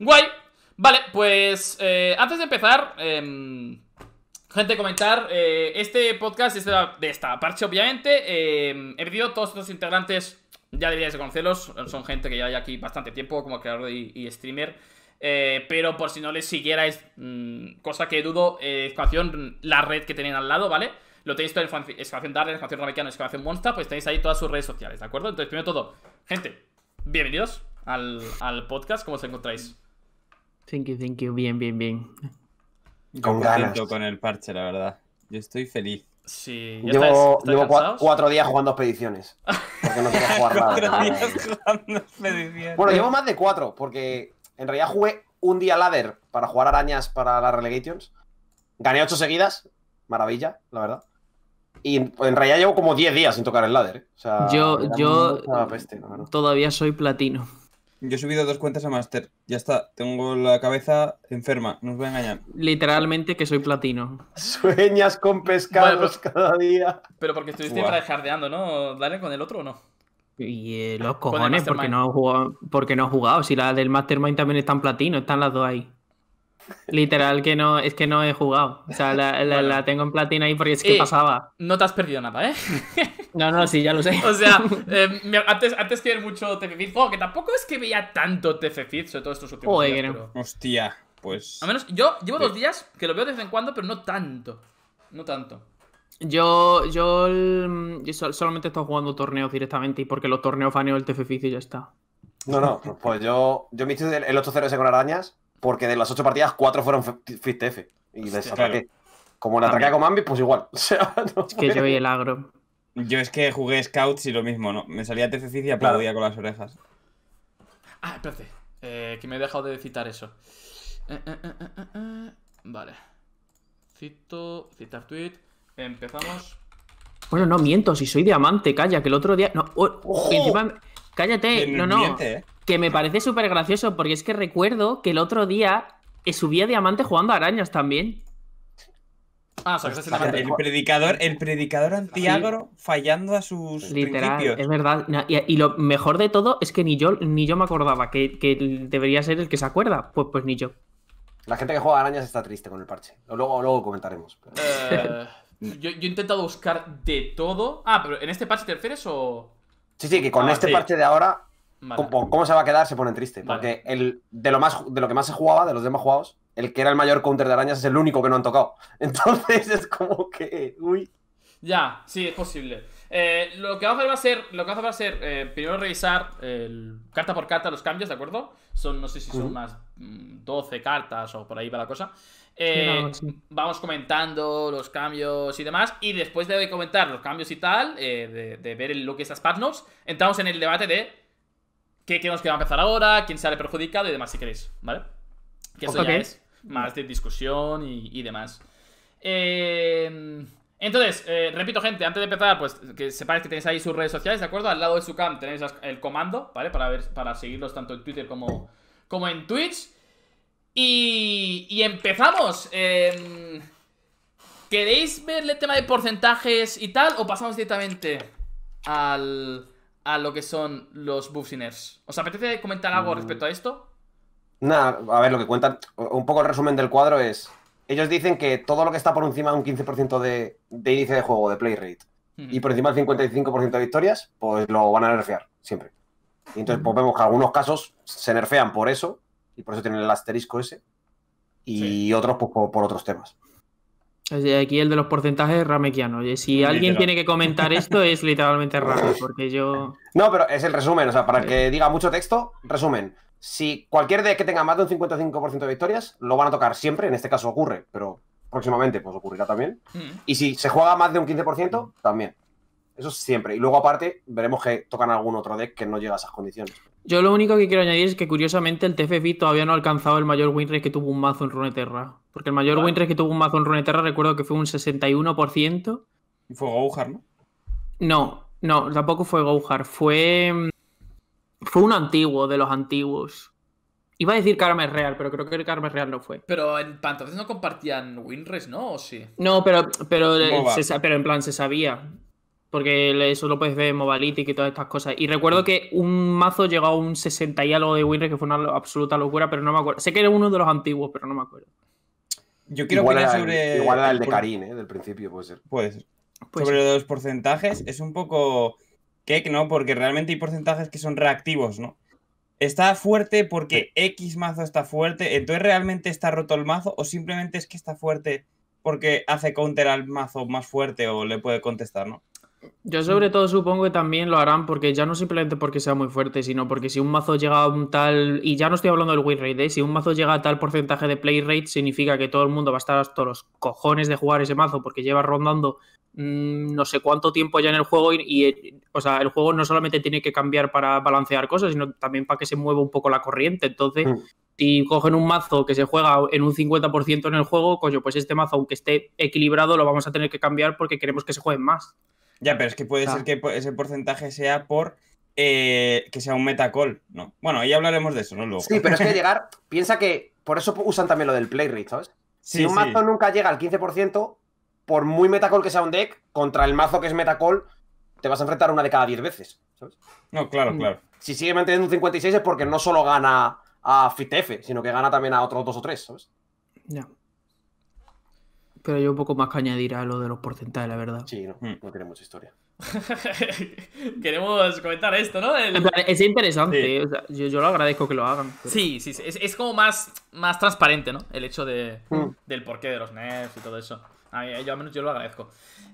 Guay. Vale, pues eh, antes de empezar, em, gente, comentar, eh, este podcast es este de, esta parche, obviamente. Em, he pedido todos estos integrantes, ya deberíais de conocerlos, son gente que ya hay aquí bastante tiempo como creador y, streamer. Eh, pero por si no les siguierais, mm, cosa que dudo, excavación, la red que tienen al lado, ¿vale? Lo tenéis todo en excavación Darren, excavación ramequiano, excavación Monster, pues tenéis ahí todas sus redes sociales, ¿de acuerdo? Entonces, primero todo, gente, bienvenidos al, al podcast, ¿cómo os encontráis? Thank you, thank you. Bien, bien, bien. con ganas. con el parche, la verdad. Yo estoy feliz. Sí, llevo, cuatro días jugando expediciones. Porque no jugar nada. días jugando expediciones. Bueno, llevo más de cuatro, porque en realidad jugué un día ladder para jugar arañas para las relegations. Gané ocho seguidas. Maravilla, la verdad. Y en, realidad llevo como 10 días sin tocar el ladder. ¿eh? O sea, yo yo todavía soy platino. Yo he subido dos cuentas a Master. Ya está. Tengo la cabeza enferma. No os voy a engañar. Literalmente que soy platino. Sueñas con pescados cada día. Pero porque estuviste dejardeando, ¿no? Dale con el otro o no. Y eh, los cojones, porque no, he jugado, porque no he jugado. Si la del Mastermind también está en platino, están las dos ahí. Literal que no, es que no he jugado. O sea, la, la, tengo en platina ahí porque es que eh, pasaba. No te has perdido nada, ¿eh? no, no, sí, ya lo sé. O sea, eh, antes, antes que ver mucho Tefefit oh, que tampoco es que veía tanto Tefefit sobre todo estos últimos Hostia, pues. A menos, yo llevo dos días que lo veo de vez en cuando, pero no tanto. No tanto. Yo, yo, mm, yo solamente estoy jugando torneos directamente y porque los torneos faneo el Tefefit y ya está. No, no, pues yo, yo me hice el 8-0 ese con arañas porque de las ocho partidas, cuatro fueron Fist Y Como le ah, atraqué a Comambi, pues igual. es que yo vi el agro. Yo es que jugué Scouts y lo mismo, ¿no? Me salía TFC y aplaudía con las orejas. Ah, espérate. Eh, que me he dejado de citar eso. Eh, eh, vale. Cito, citar tweet. Empezamos. Bueno, no miento, si soy diamante, calla, que el otro día. No, oh, Cállate, no, no. Que me parece súper gracioso porque es que recuerdo que el otro día eh, subía Diamante jugando a arañas también. Ah, o sea, el predicador, el predicador antiagro fallando a sus Literal, Es verdad. Y, lo mejor de todo es que ni yo, ni yo me acordaba que, debería ser el que se acuerda. Pues, pues ni yo. La gente que juega arañas está triste con el parche. Luego, luego comentaremos. Eh, yo, he intentado buscar de todo. Ah, pero ¿en este parche te refieres o.? Sí, sí, que con ah, este parche de ahora Cómo, se va a quedar se pone triste. Porque el, de, lo más, de lo que más se jugaba, de los demás jugados, el que era el mayor counter de arañas es el único que no han tocado. Entonces es como que. Uy. Ya, sí, es posible. Eh, lo que vamos a hacer va a ser, lo que hacer eh, primero revisar carta por carta los cambios, ¿de acuerdo? Son, no sé si son más 12 mm, cartas o por ahí va la cosa. Eh, vamos comentando los cambios y demás. Y después de comentar los cambios y tal, de, ver lo que es las notes entramos en el debate de qué creemos que va a empezar ahora, quién se sale perjudicado y demás, si queréis, ¿vale? Que eso ya es más de discusión y, demás. Em, eh, entonces, repito, gente, antes de empezar, pues que sepáis que tenéis ahí sus redes sociales, ¿de acuerdo? Al lado de su cam tenéis el comando, ¿vale? Para, ver, para seguirlos tanto en Twitter como, como en Twitch. Y, empezamos. Em, ¿Queréis ver el tema de porcentajes y tal? ¿O pasamos directamente al, a lo que son los Buffs y Nerfs. ¿Os apetece comentar algo respecto a mm. esto? Nada, a ver, lo que cuentan, un poco el resumen del cuadro es, ellos dicen que todo lo que está por encima de un 15% de, de índice de juego, de play rate, y mm. por encima del 55% de victorias, pues lo van a nerfear, siempre. Y entonces pues mm. vemos que algunos casos se nerfean por eso, y por eso tienen el asterisco ese, y otros pues, por otros temas. Aquí el de los porcentajes ramequiano. Si alguien tiene que comentar esto, es literalmente raro, porque yo. No, pero es el resumen. O sea, para que diga mucho texto, resumen. Si cualquier deck que tenga más de un 55% de victorias, lo van a tocar siempre. En este caso ocurre, pero próximamente pues ocurrirá también. Mm. Y si se juega más de un 15%, también. Eso siempre. Y luego, aparte, veremos que tocan algún otro deck que no llega a esas condiciones. Yo lo único que quiero añadir es que, curiosamente, el TFV todavía no ha alcanzado el mayor winrate que tuvo un mazo en Runeterra. Porque el mayor winres que tuvo un mazo en Runeterra recuerdo que fue un 61%. Y fue Gouhar, ¿no? No, no, tampoco fue Gouhar. Fue. Fue un antiguo de los antiguos. Iba a decir Karma real, pero creo que el Karma real no fue. Pero en entonces no compartían winres, ¿no? ¿O sí? No, pero, pero, eh, pero en plan se sabía. Porque eso lo puedes ver en Mobalitic y todas estas cosas. Y recuerdo que un mazo llegó a un 60 y algo de winres, que fue una absoluta locura, pero no me acuerdo. Sé que era uno de los antiguos, pero no me acuerdo. Yo quiero igual sobre. Igual de Karim, ¿eh? del principio, puede ser. Puede ser. Pues sobre los porcentajes, es un poco qué ¿no? Porque realmente hay porcentajes que son reactivos, ¿no? Está fuerte porque X mazo está fuerte, entonces realmente está roto el mazo, o simplemente es que está fuerte porque hace counter al mazo más fuerte o le puede contestar, ¿no? Yo sobre todo supongo que también lo harán porque ya no simplemente porque sea muy fuerte, sino porque si un mazo llega a un tal, y ya no estoy hablando del win rate, ¿eh? si un mazo llega a tal porcentaje de play rate significa que todo el mundo va a estar hasta los cojones de jugar ese mazo porque lleva rondando mm, no sé cuánto tiempo ya en el juego y, o sea, el juego no solamente tiene que cambiar para balancear cosas, sino también para que se mueva un poco la corriente. Entonces, mm. si cogen un mazo que se juega en un 50% en el juego, coño, pues este mazo aunque esté equilibrado lo vamos a tener que cambiar porque queremos que se juegue más. Ya, pero es que puede ser ah. que ese porcentaje sea por eh, que sea un metacall, ¿no? Bueno, ahí hablaremos de eso, ¿no? Sí, pero es que llegar, piensa que por eso usan también lo del play ¿sabes? si un mazo nunca llega al 15%, por muy metacall que sea un deck, contra el mazo que es metacall, te vas a enfrentar una de cada 10 veces, ¿sabes? No, claro, mm. claro. Si sigue manteniendo un 56 es porque no solo gana a FITF, sino que gana también a otros dos o tres, ¿sabes? Ya. Pero yo un poco más que añadir a lo de los porcentajes, la verdad. Sí, no, hmm. no historia. Queremos comentar esto, ¿no? Es interesante, yo, lo agradezco que lo hagan. Sí, sí, Es, como más, más transparente, ¿no? El hecho de, hmm. del porqué de los nerfs y todo eso. yo al menos yo lo agradezco.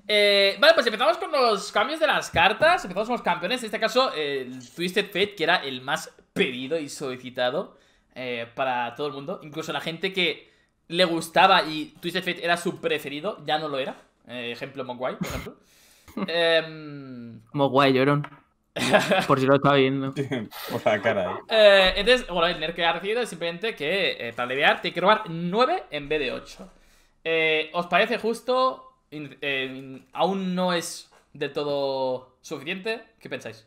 Eh, vale, pues empezamos con los cambios de las cartas. Empezamos con los campeones. En este caso, el Twisted Fate, que era el más pedido y solicitado eh, para todo el mundo. Incluso la gente que le gustaba y Twisted Fate era su preferido, ya no lo era. Eh, ejemplo, Mogwai, por ejemplo. Em, Mogwai, llorón. Por si lo estaba viendo. O sea, caray entonces, bueno, el nerd que ha recibido es simplemente que eh, para aliviar tiene que robar 9 en vez de 8. Eh, ¿Os parece justo? aún no es de todo suficiente. ¿Qué pensáis?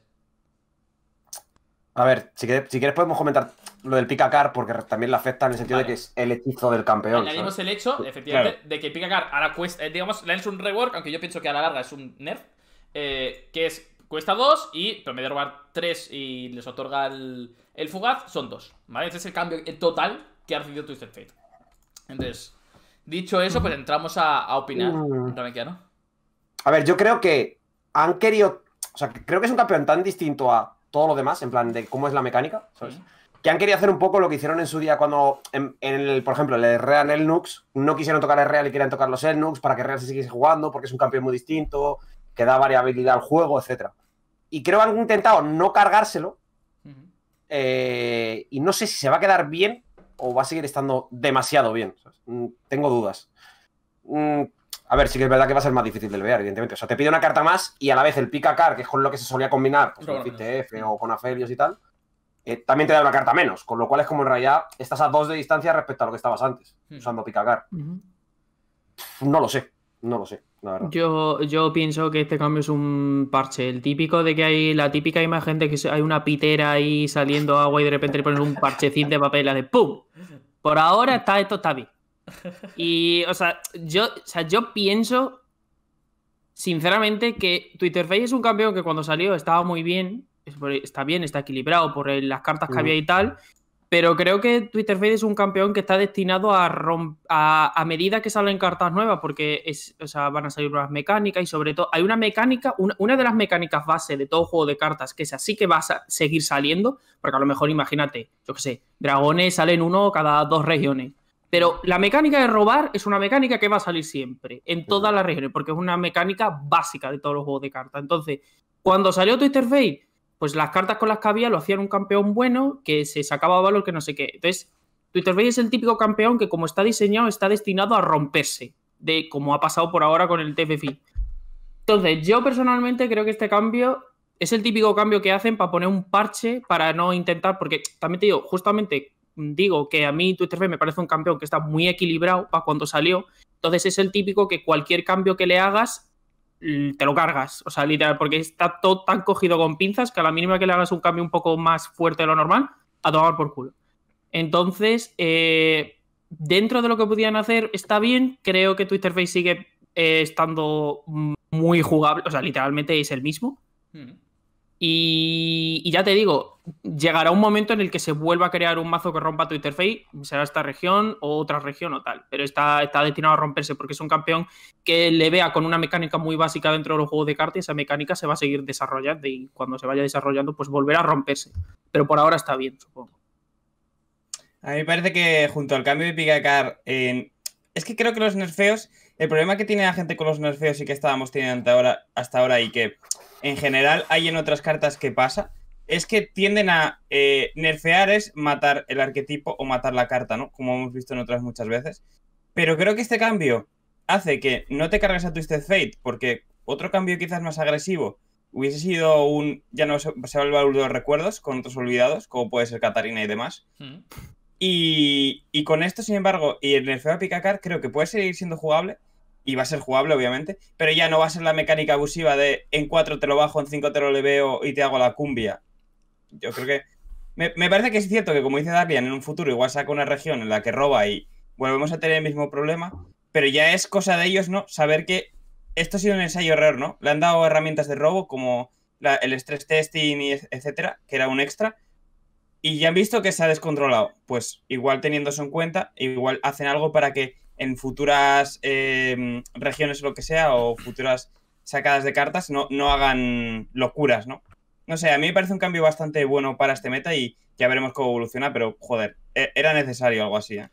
A ver, si quieres, podemos comentar lo del Picacar, porque también le afecta en el sentido de que es el hechizo del campeón. Añadimos el hecho, efectivamente, de que Picacar ahora cuesta, eh, digamos, le es un rework, aunque yo pienso que a la larga es un nerf, eh, que es cuesta dos y pero de robar 3 y les otorga el, fugaz, son dos. ¿Vale? Ese es el cambio total que ha recibido Twisted Fate. Entonces, dicho eso, pues entramos a, opinar. Mm. A ver, yo creo que han querido. O sea, creo que es un campeón tan distinto a todo lo demás, en plan de cómo es la mecánica, ¿sabes? Que han querido hacer un poco lo que hicieron en su día cuando, en, el, por ejemplo, el Real no quisieron tocar el Real y querían tocar los Nux para que Real se siguiese jugando porque es un campeón muy distinto, que da variabilidad al juego, etc. Y creo que han intentado no cargárselo eh, y no sé si se va a quedar bien o va a seguir estando demasiado bien. Mm, tengo dudas. Mm, a ver, sí que es verdad que va a ser más difícil de ver, evidentemente. O sea, te pide una carta más y a la vez el pica car, que es con lo que se solía combinar pues, con CTF o con Afelios y tal, eh, también te da una carta menos, con lo cual es como en realidad estás a dos de distancia respecto a lo que estabas antes, hmm. usando pica car. No lo sé, no lo sé, Yo, yo pienso que este cambio es un parche. El típico de que hay la típica imagen de que hay una pitera ahí saliendo agua y de repente le pones un parchecito de papel y de ¡pum! Por ahora está, esto está bien. Y, o sea, yo, yo pienso, sinceramente, que Twitter Face es un campeón que cuando salió estaba muy bien, está bien, está equilibrado por las cartas que había y mm. tal, pero creo que Twitter Face es un campeón que está destinado a, romp a, medida que salen cartas nuevas, porque es, van a salir nuevas mecánicas y sobre todo hay una mecánica, una, de las mecánicas base de todo juego de cartas que es así que va a seguir saliendo, porque a lo mejor imagínate, yo qué sé, dragones salen uno cada dos regiones, pero la mecánica de robar es una mecánica que va a salir siempre, en todas las regiones, porque es una mecánica básica de todos los juegos de cartas. Entonces, cuando salió Twitter Fate, pues las cartas con las que había lo hacían un campeón bueno que se sacaba valor que no sé qué. Entonces, Twitter Bay es el típico campeón que, como está diseñado, está destinado a romperse, de como ha pasado por ahora con el TFFI. Entonces, yo personalmente creo que este cambio es el típico cambio que hacen para poner un parche para no intentar, porque también te digo, justamente digo que a mí Twitter me parece un campeón que está muy equilibrado para cuando salió. Entonces es el típico que cualquier cambio que le hagas te lo cargas, o sea, literal, porque está todo tan cogido con pinzas que a la mínima que le hagas un cambio un poco más fuerte de lo normal, a tomar por culo. Entonces, eh, dentro de lo que podían hacer, está bien. Creo que Twitter Face sigue eh, estando muy jugable, o sea, literalmente es el mismo. Hmm. Y, y, ya te digo, llegará un momento en el que se vuelva a crear un mazo que rompa tu interface, será esta región o otra región o tal, pero está, está destinado a romperse porque es un campeón que le vea con una mecánica muy básica dentro de los juegos de cartas y esa mecánica se va a seguir desarrollando y cuando se vaya desarrollando pues volverá a romperse, pero por ahora está bien, supongo. A mí me parece que junto al cambio de Picacar, es que creo que los nerfeos, el problema que tiene la gente con los nerfeos y que estábamos teniendo hasta ahora, hasta ahora y que en general hay en otras cartas que pasa, es que tienden a eh, nerfear es matar el arquetipo o matar la carta, ¿no? Como hemos visto en otras muchas veces. Pero creo que este cambio hace que no te cargues a Twisted Fate, porque otro cambio quizás más agresivo hubiese sido un... Ya no se, va el baúl de los recuerdos con otros olvidados, como puede ser Katarina y demás. Mm. Y, con esto, sin embargo, y el nerfeo a Picacar creo que puede seguir siendo jugable, y va a ser jugable, obviamente, pero ya no va a ser la mecánica abusiva de en 4 te lo bajo, en 5 te lo leveo y te hago la cumbia yo creo que. Me, parece que es cierto que, como dice Darlian, en un futuro igual saca una región en la que roba y volvemos a tener el mismo problema, pero ya es cosa de ellos, ¿no? Saber que esto ha sido un ensayo error, ¿no? Le han dado herramientas de robo como el stress testing, y etcétera, que era un extra, y ya han visto que se ha descontrolado. Pues igual teniendo eso en cuenta, igual hacen algo para que en futuras em, regiones o lo que sea, o futuras sacadas de cartas, no, no hagan locuras, ¿no? no sé, a mí me parece un cambio bastante bueno para este meta y ya veremos cómo evoluciona, pero joder, e, era necesario algo así. ¿eh?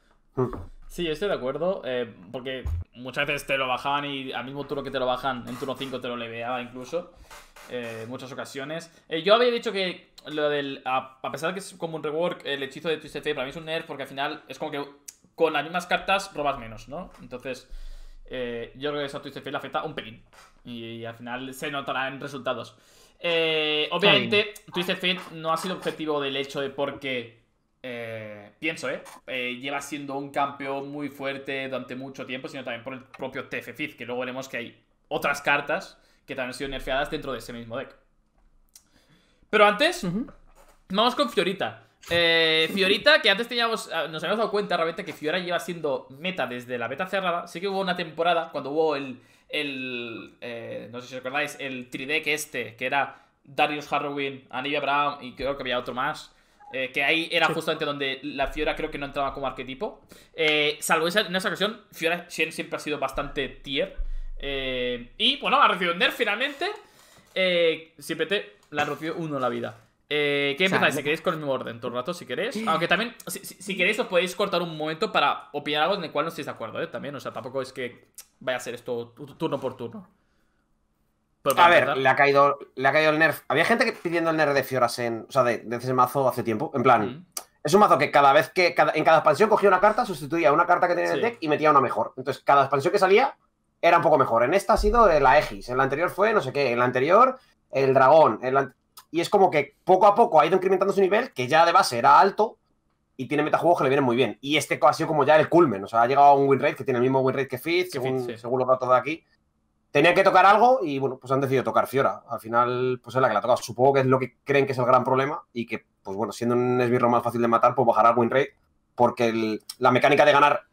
Sí, estoy de acuerdo, eh, porque muchas veces te lo bajaban y al mismo turno que te lo bajan, en turno 5 te lo leveaba incluso, eh, muchas ocasiones. yo había dicho que lo a, pesar de que es como un rework, el hechizo de Twisted Fate para mí es un nerf, porque al final es como que con las mismas cartas robas menos, ¿no? Entonces, yo creo que eso Twisted Fate le afecta un pelín, y, y al final se notará en resultados. Eh, obviamente, Twisted Fate no ha sido objetivo del hecho de porque. Eh, pienso, eh, eh, Lleva siendo un campeón muy fuerte durante mucho tiempo, sino también por el propio TF que luego veremos que hay otras cartas que también han sido nerfeadas dentro de ese mismo deck. Pero antes, vamos con Fiorita. Eh, Fiorita, que antes teníamos, ah, nos habíamos dado cuenta realmente que Fiora lleva siendo meta desde la beta cerrada. Sí que hubo una temporada cuando hubo el, el. Eh, no sé si os acordáis, el trideck este, que era Darius Harrowin, Anivia Brown y creo que había otro más. Eh, que ahí era justamente donde la Fiora creo que no entraba como arquetipo. Eh, salvo en esa ocasión, Fiora siempre ha sido bastante tier. y bueno, ha recibido Nerf finalmente. Eh, te la rompió uno la vida. Eh, ¿Qué empezáis? Si queréis con el mismo orden, todo rato, si queréis. Aunque también, si, queréis, os podéis cortar un momento para opinar algo en el cual no estéis de acuerdo, ¿eh? También, o sea, tampoco es que vaya a ser esto turno por turno. a ver, le ha, caído, le ha caído el nerf. Había gente pidiendo el nerf de Fioras en. O sea, de, ese mazo hace tiempo. En plan, es un mazo que cada vez que. en cada expansión cogía una carta, sustituía una carta que tenía en el deck y metía una mejor. Entonces, cada expansión que salía era un poco mejor. En esta ha sido la Aegis, en la anterior fue no sé qué, en la anterior el dragón, en la y es como que poco a poco ha ido incrementando su nivel, que ya de base era alto y tiene metajuegos que le vienen muy bien. Y este ha sido como ya el culmen, o sea, ha llegado a un win rate que tiene el mismo win rate que Fitz, según, según los datos de aquí. Tenían que tocar algo y bueno, pues han decidido tocar Fiora. Al final, pues es la que la toca. Supongo que es lo que creen que es el gran problema y que, pues bueno, siendo un esbirro más fácil de matar, pues bajará el win rate porque la mecánica de ganar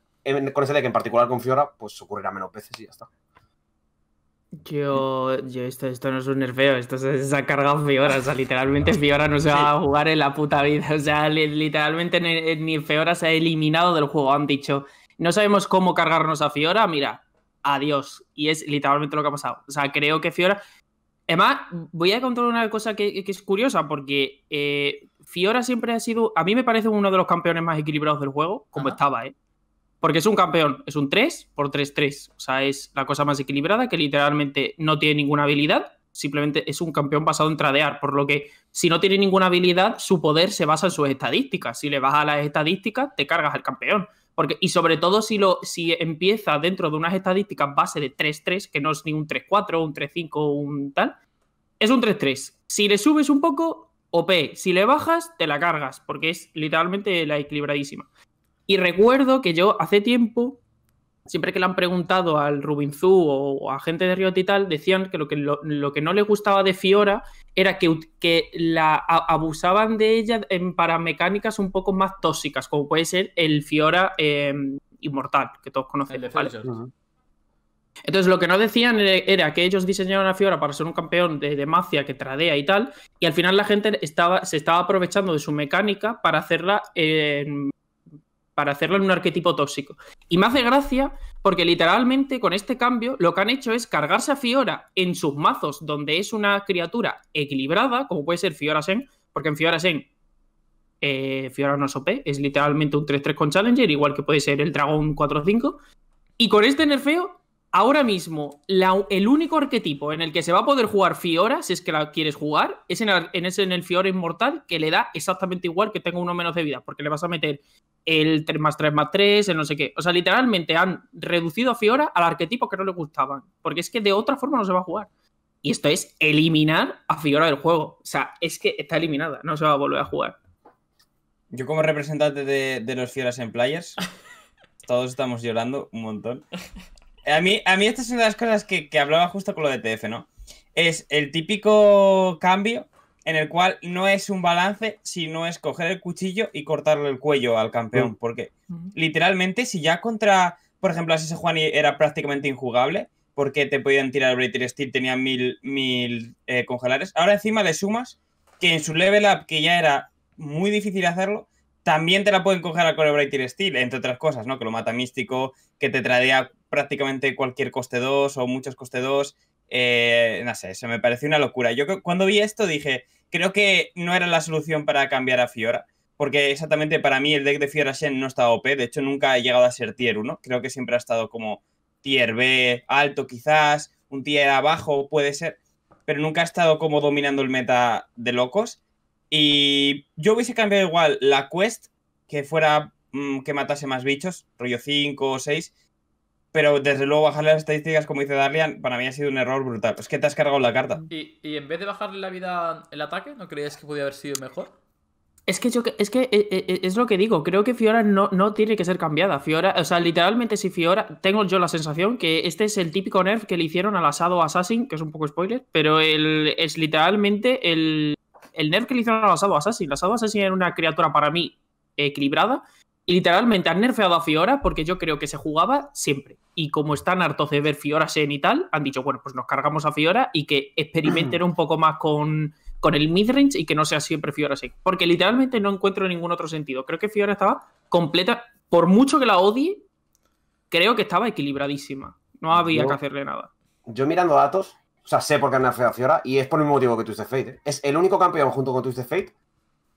con ese deck en particular con Fiora, pues ocurrirá menos veces y ya está. Yo, yo esto, esto no es un nerfeo, esto se, ha cargado Fiora, o sea, literalmente Fiora no se va a jugar en la puta vida, o sea, literalmente eh, ni, Fiora se ha eliminado del juego, han dicho, no sabemos cómo cargarnos a Fiora, mira, adiós, y es literalmente lo que ha pasado, o sea, creo que Fiora... Además, voy a contar una cosa que, es curiosa, porque eh, Fiora siempre ha sido, a mí me parece uno de los campeones más equilibrados del juego, como estaba, ¿eh? Porque es un campeón, es un 3 por 3-3. O sea, es la cosa más equilibrada que literalmente no tiene ninguna habilidad. Simplemente es un campeón basado en tradear. Por lo que, si no tiene ninguna habilidad, su poder se basa en sus estadísticas. Si le vas las estadísticas, te cargas al campeón. Porque, y sobre todo si, lo, si empieza dentro de unas estadísticas base de 3-3, que no es ni un 3-4, un 3-5, un tal, es un 3-3. Si le subes un poco, OP. Si le bajas, te la cargas, porque es literalmente la equilibradísima. Y recuerdo que yo hace tiempo, siempre que le han preguntado al Rubinzú o, a gente de Riot y tal, decían que lo que, lo, que no les gustaba de Fiora era que, la abusaban de ella en, para mecánicas un poco más tóxicas, como puede ser el Fiora em, Inmortal, que todos conocen. Entonces, lo que no decían e, era que ellos diseñaron a Fiora para ser un campeón de, mafia, que tradea y tal, y al final la gente estaba, se estaba aprovechando de su mecánica para hacerla en para hacerlo en un arquetipo tóxico. Y me hace gracia porque literalmente con este cambio lo que han hecho es cargarse a Fiora en sus mazos donde es una criatura equilibrada, como puede ser Fiora Sen, porque en Fiora Sen eh, Fiora no es OP, es literalmente un 3-3 con Challenger, igual que puede ser el Dragón 4-5. Y con este nerfeo ahora mismo el único arquetipo en el que se va a poder jugar Fiora, si es que la quieres jugar, es en el, ese, en el Fiora Inmortal, que le da exactamente igual que tenga uno menos de vida, porque le vas a meter el 3 más 3 más 3, el no sé qué. O sea, literalmente han reducido a Fiora al arquetipo que no le gustaban, porque es que de otra forma no se va a jugar. Y esto es eliminar a Fiora del juego. O sea, es que está eliminada, no se va a volver a jugar. Yo como representante de, los Fiora en Players, todos estamos llorando un montón. A mí, a mí esta es una de las cosas que, hablaba justo con lo de e TF, ¿no? Es el típico cambio en el cual no es un balance, sino es coger el cuchillo y cortarle el cuello al campeón. Mm. Porque mm. literalmente, si ya contra, por ejemplo, ese Juan era prácticamente injugable, porque te podían tirar el Breaker Steel, tenía mil, mil eh, congelares. Ahora encima le sumas que en su level up, que ya era muy difícil hacerlo, también te la pueden congelar con el Steel, entre otras cosas, ¿no? Que lo mata místico, que te tradea prácticamente cualquier coste 2 o muchos coste 2. Eh, no sé, se me pareció una locura. Yo cuando vi esto dije, creo que no era la solución para cambiar a Fiora, porque exactamente para mí el deck de Fiora Shen no estaba OP, de hecho nunca ha llegado a ser tier 1, creo que siempre ha estado como tier B alto quizás, un tier abajo puede ser, pero nunca ha estado como dominando el meta de locos. Y yo hubiese cambiado igual la quest, que fuera mm, que matase más bichos, rollo 5 o 6, pero desde luego bajarle las estadísticas, como dice Darlian, para mí ha sido un error brutal. Es que te has cargado la carta. ¿Y, en vez de bajarle la vida el ataque, no creías que podía haber sido mejor? Es que yo es que eh, eh, es lo que digo, creo que Fiora no, no tiene que ser cambiada. Fiora, o sea, literalmente si Fiora, tengo yo la sensación que este es el típico nerf que le hicieron al asado Assassin, que es un poco spoiler, pero el, es literalmente el, el nerf que le hicieron al asado Assassin. El asado Assassin era una criatura para mí equilibrada y literalmente han nerfeado a Fiora porque yo creo que se jugaba siempre. Y como están hartos de ver Fiora Sen y tal, han dicho, bueno, pues nos cargamos a Fiora y que experimenten un poco más con, con el midrange y que no sea siempre Fiora Sen. Porque literalmente no encuentro ningún otro sentido. Creo que Fiora estaba completa, por mucho que la odie, creo que estaba equilibradísima. No había que hacerle nada. Yo mirando datos, o sea, sé por qué han nerfeado a Fiora y es por el mismo motivo que Twisted Fate. ¿eh? Es el único campeón junto con Twisted Fate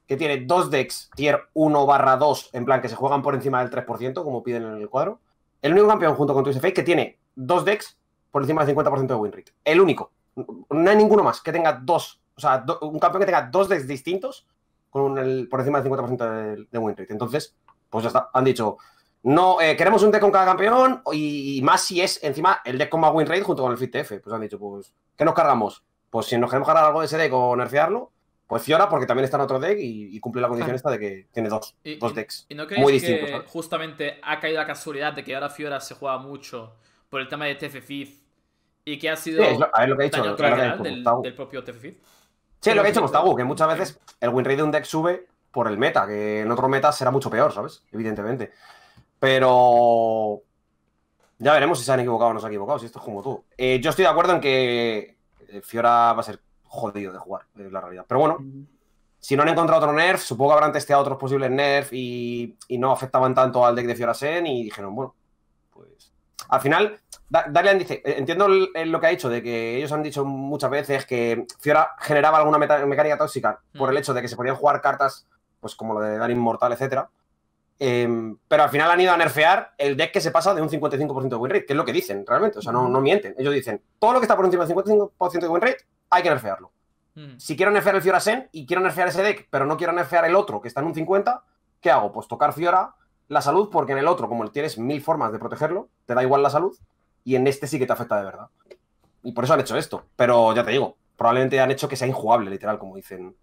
que tiene dos decks tier 1 barra 2, en plan que se juegan por encima del 3%, como piden en el cuadro. El único campeón junto con Twisted Fate que tiene dos decks por encima del 50% de win rate El único. No hay ninguno más que tenga dos. O sea, un campeón que tenga dos decks distintos con el, por encima del 50% de, win rate Entonces, pues ya está. Han dicho, no, eh, queremos un deck con cada campeón y, más si es encima el deck con más win rate junto con el FitF. Pues han dicho, pues, ¿qué nos cargamos? Pues si nos queremos cargar algo de ese deck o nerfearlo, pues Fiora, porque también está en otro deck y, cumple la condición esta de que tiene dos, dos decks. muy distintos, justamente ha caído la casualidad de que ahora Fiora se juega mucho por el tema de TFFIF y que ha sido sí, lo, a ver, lo que ha dicho, del, propio Sí, lo que ha dicho Gustavo, que muchas veces el win rate de un deck sube por el meta, que en otro meta será mucho peor, ¿sabes? Evidentemente. Pero ya veremos si se han equivocado o no se han equivocado, si esto es como tú. Eh, yo estoy de acuerdo en que eh, Fiora va a ser jodido de jugar, es eh, la realidad. Pero bueno, si no han encontrado otro nerf, supongo que habrán testeado otros posibles nerfs y, y no afectaban tanto al deck de Fiorasen y dijeron, bueno, pues... Al final, Darian dice, eh, entiendo lo que ha dicho, de que ellos han dicho muchas veces que Fiora generaba alguna mecánica tóxica por el hecho de que se podían jugar cartas, pues como lo de dar inmortal, etcétera. Em, pero al final han ido a nerfear el deck que se pasa de un 55% de win rate, que es lo que dicen realmente, o sea, no, no mienten. Ellos dicen, todo lo que está por encima del 55% de win rate hay que nerfearlo. Mm. Si quiero nerfear el Fiora Sen y quiero nerfear ese deck, pero no quiero nerfear el otro que está en un 50, ¿qué hago? Pues tocar Fiora, la salud, porque en el otro, como tienes mil formas de protegerlo, te da igual la salud, y en este sí que te afecta de verdad. Y por eso han hecho esto. Pero ya te digo, probablemente han hecho que sea injugable, literal, como dicen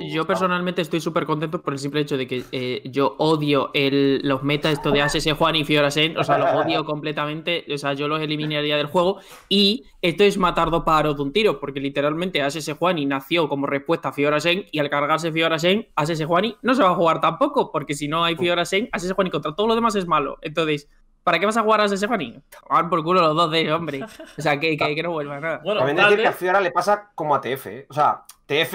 yo, personalmente estoy súper contento por el simple hecho de que eh, yo odio el, los metas, esto de ASS Juan y Sen, o sea, los odio completamente, o sea, yo los eliminaría del juego y esto es matar dos pájaros de un tiro, porque literalmente ASS Juan y nació como respuesta a Fiorasen y al cargarse Fiora ASS Juan y no se va a jugar tampoco, porque si no hay Fiora ASS Juan y contra todos los demás es malo. Entonces, ¿Para qué vas a jugar a ese Juan por culo los dos de eh, hombre. O sea, que, que, no vuelva nada. Bueno, También decir que a Fiora le pasa como a TF. Eh. O sea, TF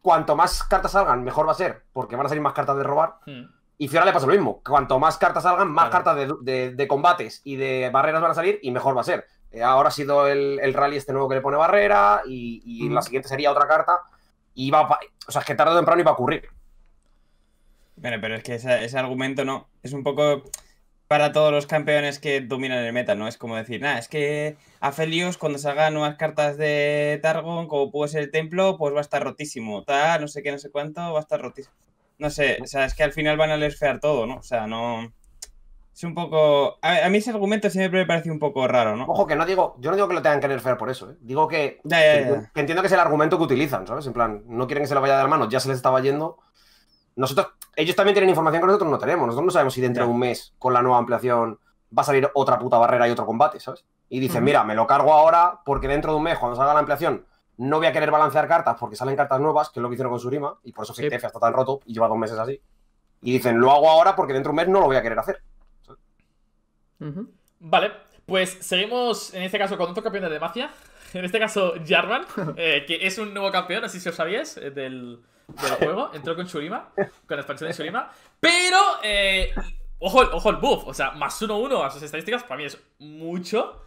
cuanto más cartas salgan, mejor va a ser, porque van a salir más cartas de robar. Hmm. Y Fiora le pasa lo mismo. Cuanto más cartas salgan, más cartas de, combates y de barreras van a salir y mejor va a ser. Eh, ahora ha sido el, rally este nuevo que le pone barrera y, hmm. la siguiente sería otra carta. Y va a, o sea, es que tarde o temprano iba a ocurrir. pero es que ese, ese argumento no. Es un poco para todos los campeones que dominan el meta, ¿no? Es como decir, nada, es que a felios cuando salgan nuevas cartas de Targon, como puede ser el templo, pues va a estar rotísimo, tal, no sé qué, no sé cuánto, va a estar rotísimo. No sé, o sea, es que al final van a lesfear todo, ¿no? O sea, no... Es un poco... A, mí ese argumento siempre me parece un poco raro, ¿no? Ojo, que no digo... Yo no digo que lo tengan que nerfear por eso, ¿eh? Digo que... que... entiendo que es el argumento que utilizan, ¿sabes? En plan, no quieren que se le vaya de la mano, ya se les estaba yendo... Nosotros, ellos también tienen información que nosotros no tenemos. Nosotros no sabemos si dentro de un mes, con la nueva ampliación, va a salir otra puta barrera y otro combate, ¿sabes? Y dicen, mira, me lo cargo ahora porque dentro de un mes, cuando salga la ampliación, no voy a querer balancear cartas porque salen cartas nuevas, que es lo que hicieron con Surima, y por eso sí. está tan roto y lleva dos meses así. Y dicen, lo hago ahora porque dentro de un mes no lo voy a querer hacer. Vale, pues seguimos en este caso con otro campeón de Demacia. En este caso, Jarvan, eh, que es un nuevo campeón, así si os sabíais, eh, del, lo juego, entró con Shurima, con la expansión de Shurima, pero, eh, ojo, ojo el buff, o sea, más 1-1 a sus estadísticas para mí es mucho.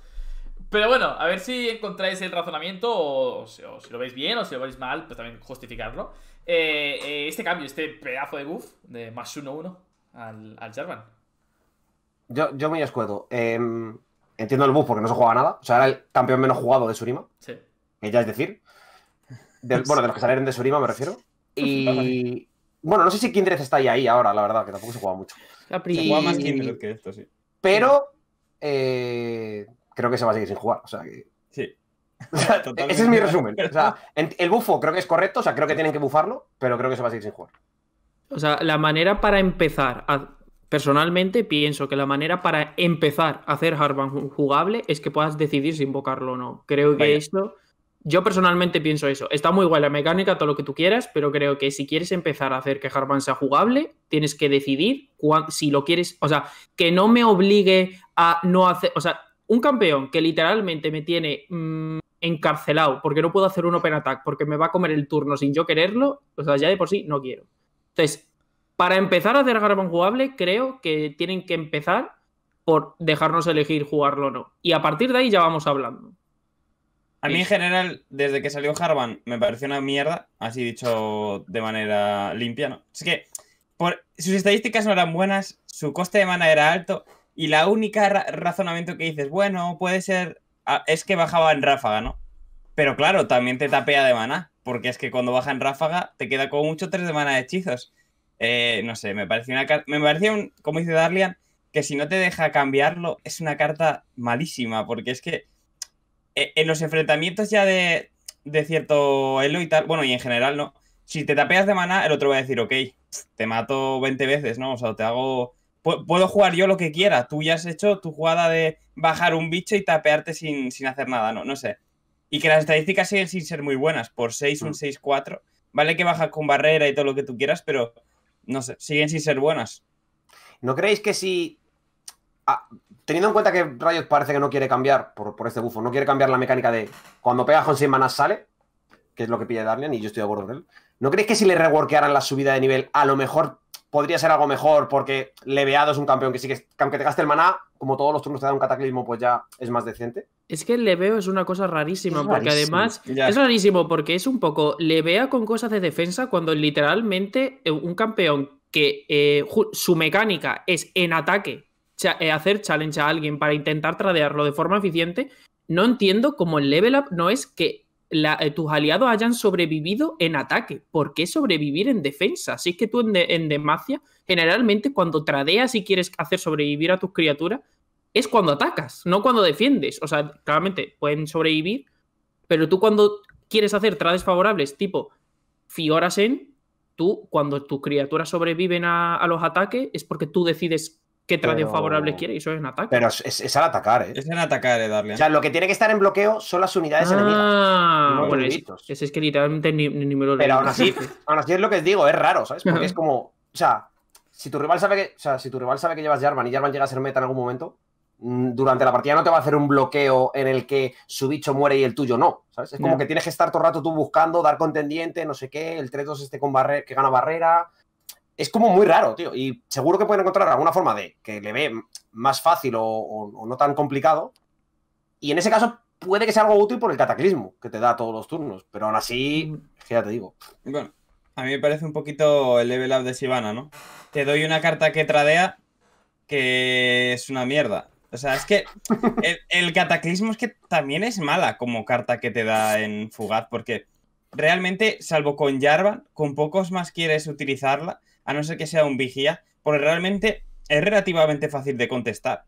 Pero bueno, a ver si encontráis el razonamiento o, si, lo veis bien o si lo veis mal, pues también justificarlo. Eh, eh, este cambio, este pedazo de buff de más 1-1 al, al Jarvan. Yo, yo me escueto. Em, entiendo el buff porque no se juega nada. O sea, era el campeón menos jugado de Shurima. Sí. Ella ya es decir. bueno, de los que salieron de Shurima me refiero. Y bueno, no sé si Kindred está ahí, ahora, la verdad, que tampoco se juega mucho. Ah, se juega más Kindred que esto, sí. Pero eh, creo que se va a seguir sin jugar, Sí. ese es mi resumen. el bufo creo que es correcto, o sea, creo que tienen que bufarlo, pero creo que se va a seguir sin jugar. O sea, la manera para empezar, personalmente pienso que la manera para empezar a hacer Harvan jugable es que puedas decidir si invocarlo o no. Creo que esto yo personalmente pienso eso. Está muy guay la mecánica, todo lo que tú quieras, pero creo que si quieres empezar a hacer que Jarvan sea jugable, tienes que decidir si lo quieres. O sea, que no me obligue a no hacer. O sea, un campeón que literalmente me tiene mm, encarcelado porque no puedo hacer un open attack, porque me va a comer el turno sin yo quererlo, o sea, ya de por sí no quiero. Entonces, para empezar a hacer Jarvan jugable, creo que tienen que empezar por dejarnos elegir jugarlo o no. Y a partir de ahí ya vamos hablando. A mí en general, desde que salió Harvan, me pareció una mierda, así dicho de manera limpia, ¿no? Es que por, sus estadísticas no eran buenas, su coste de mana era alto, y la única razonamiento que dices, bueno, puede ser, ah, es que bajaba en ráfaga, ¿no? Pero claro, también te tapea de mana, porque es que cuando baja en ráfaga te queda con mucho 3 de mana de hechizos. Eh, no sé, me pareció, una me parecía un, como dice Darlian, que si no te deja cambiarlo es una carta malísima, porque es que eh, en los enfrentamientos ya de, cierto elo y tal, bueno, y en general, ¿no? Si te tapeas de mana, el otro va a decir, ok, te mato 20 veces, ¿no? O sea, te hago... Puedo jugar yo lo que quiera. Tú ya has hecho tu jugada de bajar un bicho y tapearte sin, sin hacer nada, ¿no? No sé. Y que las estadísticas siguen sin ser muy buenas. Por 6, un 6-4. Mm. Vale que bajas con barrera y todo lo que tú quieras, pero no sé, siguen sin ser buenas. ¿No creéis que si... Ah, teniendo en cuenta que Riot parece que no quiere cambiar por, por este bufo, no quiere cambiar la mecánica de cuando pega con 100 manas sale, que es lo que pide Darlian y yo estoy de acuerdo con él. ¿No crees que si le reworkearan la subida de nivel, a lo mejor podría ser algo mejor? Porque Leveado es un campeón que sí que, aunque te gaste el maná, como todos los turnos te da un cataclismo, pues ya es más decente. Es que el leveo es una cosa rarísima, porque además es rarísimo porque es un poco levea con cosas de defensa cuando literalmente eh, un campeón que eh, su mecánica es en ataque eh, hacer challenge a alguien para intentar tradearlo de forma eficiente, no entiendo cómo el level up no es que eh, tus aliados hayan sobrevivido en ataque. ¿Por qué sobrevivir en defensa? Si es que tú en, Demacia, generalmente cuando tradeas y quieres hacer sobrevivir a tus criaturas, es cuando atacas, no cuando defiendes. O sea, claramente pueden sobrevivir, pero tú cuando quieres hacer trades favorables, tipo En, tú cuando tus criaturas sobreviven a los ataques es porque tú decides qué tradición favorable favorables quiere y eso es en ataque. Pero es, es al atacar, ¿eh? Es en atacar, eh, darle. O sea, lo que tiene que estar en bloqueo son las unidades ah, enemigas. Ah, bueno, ese, es que literalmente ni, ni me lo Pero aún así, es lo que digo, es raro, ¿sabes? Porque es como, o sea, si tu rival sabe que, o sea, si tu rival sabe que llevas Jarvan y Jarvan llega a ser meta en algún momento, mm, durante la partida no te va a hacer un bloqueo en el que su bicho muere y el tuyo no. ¿sabes? Es como que tienes que estar todo el rato tú buscando, dar contendiente, no sé qué, el 3-2 este con barre que gana barrera, es como muy raro, tío. Y seguro que pueden encontrar alguna forma de que le ve más fácil o, no tan complicado. Y en ese caso puede que sea algo útil por el cataclismo que te da todos los turnos. Pero aún así, que ya te digo. Bueno, a mí me parece un poquito el level up de Sivana, ¿no? Te doy una carta que tradea que es una mierda. O sea, es que el, cataclismo es que también es mala como carta que te da en Fugaz, porque realmente, salvo con Jarvan, con pocos más quieres utilizarla a no ser que sea un vigía, porque realmente es relativamente fácil de contestar.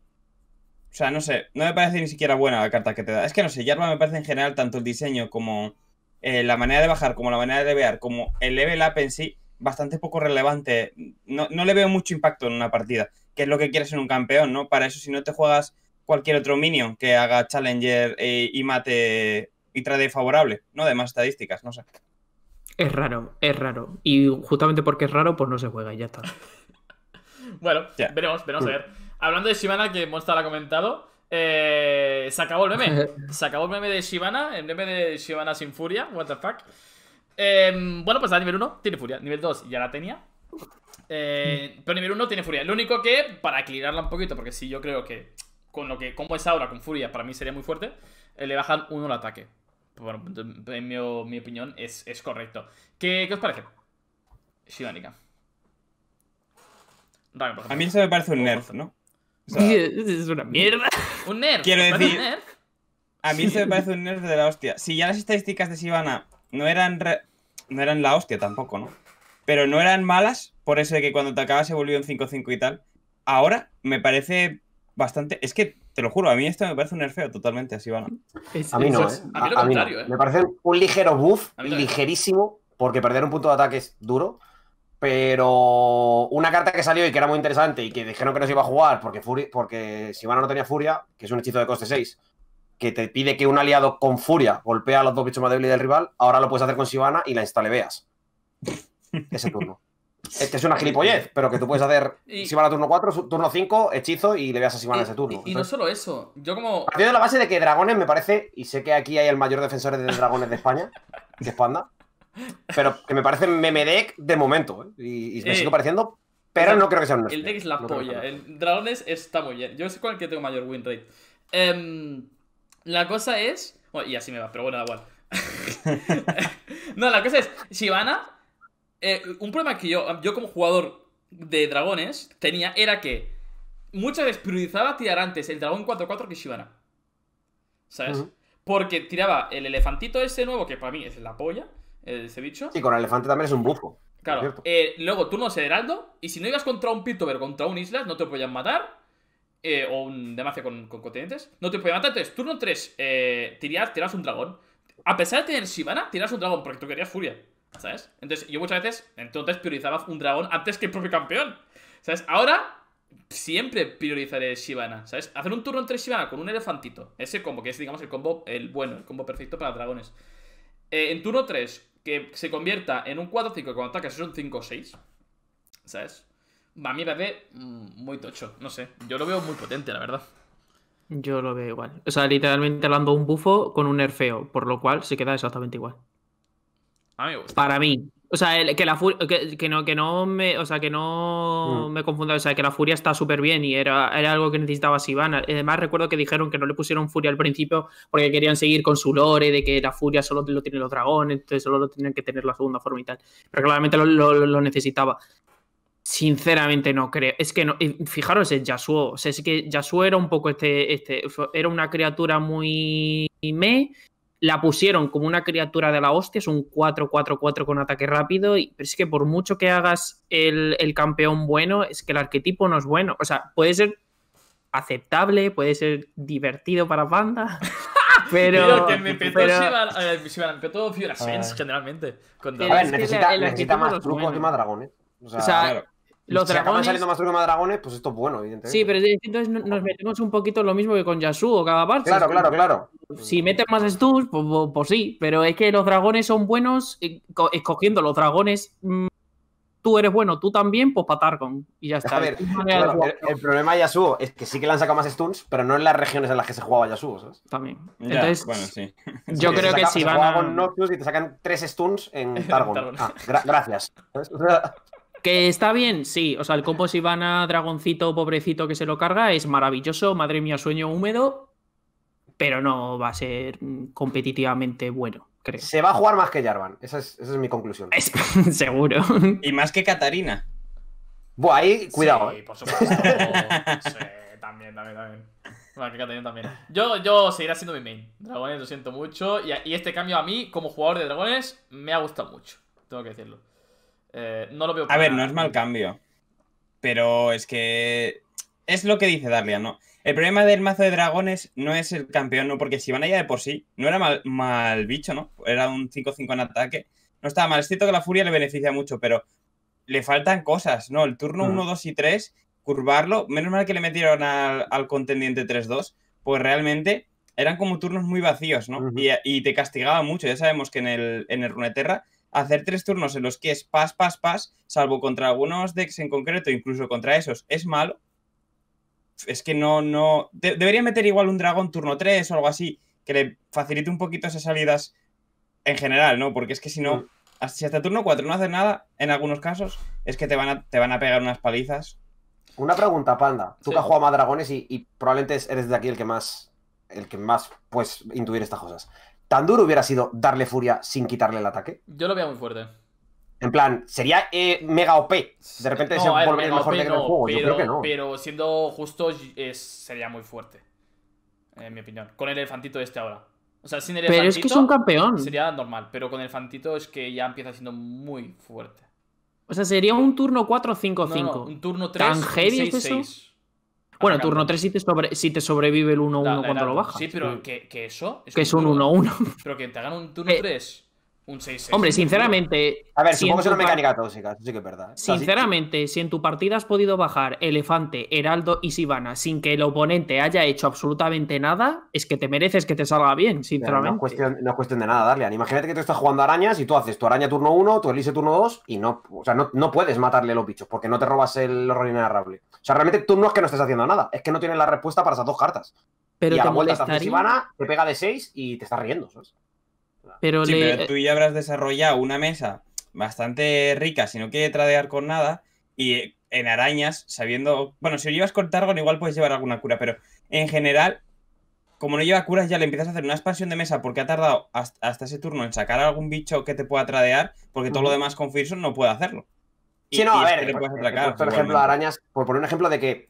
O sea, no sé, no me parece ni siquiera buena la carta que te da. Es que no sé, Yarma me parece en general tanto el diseño como eh, la manera de bajar, como la manera de levear, como el level up en sí, bastante poco relevante. No, le veo mucho impacto en una partida, que es lo que quieres en un campeón, ¿no? Para eso, si no te juegas cualquier otro minion que haga challenger eh, y mate y trade favorable, ¿no? demás estadísticas, no sé. Es raro, es raro. Y justamente porque es raro, pues no se juega y ya está. bueno, veremos, veremos a mm. ver. Hablando de Shivana, que Monster ha comentado, eh, se acabó el meme. Se acabó el meme de Shivana, el meme de Shivana sin furia, what the fuck. Em, bueno, pues a nivel 1 tiene furia, nivel 2 ya la tenía. Eh, mm. pero nivel 1 tiene furia. Lo único que, para aclararla un poquito, porque si yo creo que con lo que como es ahora con furia, para mí sería muy fuerte, eh, le bajan uno el ataque bueno, en mi, opinión, es, es correcto. ¿Qué, ¿Qué, os parece? Sivanica. A mí eso me parece un nerf, ¿no? es una mierda. Un nerf. Quiero decir. A mí eso me parece un nerf de la hostia. Si ya las estadísticas de Sivana no eran, no eran la hostia tampoco, ¿no? Pero no eran malas, por eso de que cuando te acabas se volvió un 5-5 y tal. Ahora me parece bastante. Es que te lo juro, a mí esto me parece un nerfeo totalmente a van. a mí no, ¿eh? A mí lo ¿eh? Me parece un ligero buff, ligerísimo, porque perder un punto de ataque es duro. Pero una carta que salió y que era muy interesante y que dijeron que no se iba a jugar porque, Furia, porque Sivana no tenía Furia, que es un hechizo de coste 6, que te pide que un aliado con Furia golpea a los dos bichos más débiles del rival, ahora lo puedes hacer con Sivana y la instale, veas. Ese turno este es una gilipollez, pero que tú puedes hacer y... a turno 4, turno 5, hechizo y le veas a Sivana ese turno. Y, no solo eso, yo como. Partiendo de la base de que dragones, me parece, y sé que aquí hay el mayor defensor de dragones de España, de pero que me parece meme de momento, ¿eh? y, me eh, sigo pareciendo, pero no creo que sea un. El deck es la polla, el dragones está muy bien. Yo sé cuál que tengo mayor win rate. Em, la cosa es. y así me va, pero bueno, da igual. no, la cosa es, Sivana eh, un problema que yo, yo como jugador de dragones tenía era que muchas veces priorizaba tirar antes el dragón 4-4 que shibana ¿Sabes? Porque tiraba el elefantito ese nuevo, que para mí es la polla, ese bicho. Sí, con el elefante también es un bufo. Claro. Eh, luego turno de heraldo, y si no ibas contra un Piltover, contra un Islas, no te podían matar. Eh, o un Demacia con, con continentes, no te podían matar. Entonces, turno 3, eh, tiras un dragón. A pesar de tener shibana tiras un dragón, porque tú querías furia. ¿Sabes? Entonces, yo muchas veces, entonces priorizaba un dragón antes que el propio campeón. ¿Sabes? Ahora, siempre priorizaré Shivana, ¿sabes? Hacer un turno en entre Shivana con un elefantito. Ese combo, que es, digamos, el combo el bueno, el combo perfecto para dragones. Eh, en turno 3, que se convierta en un 4-5 cuando ataques, es un 5-6. ¿Sabes? A mí me parece mm, muy tocho, no sé. Yo lo veo muy potente, la verdad. Yo lo veo igual. O sea, literalmente hablando un bufo con un nerfeo, por lo cual se queda exactamente igual. Para mí. O sea, que la furia, que, no, me, o sea, que no mm. me confunda, o sea, que la furia está súper bien y era, era algo que necesitaba Sivana. Además, recuerdo que dijeron que no le pusieron furia al principio porque querían seguir con su lore de que la furia solo lo tienen los dragones, entonces solo lo tenían que tener la segunda forma y tal. Pero claramente lo, necesitaba. Sinceramente no creo. Es que no. Fijaros en Yasuo. O sea, es que Yasuo era un poco este. este era una criatura muy me la pusieron como una criatura de la hostia, es un 4-4-4 con ataque rápido, y es que por mucho que hagas el, el, campeón bueno, es que el arquetipo no es bueno. O sea, puede ser aceptable, puede ser divertido para banda. pero, pero, me pero... generalmente. A ver, necesita, necesita más trucos y más dragones. ¿eh? O sea, o sea claro. Los si dragones... acaban saliendo más que más dragones, pues esto es bueno, evidentemente. Sí, pero entonces nos metemos un poquito lo mismo que con Yasuo cada parte. Claro, claro, claro. Si meten más stuns, pues, pues, pues, sí, pero es que los dragones son buenos eh, escogiendo los dragones. Mm, tú eres bueno, tú también, pues para Targon. Y ya está. A ver, el, problema de Yasuo es que sí que le han sacado más stuns, pero no en las regiones en las que se jugaba Yasuo, ¿sabes? También. Entonces, bueno, sí. yo creo que si van a... con y te sacan tres stuns en Targon. ah, gracias. Que está bien, sí. O sea, el van a dragoncito, pobrecito que se lo carga, es maravilloso. Madre mía, sueño húmedo. Pero no va a ser mm, competitivamente bueno, creo. Se va a jugar más que Jarvan. Esa es, mi conclusión. seguro. Y más que Katarina. Buah, ahí, cuidado. Sí, eh. por supuesto. sí, también, también, también. también. Yo, yo seguirá siendo mi main. Dragones, lo siento mucho. y este cambio a mí, como jugador de dragones, me ha gustado mucho. Tengo que decirlo. Eh, no lo veo. A ver, no es mal cambio. Pero es que. Es lo que dice Darlian ¿no? El problema del mazo de dragones no es el campeón, ¿no? Porque si van allá de por sí, no era mal, mal bicho, ¿no? Era un 5-5 en ataque. No estaba mal. Es cierto que la furia le beneficia mucho, pero le faltan cosas, ¿no? El turno 1, mm. 2 y 3, curvarlo. Menos mal que le metieron al, contendiente 3-2, pues realmente eran como turnos muy vacíos, ¿no? y, te castigaba mucho. Ya sabemos que en el, en el Runeterra hacer tres turnos en los que es pas, pas, pas, salvo contra algunos decks en concreto, incluso contra esos, es malo. Es que no, no. debería meter igual un dragón turno 3 o algo así, que le facilite un poquito esas salidas en general, ¿no? Porque es que si no, hasta, mm. si hasta turno 4 no haces nada, en algunos casos, es que te van a, te van a pegar unas palizas. Una pregunta, Panda. Tú que has jugado más dragones y, probablemente eres de aquí el que más el que más puedes intuir estas cosas tan duro hubiera sido darle furia sin quitarle el ataque. Yo lo veía muy fuerte. En plan, sería eh, mega OP. De repente se volvería el, mejor de no, juego. Pero, Yo creo que no. Pero siendo justo, sería muy fuerte. En mi opinión. Con el elefantito este ahora. O sea, sin el elefantito. Pero es que es un campeón. Sería normal. Pero con el elefantito es que ya empieza siendo muy fuerte. O sea, sería un turno 4-5-5. No, un turno 3 6, 6. Bueno, turno 3 si te, si te sobrevive el 1-1 cuando lo bajas. Sí, pero que, que eso. Es que es un 1-1. Pero que te hagan un turno 3 eh, un Hombre, sinceramente. A ver, si supongo que es una mecánica tóxica, sí que es verdad. Sinceramente, si en tu partida has podido bajar Elefante, Heraldo y Sivana sin que el oponente haya hecho absolutamente nada, es que te mereces que te salga bien, sinceramente. No es, cuestión, de nada, darle. Imagínate que tú estás jugando arañas y tú haces tu araña turno 1, tu elise turno 2 y no, o sea, no, puedes matarle los bichos porque no te robas el horror O sea, realmente tú no es que no estés haciendo nada, es que no tienes la respuesta para esas dos cartas. Pero y te la vuelta Sivana, te pega de 6 y te estás riendo, ¿sabes? Pero, sí, pero tú ya habrás desarrollado una mesa bastante rica si no quiere tradear con nada y eh, en arañas, sabiendo... Bueno, si lo llevas con Targon igual puedes llevar alguna cura, pero en general, como no lleva curas ya le empiezas a hacer una expansión de mesa porque ha tardado hasta, ese turno en sacar algún bicho que te pueda tradear porque todo lo demás con Firson no puede hacerlo. si no, a ver, por, por ejemplo, arañas, por poner un ejemplo de que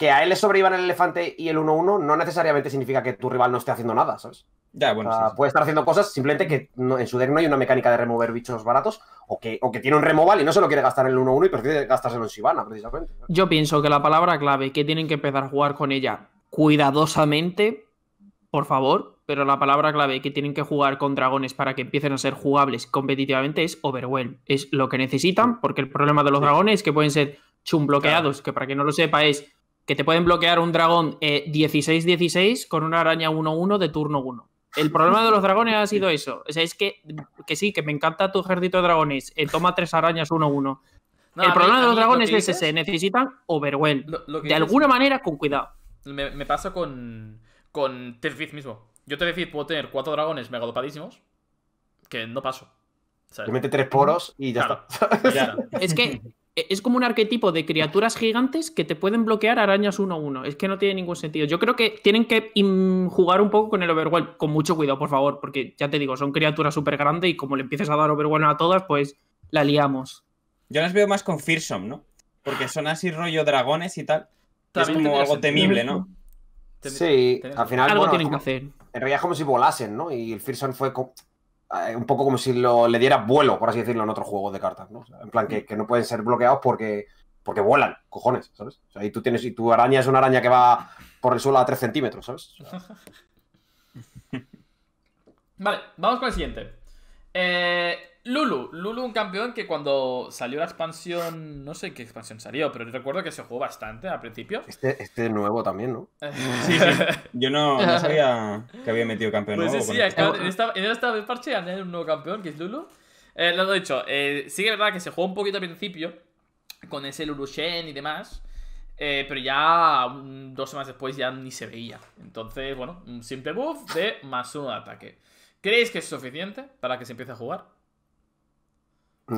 que a él le sobrevivan el elefante y el 1-1 no necesariamente significa que tu rival no esté haciendo nada, ¿sabes? Ya, bueno. Puede estar haciendo cosas, simplemente que en su deck no hay una mecánica de remover bichos baratos o que, o que tiene un removal y no se lo quiere gastar en el 1-1 y prefiere gastárselo en shivana precisamente. Yo pienso que la palabra clave que tienen que empezar a jugar con ella cuidadosamente, por favor, pero la palabra clave que tienen que jugar con dragones para que empiecen a ser jugables competitivamente es overwhelm. Es lo que necesitan, porque el problema de los dragones es que pueden ser chumbloqueados, que para que no lo sepa es que te pueden bloquear un dragón 16-16 eh, con una araña 1-1 de turno 1. El problema de los dragones ha sido eso. O sea, es que, que sí, que me encanta tu ejército de dragones. Eh, toma tres arañas 1-1. el problema de los dragones es ese, necesitan overwell. de alguna manera, con cuidado. Me, pasa con, con Terfiz mismo. Yo Terfiz puedo tener cuatro dragones megadopadísimos que no paso. Te mete tres poros y ya está. es que e, es como un arquetipo de criaturas gigantes que te pueden bloquear arañas uno a uno. Es que no tiene ningún sentido. Yo creo que tienen que jugar un poco con el Overwhelm. Con mucho cuidado, por favor, porque ya te digo, son criaturas súper grandes y como le empiezas a dar Overwhelm a todas, pues la liamos. Yo las veo más con Fearsome, ¿no? Porque son así rollo dragones y tal. es como algo temible, ¿no? Sí, al final. Algo bueno, tienen que hacer. En realidad es como si volasen, ¿no? Y el Fearsome fue. Eh, un poco como si lo, le diera vuelo, por así decirlo, en otro juego de cartas, ¿no? en plan, que, no pueden ser bloqueados porque, porque vuelan, cojones, ¿sabes? O sea, y tú tienes, y tu araña es una araña que va por el suelo a 3 centímetros, ¿sabes? vale, vamos con el siguiente. Eh, Lulu, Lulu un campeón que cuando salió la expansión, no sé qué expansión salió, pero recuerdo que se jugó bastante al principio. Este, este nuevo también, ¿no? sí, Yo no, sabía que había metido campeón pues nuevo. Sí, sí, en, esta, vez parche ¿eh? un nuevo campeón, que es Lulu. Eh, lo he dicho, eh, sí que es verdad que se jugó un poquito al principio, con ese Lulu Shen y demás, pero ya dos semanas después ya ni se veía. Entonces, bueno, un simple buff de más uno de ataque. ¿Creéis que es suficiente para que se empiece a jugar?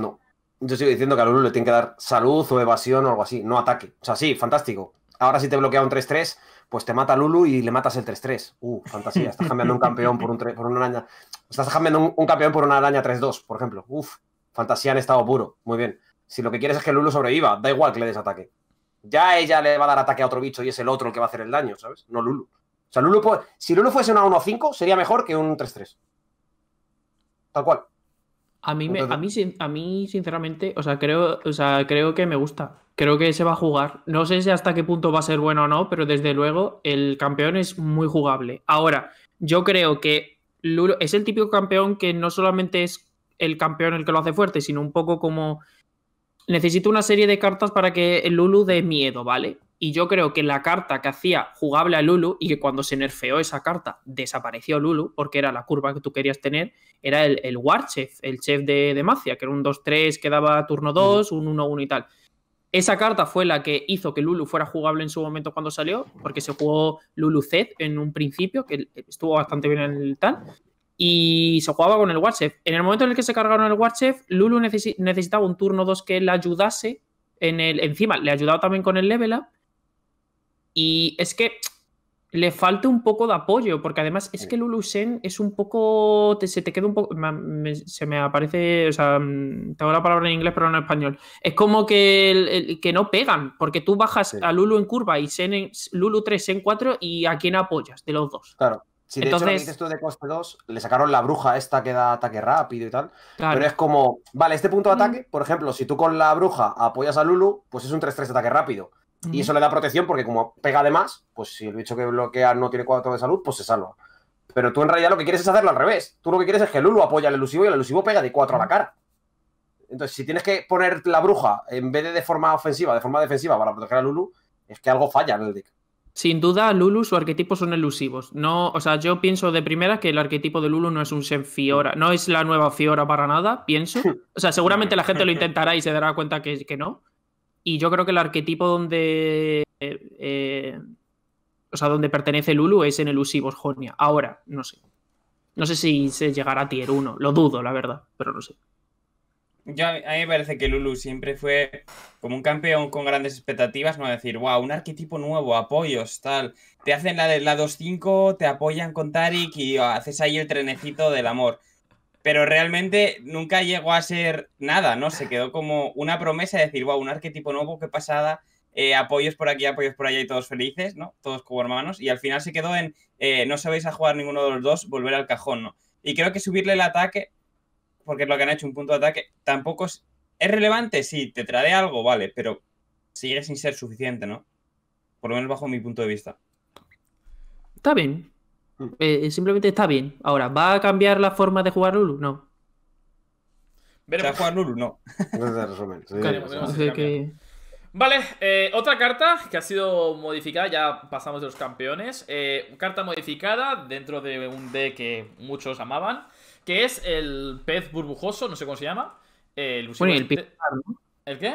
No. Yo sigo diciendo que a Lulu le tiene que dar salud o evasión o algo así, no ataque. O sea, sí, fantástico. Ahora si te bloquea un 3-3, pues te mata Lulu y le matas el 3-3. Uh, fantasía. Estás cambiando un campeón por, un por una araña. Estás cambiando un, campeón por una araña 3-2, por ejemplo. Uf, fantasía en estado puro. Muy bien. Si lo que quieres es que Lulu sobreviva, da igual que le des ataque. Ya ella le va a dar ataque a otro bicho y es el otro el que va a hacer el daño, ¿sabes? No Lulu. O sea, Lulu, si Lulu fuese una 1-5, sería mejor que un 3-3. Tal cual. A mí, me, a, mí, sinceramente, o sea, creo, sea, creo que me gusta. Creo que se va a jugar. No sé si hasta qué punto va a ser bueno o no, pero desde luego el campeón es muy jugable. Ahora, yo creo que Lulu es el típico campeón que no solamente es el campeón el que lo hace fuerte, sino un poco como necesito una serie de cartas para que el Lulu dé miedo, ¿vale? Y yo creo que la carta que hacía jugable a Lulu y que cuando se nerfeó esa carta desapareció Lulu porque era la curva que tú querías tener, era el, el Warchef, el chef de Macia, que era un 2-3 que daba turno 2, mm. un 1-1 y tal. Esa carta fue la que hizo que Lulu fuera jugable en su momento cuando salió, porque se jugó Lulu Zed en un principio, que estuvo bastante bien en el tal, y se jugaba con el Warchef. En el momento en el que se cargaron el Warchef, Lulu necesitaba un turno 2 que le ayudase en el, encima le ayudaba también con el level up y es que le falta un poco de apoyo, porque además es que lulu Sen es un poco. se te queda un poco. Me, se me aparece. O sea, mm, tengo la palabra en inglés, pero no en español. Es como que, que no pegan, porque tú bajas a Lulu en curva y Sen Lulu 3, Sen 4, y a quién apoyas de los dos. Claro. Si de Entonces, hecho de coste 2, le sacaron la bruja esta que da ataque rápido y tal. Pero es como, vale, este punto de mm. ataque, por ejemplo, si tú con la bruja apoyas a Lulu, pues es un 3-3 ataque rápido. Y eso le da protección porque como pega más, pues si el bicho que bloquea no tiene cuatro de salud, pues se salva. Pero tú en realidad lo que quieres es hacerlo al revés. Tú lo que quieres es que Lulu apoya al elusivo y el elusivo pega de cuatro a la cara. Entonces, si tienes que poner la bruja en vez de de forma ofensiva, de forma defensiva para proteger a Lulu, es que algo falla en el deck. Sin duda, Lulu, su arquetipo son elusivos. No, o sea, yo pienso de primera que el arquetipo de Lulu no es un Senfiora Fiora, no es la nueva Fiora para nada, pienso. O sea, seguramente la gente lo intentará y se dará cuenta que, que no. Y yo creo que el arquetipo donde. Eh, o sea, donde pertenece Lulu es en el Usivos Jonia. Ahora, no sé. No sé si se llegará a tier 1. Lo dudo, la verdad, pero no sé. a mí me parece que Lulu siempre fue como un campeón con grandes expectativas, ¿no? Decir, wow, un arquetipo nuevo, apoyos, tal. Te hacen la de la 2-5, te apoyan con Tarik y haces ahí el trenecito del amor pero realmente nunca llegó a ser nada, ¿no? Se quedó como una promesa de decir, wow, un arquetipo nuevo, qué pasada, eh, apoyos por aquí, apoyos por allá y todos felices, ¿no? Todos como hermanos. Y al final se quedó en, eh, no sabéis a jugar ninguno de los dos, volver al cajón, ¿no? Y creo que subirle el ataque, porque es lo que han hecho, un punto de ataque, tampoco es, ¿es relevante, sí, te trae algo, vale, pero sigue sin ser suficiente, ¿no? Por lo menos bajo mi punto de vista. Está bien, eh, eh, simplemente está bien. Ahora, ¿va a cambiar la forma de jugar Lulu? No. ¿Va a jugar Lulu? No. Vale, eh, otra carta que ha sido modificada, ya pasamos de los campeones. carta modificada dentro de un D que muchos amaban, que es el pez burbujoso, no sé cómo se llama. el, bueno, el, ¿El qué?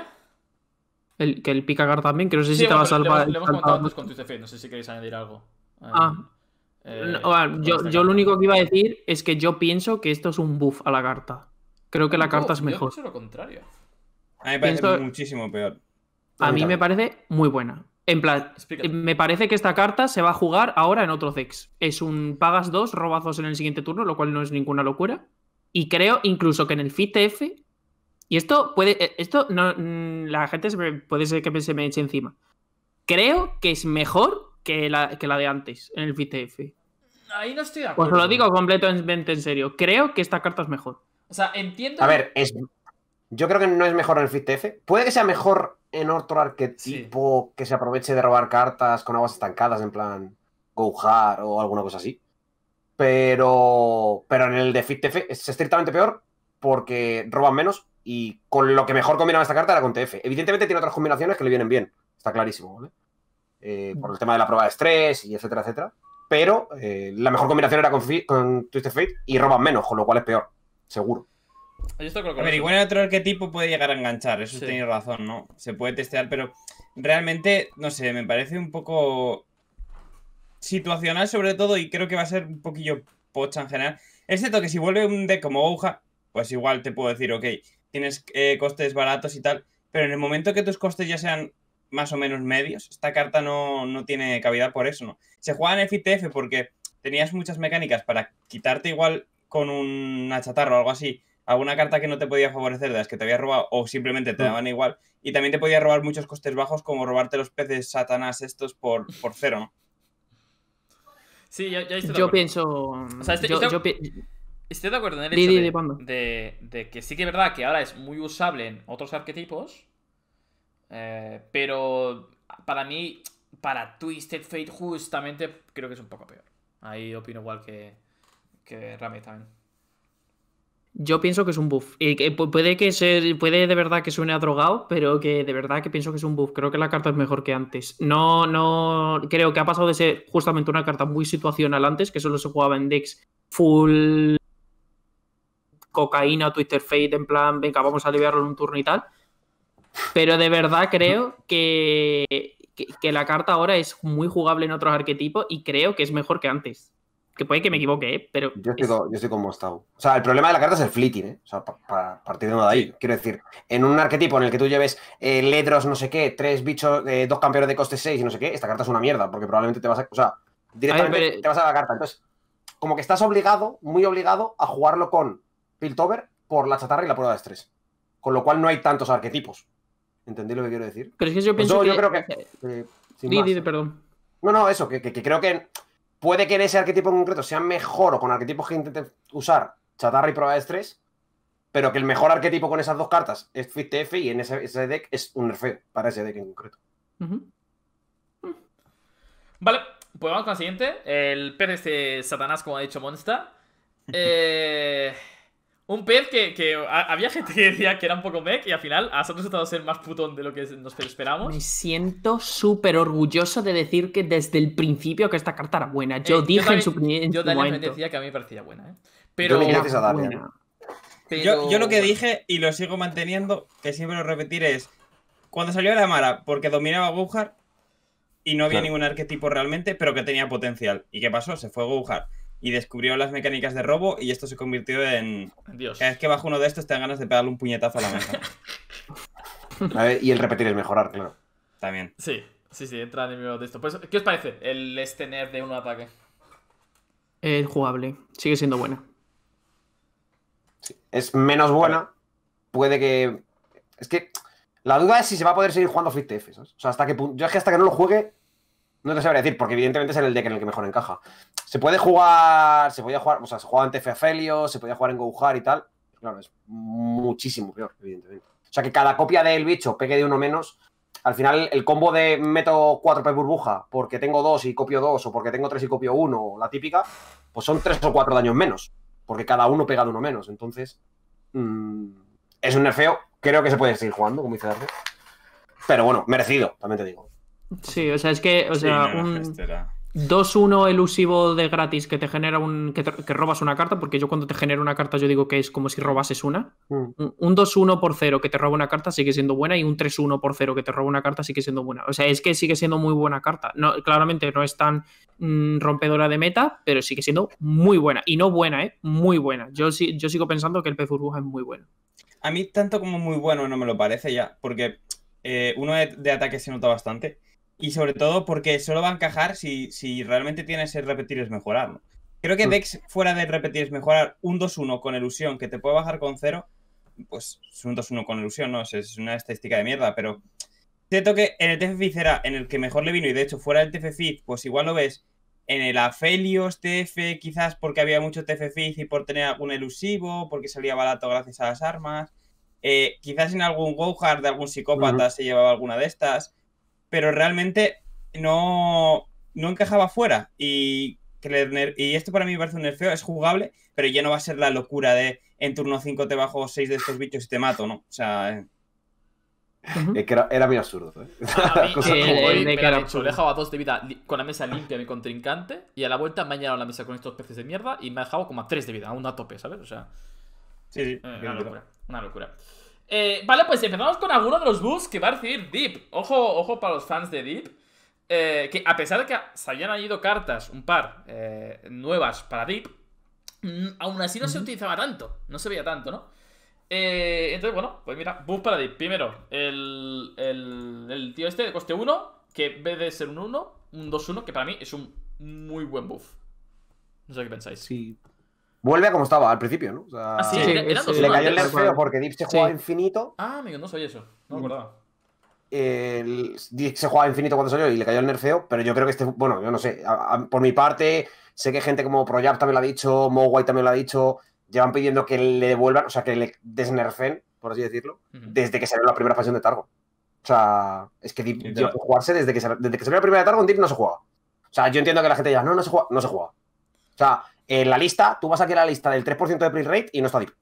que el picagar también, que no sé si te va a salvar. no sé si queréis añadir algo. Ah, eh, ah, yo, lo único que iba a decir es que yo pienso que esto es un buff a la carta. Creo que la carta es mejor. Yo lo contrario. A mí me parece muchísimo peor. A mí me parece muy buena. En plan, me parece que esta carta se va a jugar ahora en otro Zex, Es un pagas dos, robas dos en el siguiente turno, lo cual no es ninguna locura. Y creo incluso que en el FITF. Y esto puede. Eh, esto no. Mm, la gente puede ser que se me eche encima. Creo que es mejor que la, de antes, en el fitf. Ahí no estoy de Pues lo digo completamente en serio. Creo que esta carta es mejor. O sea, entiendo. A ver, yo creo que no es mejor en el FITF. Puede que sea mejor en otro arquetipo que se aproveche de robar cartas con aguas estancadas, en plan gojar o alguna cosa así. Pero, pero en el de FITF es estrictamente peor porque roban menos y con lo que mejor combinaba esta carta era con TF. Evidentemente tiene otras combinaciones que le vienen bien, está clarísimo, ¿vale? Eh, por mm. el tema de la prueba de estrés y etcétera, etcétera. Pero eh, la mejor combinación era con, Twisted Fate y roban menos, con lo cual es peor, seguro. a ver, igual otro arquetipo puede llegar a enganchar, eso sí. razón, ¿no? Se puede testear, pero realmente, no sé, me parece un poco situacional sobre todo y creo que va a ser un poquillo pocha en general. Excepto que si vuelve un deck como Ouja, pues igual te puedo decir, ok, tienes eh, costes baratos y tal, pero en el momento que tus costes ya sean más o menos medios. Esta carta no, tiene cabida por eso, ¿no? Se juega en FITF porque tenías muchas mecánicas para quitarte igual con un achatarro o algo así, alguna carta que no te podía favorecer de las que te había robado o simplemente te mm. daban igual. Y también te podía robar muchos costes bajos como robarte los peces satanás estos por, por cero, ¿no? Sí, yo, yo pienso... Estoy de acuerdo en el de, que sí que es verdad que ahora es muy usable en otros arquetipos, eh, pero para mí, para Twisted Fate, justamente, creo que es un poco peor. Ahí opino igual que, que Rami también. Yo pienso que es un buff. Y que puede que puede de verdad que suene a drogado, pero que de verdad que pienso que es un buff. Creo que la carta es mejor que antes. No, no. Creo que ha pasado de ser justamente una carta muy situacional antes, que solo se jugaba en decks full cocaína, Twisted Fate, en plan, venga, vamos a aliviarlo en un turno y tal. Pero de verdad creo que, que, la carta ahora es muy jugable en otros arquetipos y creo que es mejor que antes. Que puede que me equivoque, ¿eh? pero. Yo estoy, con, Mostau. O sea, el problema de la carta es el flitting, ¿eh? O sea, para partir de ahí. Quiero decir, en un arquetipo en el que tú lleves eh, ledros, no sé qué, tres bichos, eh, dos campeones de coste 6 y no sé qué, esta carta es una mierda, porque probablemente te vas a. O sea, directamente te vas a la carta. Entonces, como que estás obligado, muy obligado, a jugarlo con Piltover por la chatarra y la prueba de estrés. Con lo cual no hay tantos arquetipos. ¿Entendí lo que quiero decir? Pero es que yo pues pienso no, Yo creo que, eh, perdón. No, no, eso, que, creo que puede que en ese arquetipo en concreto sea mejor o con arquetipos que intenten usar chatarra y prueba de estrés, pero que el mejor arquetipo con esas dos cartas es Fit y en ese, deck es un nerfeo para ese deck en concreto. Mm. Vale, pues vamos con la siguiente. El PNS este Satanás, como ha dicho Monsta. Eh... Un pez que, había gente que decía que era un poco mech y al final ha resultado ser más putón de lo que nos esperamos. Me siento súper orgulloso de decir que desde el principio que esta carta era buena. Yo eh, dije en su Yo decía que a mí me parecía buena, ¿eh? Pero... Yo lo que dije, y lo sigo manteniendo, que siempre lo repetiré, es cuando salió la Mara, porque dominaba Gujar y no había ningún arquetipo realmente, pero que tenía potencial. ¿Y qué pasó? Se fue Gujar y descubrió las mecánicas de robo y esto se convirtió en... Dios. Cada vez que bajo uno de estos te dan ganas de pegarle un puñetazo a la mesa. y el repetir es mejorar, claro. También. Sí, sí, sí, entra en el mismo de esto. Pues, ¿Qué os parece el estener de un ataque? Es jugable, sigue siendo buena. Sí. Es menos buena, puede que... Es que la duda es si se va a poder seguir jugando free O sea, hasta que... Yo es que hasta que no lo juegue, no te sabré decir, porque evidentemente es en el deck en el que mejor encaja. Se puede jugar, se podía jugar, o sea, se jugaba ante Fefelio, se podía jugar en Goujar y tal. claro, es muchísimo peor, evidentemente. O sea, que cada copia del bicho pegue de uno menos. Al final, el combo de meto 4 P burbuja porque tengo 2 y copio 2, o porque tengo 3 y copio 1, la típica, pues son 3 o 4 daños menos. Porque cada uno pega de uno menos. Entonces, mm, es un nerfeo. Creo que se puede seguir jugando, como dice Darby. Pero bueno, merecido, también te digo. Sí, o sea, es que, o sea, un 2-1 este elusivo de gratis que te genera un. Que, robas una carta, porque yo cuando te genero una carta, yo digo que es como si robases una. Mm. Un 2-1 por 0 que te roba una carta sigue siendo buena, y un 3-1 por 0 que te roba una carta sigue siendo buena. O sea, es que sigue siendo muy buena carta. No, claramente no es tan mm, rompedora de meta, pero sigue siendo muy buena. Y no buena, ¿eh? Muy buena. Yo, yo sigo pensando que el pez es muy bueno. A mí, tanto como muy bueno, no me lo parece ya, porque eh, uno de ataque se nota bastante y sobre todo porque solo va a encajar si, realmente tienes el repetir es mejorar. Creo que mm. Dex fuera de repetir es mejorar un 2-1 con ilusión que te puede bajar con 0, pues es un 2-1 con ilusión, ¿no? Es una estadística de mierda, pero cierto que en el TFFIZ era en el que mejor le vino y de hecho fuera del TFFIZ, pues igual lo ves en el Afelios TF, quizás porque había mucho TFFIZ y por tener algún elusivo, porque salía barato gracias a las armas. Eh, quizás en algún Gohard de algún psicópata se llevaba alguna de estas pero realmente no, encajaba fuera. Y, y esto para mí parece un nerfeo, es jugable, pero ya no va a ser la locura de en turno 5 te bajo 6 de estos bichos y te mato, ¿no? O sea... Eh. era, era muy absurdo. ¿eh? A He dejado a dos de vida con la mesa limpia a mi contrincante y a la vuelta me ha llenado la mesa con estos peces de mierda y me ha dejado como a tres de vida, aún a tope, ¿sabes? O sea. Sí, sí. Eh, una locura. Una locura. Eh, vale, pues empezamos con alguno de los buffs que va a recibir Deep. Ojo, ojo para los fans de Deep. Eh, que a pesar de que se habían añadido cartas, un par, eh, nuevas para Deep, mm, aún así no se utilizaba tanto. No se veía tanto, ¿no? entonces, bueno, pues mira, buff para Deep. Primero, el, el, el tío este de coste 1, que en vez de ser un 1, un 2-1, que para mí es un muy buen buff. No sé qué pensáis. Sí, vuelve a como estaba al principio, ¿no? Ah, sí, le cayó el nerfeo porque Dip se jugaba infinito. Ah, amigo, no soy eso, no me mm. acordaba. se jugaba infinito cuando salió y le cayó el nerfeo, pero yo creo que este, bueno, yo no sé, por mi parte, sé que gente como Proyap también lo ha dicho, Mogwai también lo ha dicho, llevan pidiendo que le devuelvan, o sea, que le desnerfen, por así decirlo, desde que salió la primera pasión de Targo. O sea, es que Deep jugarse desde que, desde la primera de Targon, Deep no se juega. O sea, yo entiendo que la gente diga, no, no se juega, no se juega. O sea, en la lista, tú vas aquí a la lista del 3% de print rate y no está deep.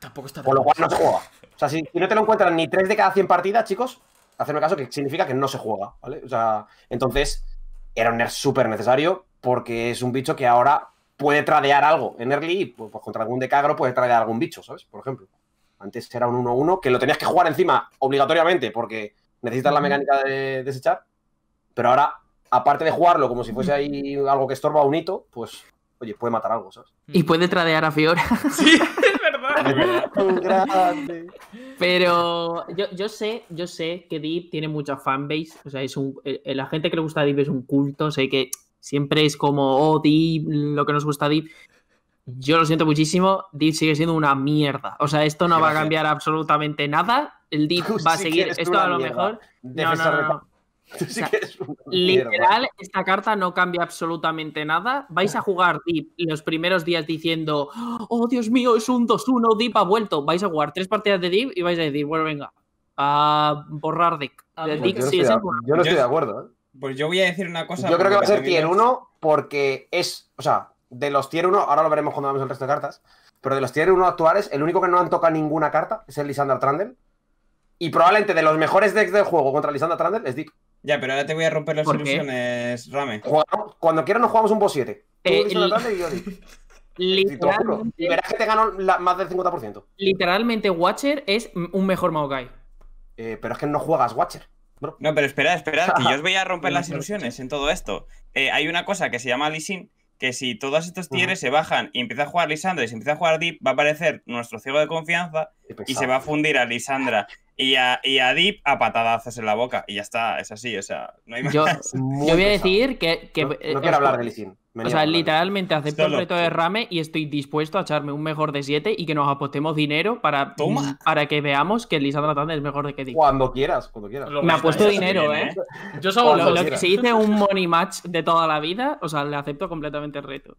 Tampoco está Con lo cual no se juega. O sea, si, no te lo encuentran ni 3 de cada 100 partidas, chicos, hacerme caso que significa que no se juega, ¿vale? O sea, entonces era un nerf súper necesario porque es un bicho que ahora puede tradear algo en early y pues, pues contra algún decagro puede tradear algún bicho, ¿sabes? Por ejemplo. Antes era un 1-1 que lo tenías que jugar encima obligatoriamente porque necesitas la mecánica de desechar, pero ahora aparte de jugarlo como si fuese ahí algo que estorba un hito, pues, oye, puede matar algo, ¿sabes? Y puede tradear a Fiora. sí, es verdad. Pero yo, sé, yo sé que Deep tiene mucha fanbase. O sea, es un, la gente que le gusta Deep es un culto. Sé que siempre es como, oh, Deep, lo que nos gusta Deep. Yo lo siento muchísimo, Deep sigue siendo una mierda. O sea, esto no va a cambiar absolutamente nada. El Deep va a seguir, esto a lo mejor. literal, esta carta no cambia absolutamente nada. Vais a jugar Y los primeros días diciendo, oh Dios mío, es un 2-1, Deep ha vuelto. Vais a jugar tres partidas de Deep y vais a decir, bueno, venga, a borrar Deck. yo, no estoy de acuerdo. ¿eh? Pues yo voy a decir una cosa. Yo creo que va a ser tier 1 porque es, o sea, de los tier 1, ahora lo veremos cuando veamos el resto de cartas, pero de los tier 1 actuales, el único que no han tocado ninguna carta es el Lisandra Trandel. Y probablemente de los mejores decks del juego contra Lisandra Trandel es Deep. Ya, pero ahora te voy a romper las ilusiones, Rame. Cuando, quieras nos jugamos un boss 7. Eh, y yo literalmente... verás que te gano más del 50%. Literalmente, Watcher es un mejor Maokai. Eh, pero es que no juegas Watcher. No, pero esperad, esperad, que yo os voy a romper las ilusiones en todo esto. Eh, hay una cosa que se llama Lisin, que si todos estos tieres se bajan y empieza a jugar Lisandra y se empieza a jugar Deep, va a aparecer nuestro ciego de confianza y se va a fundir a Lisandra y a, y a Deep a patadazos en la boca. Y ya está, es así, o sea, no hay más. Yo, voy a decir que. no, eh, quiero hablar de Lissin. O sea, literalmente acepto el reto de Rame y estoy dispuesto a echarme un mejor de 7 y que nos apostemos dinero para, para que veamos que Lisa Tan es mejor de que Deep Cuando quieras, cuando quieras. Me apuesto dinero, ¿eh? ¿eh? Yo solo lo, un money match de toda la vida, o sea, le acepto completamente el reto.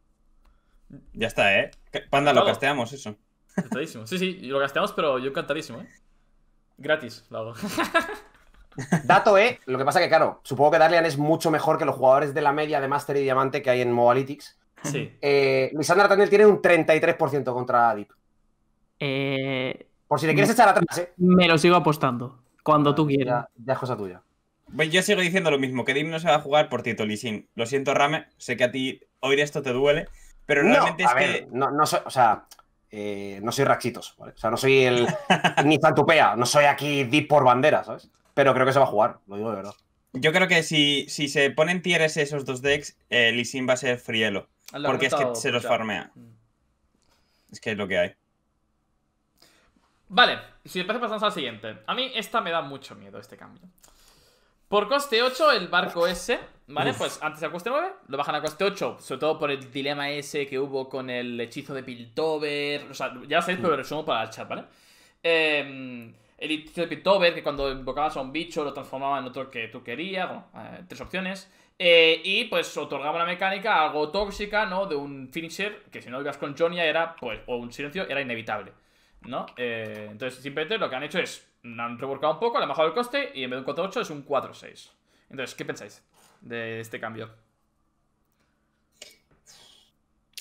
Ya está, ¿eh? Panda, lo casteamos, eso. Encantadísimo. Sí, sí, lo casteamos, pero yo encantadísimo, ¿eh? Gratis, lo Dato ¿eh? lo que pasa que, claro, supongo que Darlian es mucho mejor que los jugadores de la media de Master y Diamante que hay en Moalytics. Sí. Eh, Lisandra también tiene un 33% contra Deep. Eh, por si te quieres echar atrás, ¿eh? Me lo sigo apostando. Cuando tú quieras. Ya, es cosa tuya. yo sigo diciendo lo mismo, que Deep no se va a jugar por Tito Lo siento, Rame, sé que a ti oír esto te duele, pero realmente es que. No, no, o sea, eh, no soy Raxitos, ¿vale? O sea, no soy el. ni no soy aquí Deep por bandera, ¿sabes? Pero creo que se va a jugar, lo digo de verdad. Yo creo que si, si se ponen tieres esos dos decks, el eh, Isin va a ser Frielo. Porque es que se los farmea. Mm. Es que es lo que hay. Vale, si empezamos pasamos al siguiente. A mí esta me da mucho miedo, este cambio. Por coste 8, el barco S ¿vale? Pues antes era coste 9, lo bajan a coste 8, sobre todo por el dilema ese que hubo con el hechizo de Piltover. O sea, ya sabéis, pero resumo para el chat, ¿vale? Em, el hechizo de Piltover, que cuando invocabas a un bicho lo transformaba en otro que tú querías, eh, tres opciones. Eh, y pues otorgaba una mecánica algo tóxica, ¿no? De un finisher que si no ibas con Jonia era, pues, o un silencio era inevitable, ¿no? Eh, entonces simplemente lo que han hecho es han reworkado un poco, le han bajado el coste y en vez de un 4-8, es un 4-6. Entonces, ¿qué pensáis de este cambio?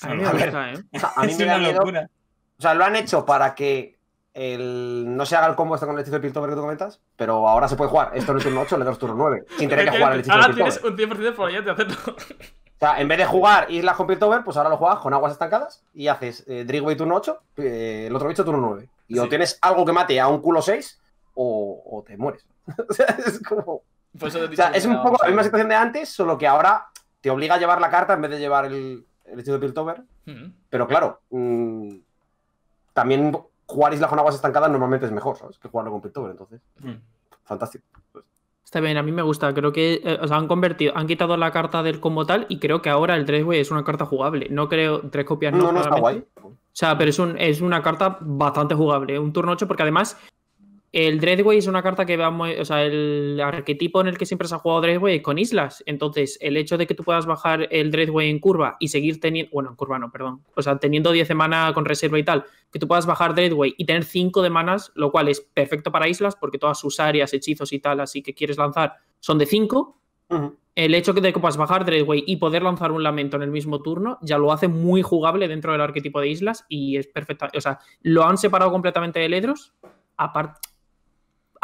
A mí, me, a ver, ¿eh? a mí me una locura. O sea, lo han hecho para que no se haga el combo este con el hechizo de Piltover que tú comentas, pero ahora se puede jugar esto en el turno 8, le das turno 9, sin tener que, jugar el hechizo ahora de Piltover. Ahora tienes un 10% de ya te hacerlo. O sea, en vez de jugar Islas con Piltover, pues ahora lo juegas con aguas estancadas y haces eh, Drigway turno 8, eh, el otro bicho turno 9. Y sí. o tienes algo que mate a un culo 6 o, te mueres. o sea, es como. Pues o sea, es un poco la misma situación de antes, solo que ahora te obliga a llevar la carta en vez de llevar el, el hechizo de Piltover. Mm. Pero claro, mm, también jugar Isla con aguas estancadas normalmente es mejor, ¿sabes? Que jugarlo con Piltover, entonces. Mm. Fantástico. Pues, está bien, a mí me gusta. Creo que eh, o sea, han convertido, han quitado la carta del como tal y creo que ahora el 3 es una carta jugable. No creo, tres copias no. No, no está guay. O sea, pero es, es una carta bastante jugable. Un turno 8, porque además el Dreadway es una carta que va muy, o sea, el arquetipo en el que siempre se ha jugado Dreadway con islas. Entonces, el hecho de que tú puedas bajar el Dreadway en curva y seguir teniendo, bueno, en curva no, perdón, o sea, teniendo 10 de mana con reserva y tal, que tú puedas bajar Dreadway y tener 5 de manas, lo cual es perfecto para islas porque todas sus áreas, hechizos y tal, así que quieres lanzar, son de 5. El hecho de que puedas bajar Dreadway y poder lanzar un lamento en el mismo turno ya lo hace muy jugable dentro del arquetipo de islas y es perfecta. O sea, lo han separado completamente de Ledros. Aparte,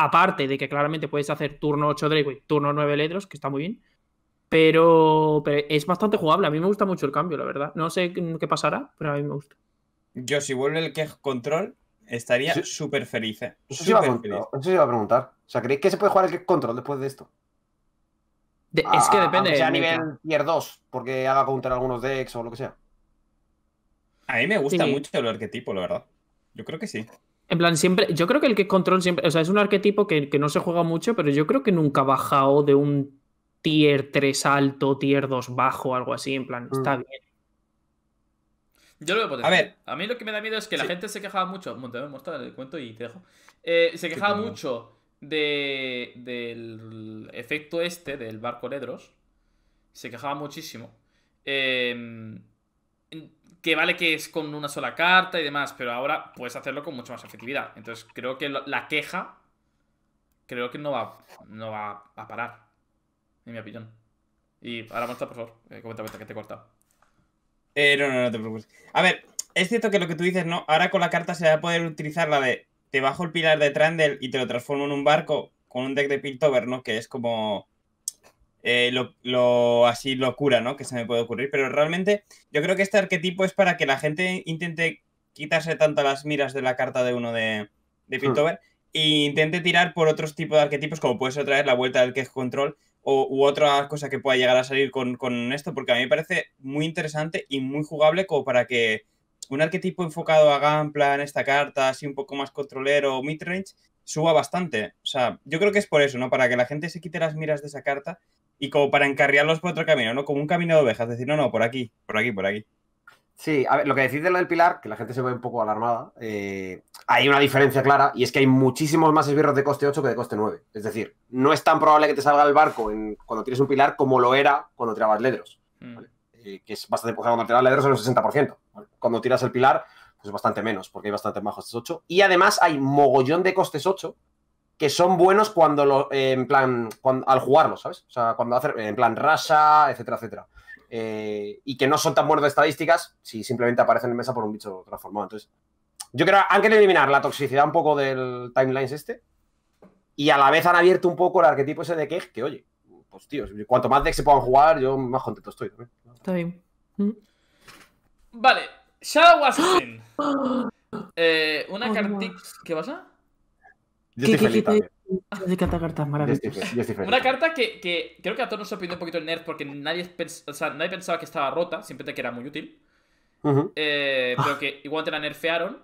Aparte de que claramente puedes hacer turno 8 Drakeway, turno 9 Ledros, que está muy bien. Pero, es bastante jugable. A mí me gusta mucho el cambio, la verdad. No sé qué pasará, pero a mí me gusta. Yo, si vuelve el Keg Control, estaría súper feliz. ¿eh? Eso, se iba a preguntar. O sea, ¿creéis que se puede jugar el Keg Control después de esto? es que ah, depende. Sea a nivel tier 2, porque haga counter algunos decks o lo que sea. A mí me gusta mucho el arquetipo, la verdad. Yo creo que sí. En plan, siempre, yo creo que el que control siempre, o sea, es un arquetipo que, que, no se juega mucho, pero yo creo que nunca ha bajado de un tier 3 alto, tier 2 bajo, algo así, en plan, está mm. bien. Yo lo veo potencial. A ver. A mí lo que me da miedo es que la gente se quejaba mucho, te voy a mostrar el cuento y te dejo. Eh, se quejaba mucho de, del efecto este del barco Ledros. Se quejaba muchísimo. Eh, que vale que es con una sola carta y demás, pero ahora puedes hacerlo con mucha más efectividad. Entonces creo que la queja creo que no va, no va a parar, en mi opinión. Y ahora, muestra, por favor, eh, que te he cortado. Eh, no, no, no te preocupes. A ver, es cierto que lo que tú dices, ¿no? Ahora con la carta se va a poder utilizar la de te bajo el pilar de Trandel y te lo transformo en un barco con un deck de Piltover, ¿no? Que es como eh, lo, así locura, ¿no? Que se me puede ocurrir. Pero realmente yo creo que este arquetipo es para que la gente intente quitarse tanto las miras de la carta de uno de, hmm. Pintover e intente tirar por otros tipos de arquetipos, como puede ser otra vez la vuelta del que es Control o, u otra cosa que pueda llegar a salir con, esto, porque a mí me parece muy interesante y muy jugable como para que un arquetipo enfocado a Gampla en esta carta, así un poco más controlero o midrange, suba bastante. O sea, yo creo que es por eso, ¿no? Para que la gente se quite las miras de esa carta y como para encarriarlos por otro camino, ¿no? Como un camino de ovejas, decir, no, no, por aquí, por aquí, por aquí. Sí, a ver, lo que decís de lo del Pilar, que la gente se ve un poco alarmada, eh, hay una diferencia clara y es que hay muchísimos más esbirros de coste 8 que de coste 9. Es decir, no es tan probable que te salga el barco cuando tienes un Pilar como lo era cuando tirabas Ledros. Mm. Eh, que es bastante empujado cuando tiras Ledros en el 60%. Cuando tiras el Pilar, pues bastante menos, porque hay bastante más costes 8. Y además hay mogollón de costes 8 que son buenos cuando lo, eh, en plan, cuando, al jugarlos, ¿sabes? O sea, cuando hacen. en plan rasa, etcétera, etcétera. Eh, y que no son tan buenos de estadísticas si simplemente aparecen en mesa por un bicho transformado. Entonces, yo creo, han querido eliminar la toxicidad un poco del timelines este y a la vez han abierto un poco el arquetipo ese de que que oye, pues tío, cuanto más decks se puedan jugar, yo más contento estoy también. Está bien. Mm. Vale, Shadow Assassin. eh, una oh, cartita. ¿Qué pasa? Una carta que, creo que a todos nos sorprendió un poquito el nerf porque nadie, pensaba que estaba rota, simplemente que era muy útil. Eh, pero ah. que igual te la nerfearon.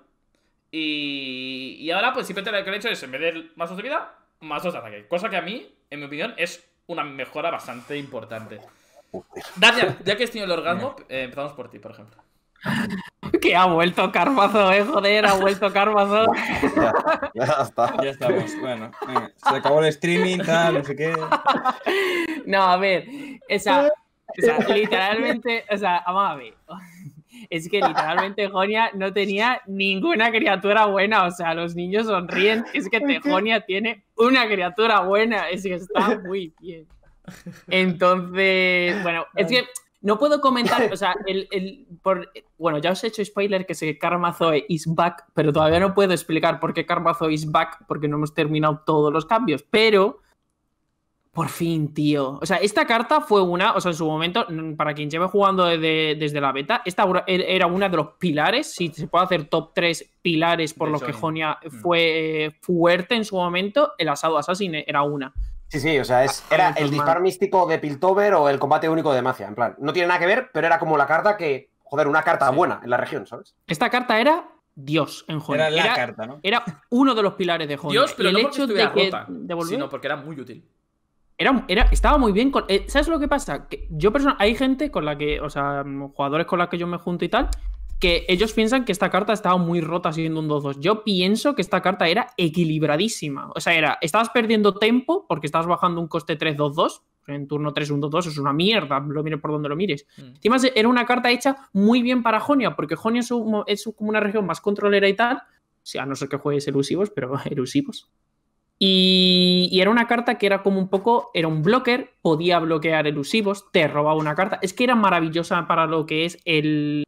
Y, ahora, pues simplemente lo que han hecho es en vez de más dos de vida, más dos de ataque. Cosa que a mí, en mi opinión, es una mejora bastante importante. Gracias, ya que has tenido el orgasmo, eh, empezamos por ti, por ejemplo. Que ha vuelto Carpazo, eh, joder, ha vuelto Carmazo. Ya, está. Ya estamos. Bueno, se acabó el streaming, tal, no sé qué. No, a ver, esa, literalmente, o sea, vamos a ver. Es que literalmente Jonia no tenía ninguna criatura buena, o sea, los niños sonríen. Es que Tejonia tiene una criatura buena, es que está muy bien. Entonces, bueno, es que no puedo comentar, o sea, el, por, bueno, ya os he hecho spoiler que sé Karma Zoe is back, pero todavía no puedo explicar por qué Karma Zoe is back, porque no hemos terminado todos los cambios, pero... Por fin, tío. O sea, esta carta fue una, o sea, en su momento, mm, para quien lleve jugando desde, desde la beta, esta e, era una de los pilares, si se puede hacer top 3 pilares por lo que Jonia mm. fue eh, fuerte en su momento, el asado Assassin era una. Sí, sí, o sea, es, ah, era el dispar místico de Piltover o el combate único de Macia. En plan, no tiene nada que ver, pero era como la carta que. Joder, una carta buena en la región, ¿sabes? Esta carta era Dios en joder Era la carta, ¿no? Era uno de los pilares de Joder. Dios, pero el hecho de que rota, sino porque era muy útil. Era, era, estaba muy bien. Con, eh, ¿Sabes lo que pasa? Que yo personalmente, hay gente con la que, o sea, jugadores con los que yo me junto y tal, que ellos piensan que esta carta estaba muy rota siendo un 2-2. Yo pienso que esta carta era equilibradísima. O sea, era, estabas perdiendo tiempo porque estabas bajando un coste 3-2-2. En turno 3, 1, 2, es una mierda, lo mires por donde lo mires. Mm. era una carta hecha muy bien para Jonia, porque Jonia es, como una región más controlera y tal. O sea, no sé qué juegues elusivos, pero elusivos. Y, y, era una carta que era como un poco, era un blocker, podía bloquear elusivos, te robaba una carta. Es que era maravillosa para lo que es el,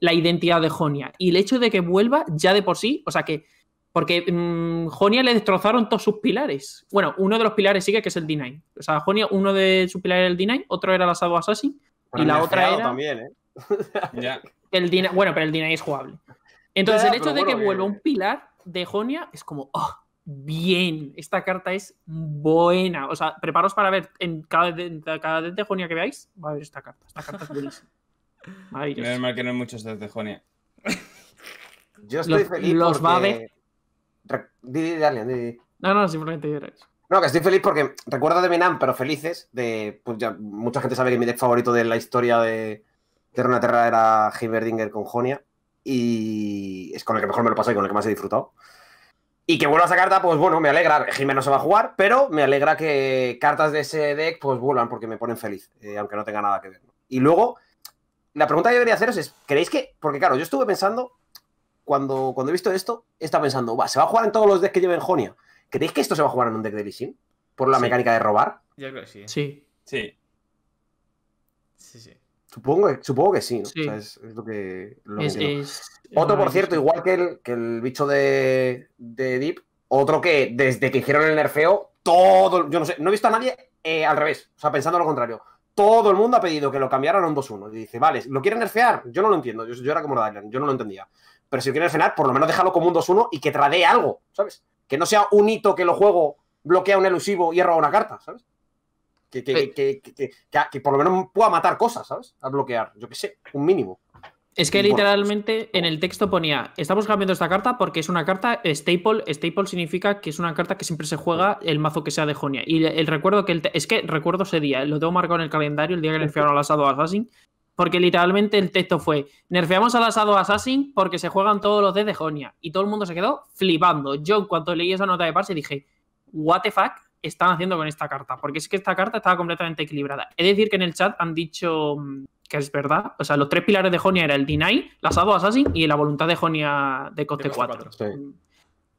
la identidad de Jonia. Y el hecho de que vuelva ya de por sí, o sea que. Porque mm, Jonia le destrozaron todos sus pilares. Bueno, uno de los pilares sigue que es el D9. O sea, Jonia, uno de sus pilares era el D9, otro era el Asado Assassin. y la otra era. También, ¿eh? El bueno, pero el d es jugable. Entonces, el hecho de que vuelva un pilar de Jonia es como. Oh, bien, esta carta es buena. O sea, preparos para ver en cada, en de Jonia que veáis, va a haber esta carta. Esta carta es buenísima. Me que no hay muchos de Jonia. Yo estoy feliz feliz los porque... va dale, No, no, simplemente era No, que estoy feliz porque recuerdo de Minam pero felices. De, pues mucha gente sabe que mi deck favorito de la historia de Terra Terra era Heimerdinger con Jonia. Y es con el que mejor me lo paso y con el que más he disfrutado. Y que vuelva esa carta, pues bueno, me alegra. Jimeno no se va a jugar, pero me alegra que cartas de ese deck pues vuelvan porque me ponen feliz, eh, aunque no tenga nada que ver. Y luego, la pregunta que debería haceros es, ¿creéis que? Porque claro, yo estuve pensando, cuando, cuando he visto esto, estaba pensando, va, ¿se va a jugar en todos los decks que lleven Jonia? ¿Creéis que esto se va a jugar en un deck de Lee ¿Por la mecánica de robar? Yo creo que sí. ¿eh? Sí. Sí. Sí, sí. Supongo, supongo que sí, ¿no? O sea, es, lo que. otro, por cierto, igual que el, que el bicho de, Deep, otro que desde que hicieron el nerfeo, todo. Yo no sé, no he visto a nadie eh, al revés, o sea, pensando lo contrario todo el mundo ha pedido que lo cambiaran a un 2-1. Y dice, vale, ¿lo quieren nerfear? Yo no lo entiendo. Yo, era como la yo no lo entendía. Pero si lo quieren nerfear, por lo menos déjalo como un 2-1 y que tradee algo, ¿sabes? Que no sea un hito que lo juego, bloquea un elusivo y erra una carta, ¿sabes? Que, que, que, que, por lo menos pueda matar cosas, ¿sabes? A bloquear, yo qué sé, un mínimo. Es que pues, literalmente en el texto ponía, estamos cambiando esta carta porque es una carta staple. Staple significa que es una carta que siempre se juega el mazo que sea de Jonia. Y el, recuerdo que... es que recuerdo ese día, lo tengo marcado en el calendario, el día que nerfearon al asado Assassin, porque literalmente el texto fue, nerfeamos al asado Assassin porque se juegan todos los de, de Jonia. Y todo el mundo se quedó flipando. Yo en cuanto leí esa nota de parse dije, what the fuck están haciendo con esta carta? Porque es que esta carta estaba completamente equilibrada. Es decir, que en el chat han dicho... Mm, que es verdad. O sea, los tres pilares de Jonia era el Deny, la Sado Assassin y la voluntad de Jonia de cote 4.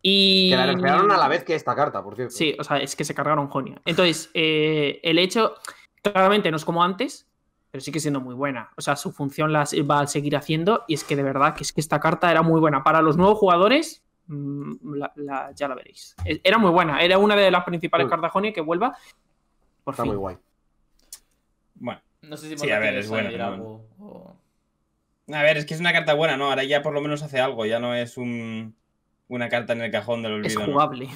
Y... Que la a la vez que esta carta, por cierto. Sí, o sea, es que se cargaron Jonia. Entonces, eh, el hecho, claramente no es como antes, pero sigue siendo muy buena. O sea, su función la va a seguir haciendo y es que de verdad que es que esta carta era muy buena. Para los nuevos jugadores, mm, ya la veréis. E, era muy buena, era una de las principales cartas de Jonia que vuelva. Por Está muy guay. Bueno, no sé si sí, a ver, es algo, A ver, es que es una carta buena, ¿no? Ahora ya por lo menos hace algo, ya no es un, una carta en el cajón del olvido. Es jugable.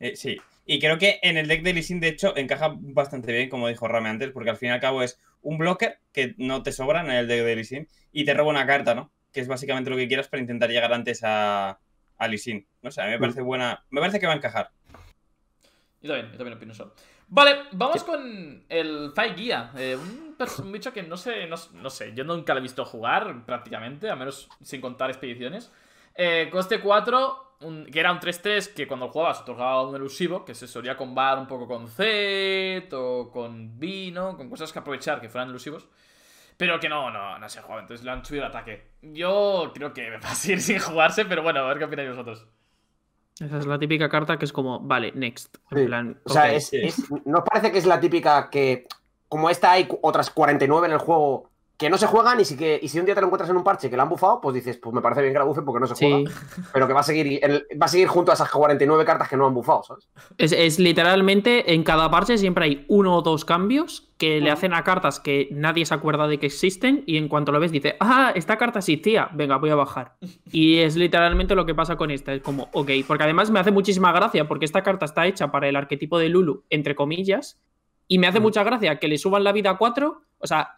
Eh, sí. Y creo que en el deck de Lissin, de hecho, encaja bastante bien, como dijo Rame antes, porque al fin y al cabo es un blocker que no te sobra en el deck de Lissin y te roba una carta, ¿no? Que es básicamente lo que quieras para intentar llegar antes a, a Sin No sé, a mí me mm. parece buena. Me parece que va a encajar. Yo también, yo también opino eso. Vale, vamos con el Fight Guía. Eh, un, bicho que no sé, no, sé, yo nunca lo he visto jugar prácticamente, a menos sin contar expediciones. Eh, coste 4, que era un 3-3 que cuando jugabas otorgaba un elusivo, que se solía combar un poco con Z o con Vino, con cosas que aprovechar que fueran elusivos. Pero que no, no, no se juega, entonces le han subido el ataque. Yo creo que me va a ir sin jugarse, pero bueno, a ver qué opináis vosotros. Esa es la típica carta que es como, vale, next. En o sea, es, nos parece que es la típica que, como esta hay otras 49 en el juego que no se juegan y si, que, y si un día te lo encuentras en un parche que la han bufado, pues dices, pues me parece bien que la bufen porque no se juega. Pero que va a seguir va a seguir junto a esas 49 cartas que no han bufado, ¿sabes? Es, es, literalmente en cada parche siempre hay uno o dos cambios que le hacen a cartas que nadie se acuerda de que existen y en cuanto lo ves dice, ah, esta carta existía, venga, voy a bajar. Y es literalmente lo que pasa con esta, es como, ok, porque además me hace muchísima gracia porque esta carta está hecha para el arquetipo de Lulu, entre comillas, y me hace mucha gracia que le suban la vida a 4, o sea,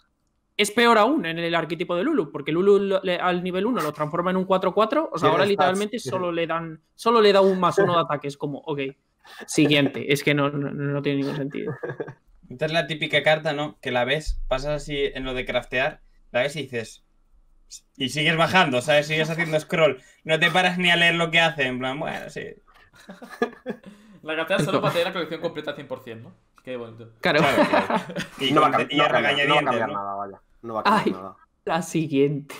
es peor aún en el arquetipo de Lulu, porque Lulu al nivel 1 lo transforma en un 4-4, o sea, ahora literalmente solo le dan solo le da un más uno de ataque, es como, ok, siguiente, es que no tiene ningún sentido. Esta es la típica carta, ¿no? Que la ves, pasas así en lo de craftear, la ves y dices. Y sigues bajando, ¿sabes? Sigues haciendo scroll. No te paras ni a leer lo que hace, en plan, bueno, sí. La crafteas solo para tener la colección completa al 100%, ¿no? Qué bonito. Claro. claro. Y, no va a, y cambiar, nada, vaya. No va a cambiar nada. La siguiente.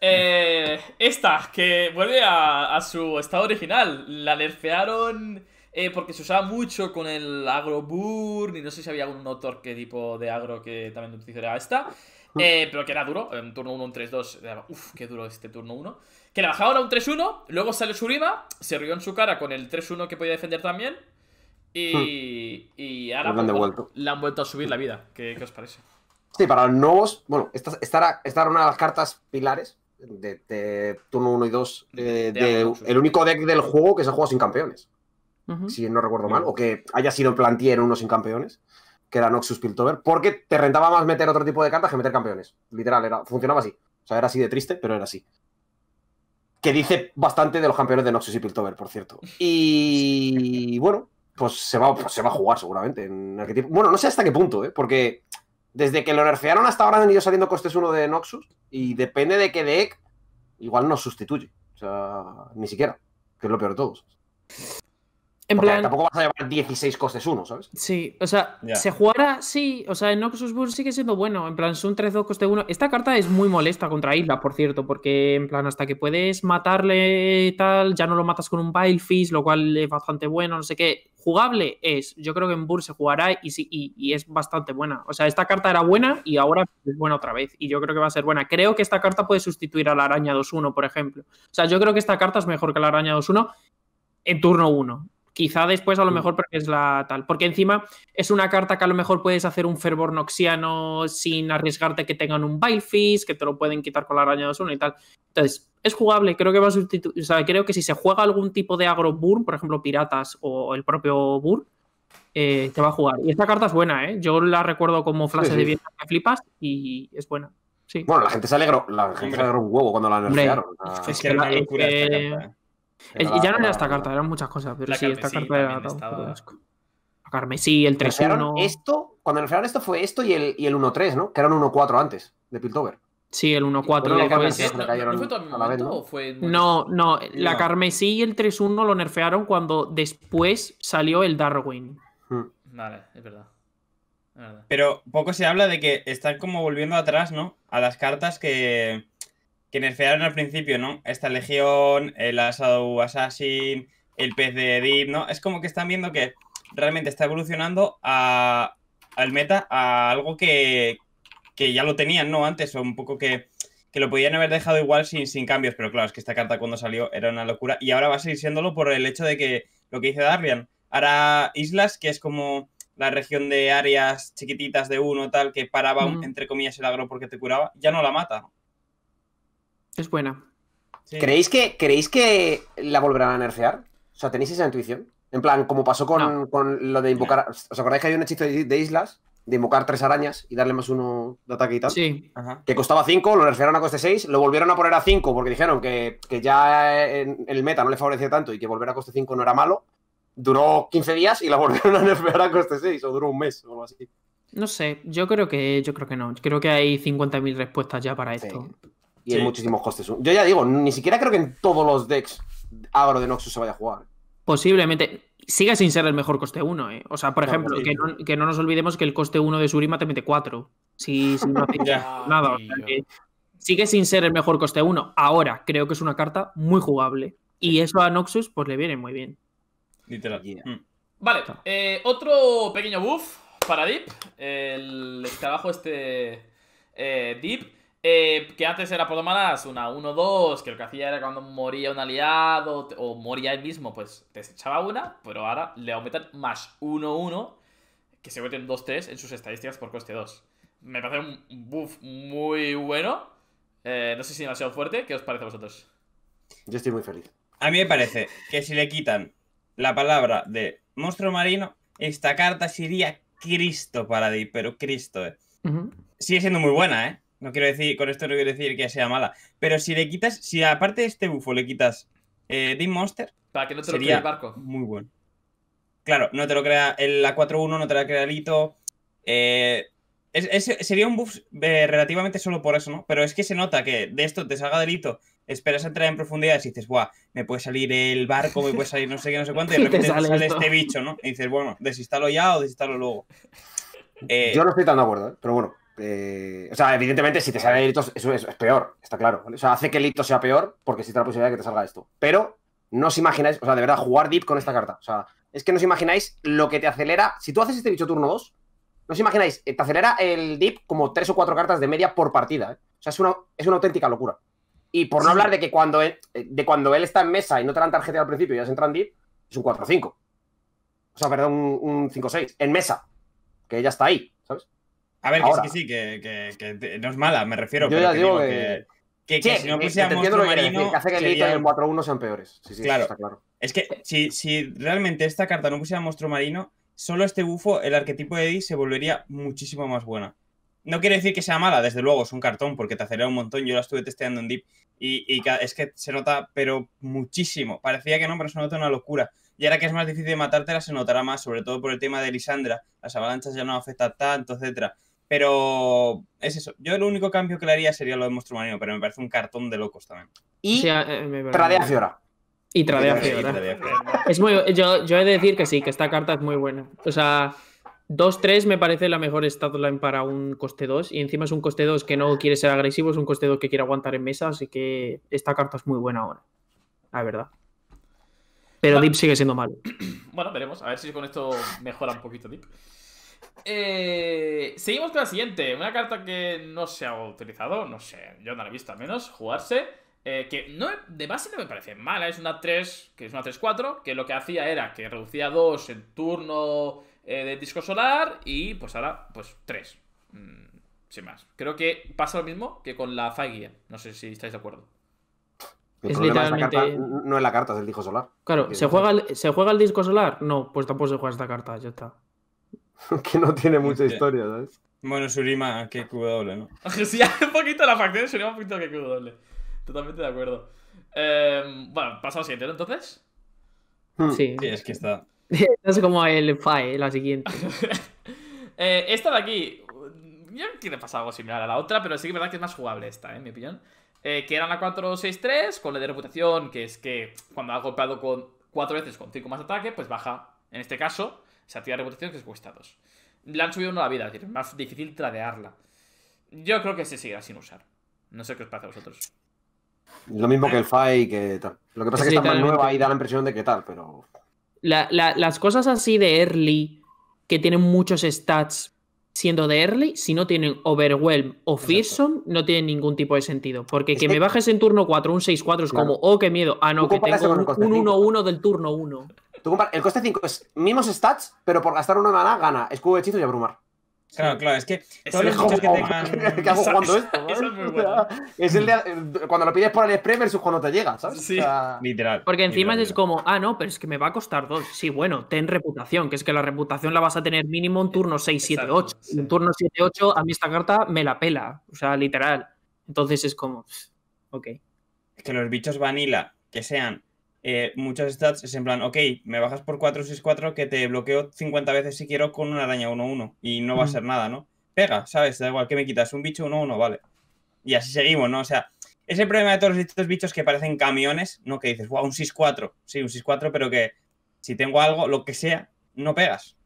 Eh, eh, esta, que vuelve a, a, su estado original. La nerfearon eh, porque se usaba mucho con el agro burn y no sé si había algún otro que tipo de agro que también utilizara esta. Eh, pero que era duro, en turno 1, un 3-2. Uff, qué duro este turno 1. Que le bajaba a un 3-1, luego sale Surima, se rió en su cara con el 3-1 que podía defender también. Y, hmm. y ahora pues, le han vuelto a subir la vida. ¿Qué, os parece? Sí, para los nuevos, bueno, esta, era, una de las cartas pilares de, turno 1 y 2. De, eh, el único deck del juego que se juega sin campeones si no recuerdo mal, o que haya sido el plantier en uno sin campeones, que era Noxus Piltover, porque te rentaba más meter otro tipo de cartas que meter campeones. Literal, era, funcionaba así. O sea, era así de triste, pero era así. Que dice bastante de los campeones de Noxus y Piltover, por cierto. Y bueno, pues se va, pues se va a jugar seguramente. Bueno, no sé hasta qué punto, ¿eh? porque desde que lo nerfearon hasta ahora han ido saliendo costes uno de Noxus y depende de qué deck, igual no sustituye. O sea, ni siquiera, que es lo peor de todos tampoco vas a llevar 16 costes 1 ¿sabes? Sí, o sea, se jugará, sí, o sea, en Noxus Burst sigue siendo bueno. En plan, un 3-2 coste 1. Esta carta es muy molesta contra Isla, por cierto, porque en plan, hasta que puedes matarle tal, ya no lo matas con un Fish, lo cual es bastante bueno, no sé qué. Jugable es, yo creo que en Burst se jugará y, sí, y es bastante buena. O sea, esta carta era buena y ahora es buena otra vez. Y yo creo que va a ser buena. Creo que esta carta puede sustituir a la araña 2-1, por ejemplo. O sea, yo creo que esta carta es mejor que la araña 2-1 en turno 1. Quizá después a lo mejor es la tal. Porque encima es una carta que a lo mejor puedes hacer un fervor noxiano sin arriesgarte que tengan un Bilefish, que te lo pueden quitar con la araña 2-1 y tal. Entonces, es jugable. Creo que va a sustituir. O sea, creo que si se juega algún tipo de agro burn, por ejemplo, piratas o el propio burn, eh, te va a jugar. Y esta carta es buena, ¿eh? Yo la recuerdo como frase de bien que flipas y es buena. Sí. Bueno, la gente se alegró, la gente se un huevo cuando la anunciaron Es y ya no era esta carta, eran muchas cosas, pero sí, esta carta era La carmesí, el 3-1. Esto, cuando nerfearon esto fue esto y el, 1-3, ¿no? Que eran 1-4 antes de Piltover. Sí, el 1-4. ¿no? fue no, no, la carmesí y el 3-1 lo nerfearon cuando después salió el Darwin. Hmm. Vale, es verdad. Pero poco se habla de que están como volviendo atrás, ¿no? A las cartas que, que nerfearon al principio, ¿no? Esta Legión, el Asado Assassin, el pez de Deep, ¿no? Es como que están viendo que realmente está evolucionando a, al meta a algo que, ya lo tenían, ¿no? Antes, o un poco que, lo podían haber dejado igual sin, sin cambios, pero claro, es que esta carta cuando salió era una locura y ahora va a seguir siéndolo por el hecho de que lo que dice Darrian, hará islas que es como la región de áreas chiquititas de uno tal que paraba, entre comillas, el agro porque te curaba, ya no la mata. Es buena. ¿Creéis, que, ¿Creéis que la volverán a nerfear? O sea, ¿tenéis esa intuición? En plan, como pasó con, con lo de invocar. ¿Os acordáis que hay un hechizo de islas? De invocar tres arañas y darle más uno de ataque y tal. Sí. Que costaba cinco lo nerfearon a coste 6, lo volvieron a poner a 5 porque dijeron que, que ya el meta no le favorecía tanto y que volver a coste 5 no era malo. Duró 15 días y la volvieron a nerfear a coste 6, o duró un mes o algo así. No sé, yo creo que, yo creo que no. Creo que hay 50.000 respuestas ya para esto y muchísimos costes. Yo ya digo, ni siquiera creo que en todos los decks Agro de Noxus se vaya a jugar. Posiblemente. Sigue sin ser el mejor coste 1, eh. O sea, por ejemplo, que, no, nos olvidemos que el coste 1 de Surima te mete 4. Si, si no nada. sigue sin ser el mejor coste 1. Ahora, creo que es una carta muy jugable. Y eso a Noxus, pues le viene muy bien. Literal. Mm. Vale, eh, otro pequeño buff para Deep. El trabajo este eh, Deep eh, que antes era por lo malas una 1-2, que lo que hacía era cuando moría un aliado o moría él mismo, pues te desechaba una, pero ahora le aumentan más 1-1, que se meten 2-3 en sus estadísticas por coste 2. Me parece un buff muy bueno. Eh, no sé si demasiado fuerte. ¿Qué os parece a vosotros? Yo estoy muy feliz. A mí me parece que si le quitan la palabra de monstruo marino, esta carta sería Cristo para ti pero Cristo, eh. Sigue siendo muy buena, ¿eh? No quiero decir, con esto no quiero decir que sea mala. Pero si le quitas, si aparte de este bufo le quitas eh, Deep Monster. Para que no te lo crea el barco. Muy bueno. Claro, no te lo crea. El A4-1 no te lo crea el eh, sería un buff eh, relativamente solo por eso, ¿no? Pero es que se nota que de esto te salga delito, esperas entrar en profundidad y dices, guau, me puede salir el barco, me puede salir no sé qué, no sé cuánto, y de repente sale, este bicho, ¿no? Y dices, bueno, desinstalo ya o desinstalo luego. Yo eh, no estoy tan de acuerdo, pero bueno. Eh, o sea, evidentemente, si te sale Delitos, eso es, peor, está claro. O sea, hace que el hito sea peor porque existe la posibilidad de que te salga esto. Pero no os imagináis, o sea, de verdad, jugar deep con esta carta. O sea, es que no os imagináis lo que te acelera. Si tú haces este bicho turno 2, no os imagináis, eh, te acelera el deep como 3 o 4 cartas de media por partida. ¿eh? O sea, es una, es una auténtica locura. Y por no hablar de que cuando él, de cuando él está en mesa y no te dan tarjeta al principio y ya se entra en deep, es un 4-5. O sea, perdón, un, un 5-6. En mesa. Que ya está ahí, ¿sabes? A ver, que sí, que, no es mala, me refiero. Yo ya digo que, que, si no pusiéramos Monstruo Marino. Que hace que el 4-1 sean peores. claro. Está claro. Es que si, si realmente esta carta no pusiera Monstruo Marino, solo este bufo, el arquetipo de Eddie se volvería muchísimo más buena. No quiere decir que sea mala, desde luego, es un cartón porque te acelera un montón. Yo la estuve testeando en Deep y, es que se nota, pero muchísimo. Parecía que no, pero se nota una locura. Y ahora que es más difícil de matártela, se notará más, sobre todo por el tema de Lisandra. Las avalanchas ya no afectan tanto, etcétera. Pero es eso. Yo el único cambio que le haría sería lo de Monstruo Marino, pero me parece un cartón de locos también. Y eh, Tradea Fiora. Y Tradea Fiora. Es yo, he de decir que sí, que esta carta es muy buena. O sea, 2-3 me parece la mejor line para un coste 2. Y encima es un coste 2 que no quiere ser agresivo, es un coste 2 que quiere aguantar en mesa. Así que esta carta es muy buena ahora. La verdad. Pero Deep sigue siendo malo. Bueno, veremos. A ver si con esto mejora un poquito Deep. Eh, seguimos con la siguiente. Una carta que no se ha utilizado, no sé, yo no la he visto al menos, jugarse. Eh, que no, de base no me parece mala, es una 3, que es una 3-4, que lo que hacía era que reducía 2 en turno eh, de disco solar y pues ahora, pues 3. Mm, sin más. Creo que pasa lo mismo que con la Fagia. No sé si estáis de acuerdo. es literalmente... no es la carta, es el disco solar. Claro, ¿se juega ¿se juega el disco solar? No, pues tampoco se juega esta carta, ya está. que no tiene mucha este, historia, ¿sabes? Bueno, Surima que QW, ¿no? sí, un poquito la facción de Surima, un poquito que QW. Totalmente de acuerdo. Em, bueno, pasado al siguiente, ¿no? Entonces. Hmm. Sí. sí. es que está. es como el FAE, la siguiente. Eh, esta de aquí. Yo creo que le pasa algo similar a la otra, pero sí que es verdad que es más jugable esta, ¿eh? en mi opinión. Eh, que era la 4-6-3, con la de reputación, que es que cuando ha golpeado con 4 veces con 5 más ataque, pues baja, en este caso, se activa reputación que es cuesta dos La han subido uno la vida, es decir, más difícil tradearla. Yo creo que se seguirá sin usar. No sé qué os pasa a vosotros. Lo mismo que el FAI, que tal. Lo que pasa es que está más nueva y da la impresión de que tal, pero. las cosas así de early, que tienen muchos stats siendo de early, si no tienen Overwhelm o Fearsome, no tienen ningún tipo de sentido. Porque que me bajes en turno 4 un 6-4 es como, oh, qué miedo. Ah, no, que tengo un 1-1 del turno 1 el coste 5 es mismos stats, pero por gastar una maná gana escudo de hechizo y abrumar. Claro, claro, es que todos que tengan... ¿Qué hago cuando es, es el de, cuando lo pides por el Spremer, su juego no te llega, ¿sabes? Sí, literal. Porque encima es como, ah, no, pero es que me va a costar dos. Sí, bueno, ten reputación, que es que la reputación la vas a tener mínimo en turno 6, 7, 8. En turno 7, 8, a mí esta carta me la pela. O sea, literal. Entonces es como, ok. Es que los bichos vanilla que sean eh, muchas stats es en plan, ok, me bajas por 4-6-4 que te bloqueo 50 veces si quiero con una araña 1-1 y no va a ser nada, ¿no? Pega, ¿sabes? Da igual que me quitas un bicho 1-1, vale. Y así seguimos, ¿no? O sea, es el problema de todos estos bichos que parecen camiones, ¿no? Que dices, wow, un 6-4, sí, un 6-4, pero que si tengo algo, lo que sea, no pegas.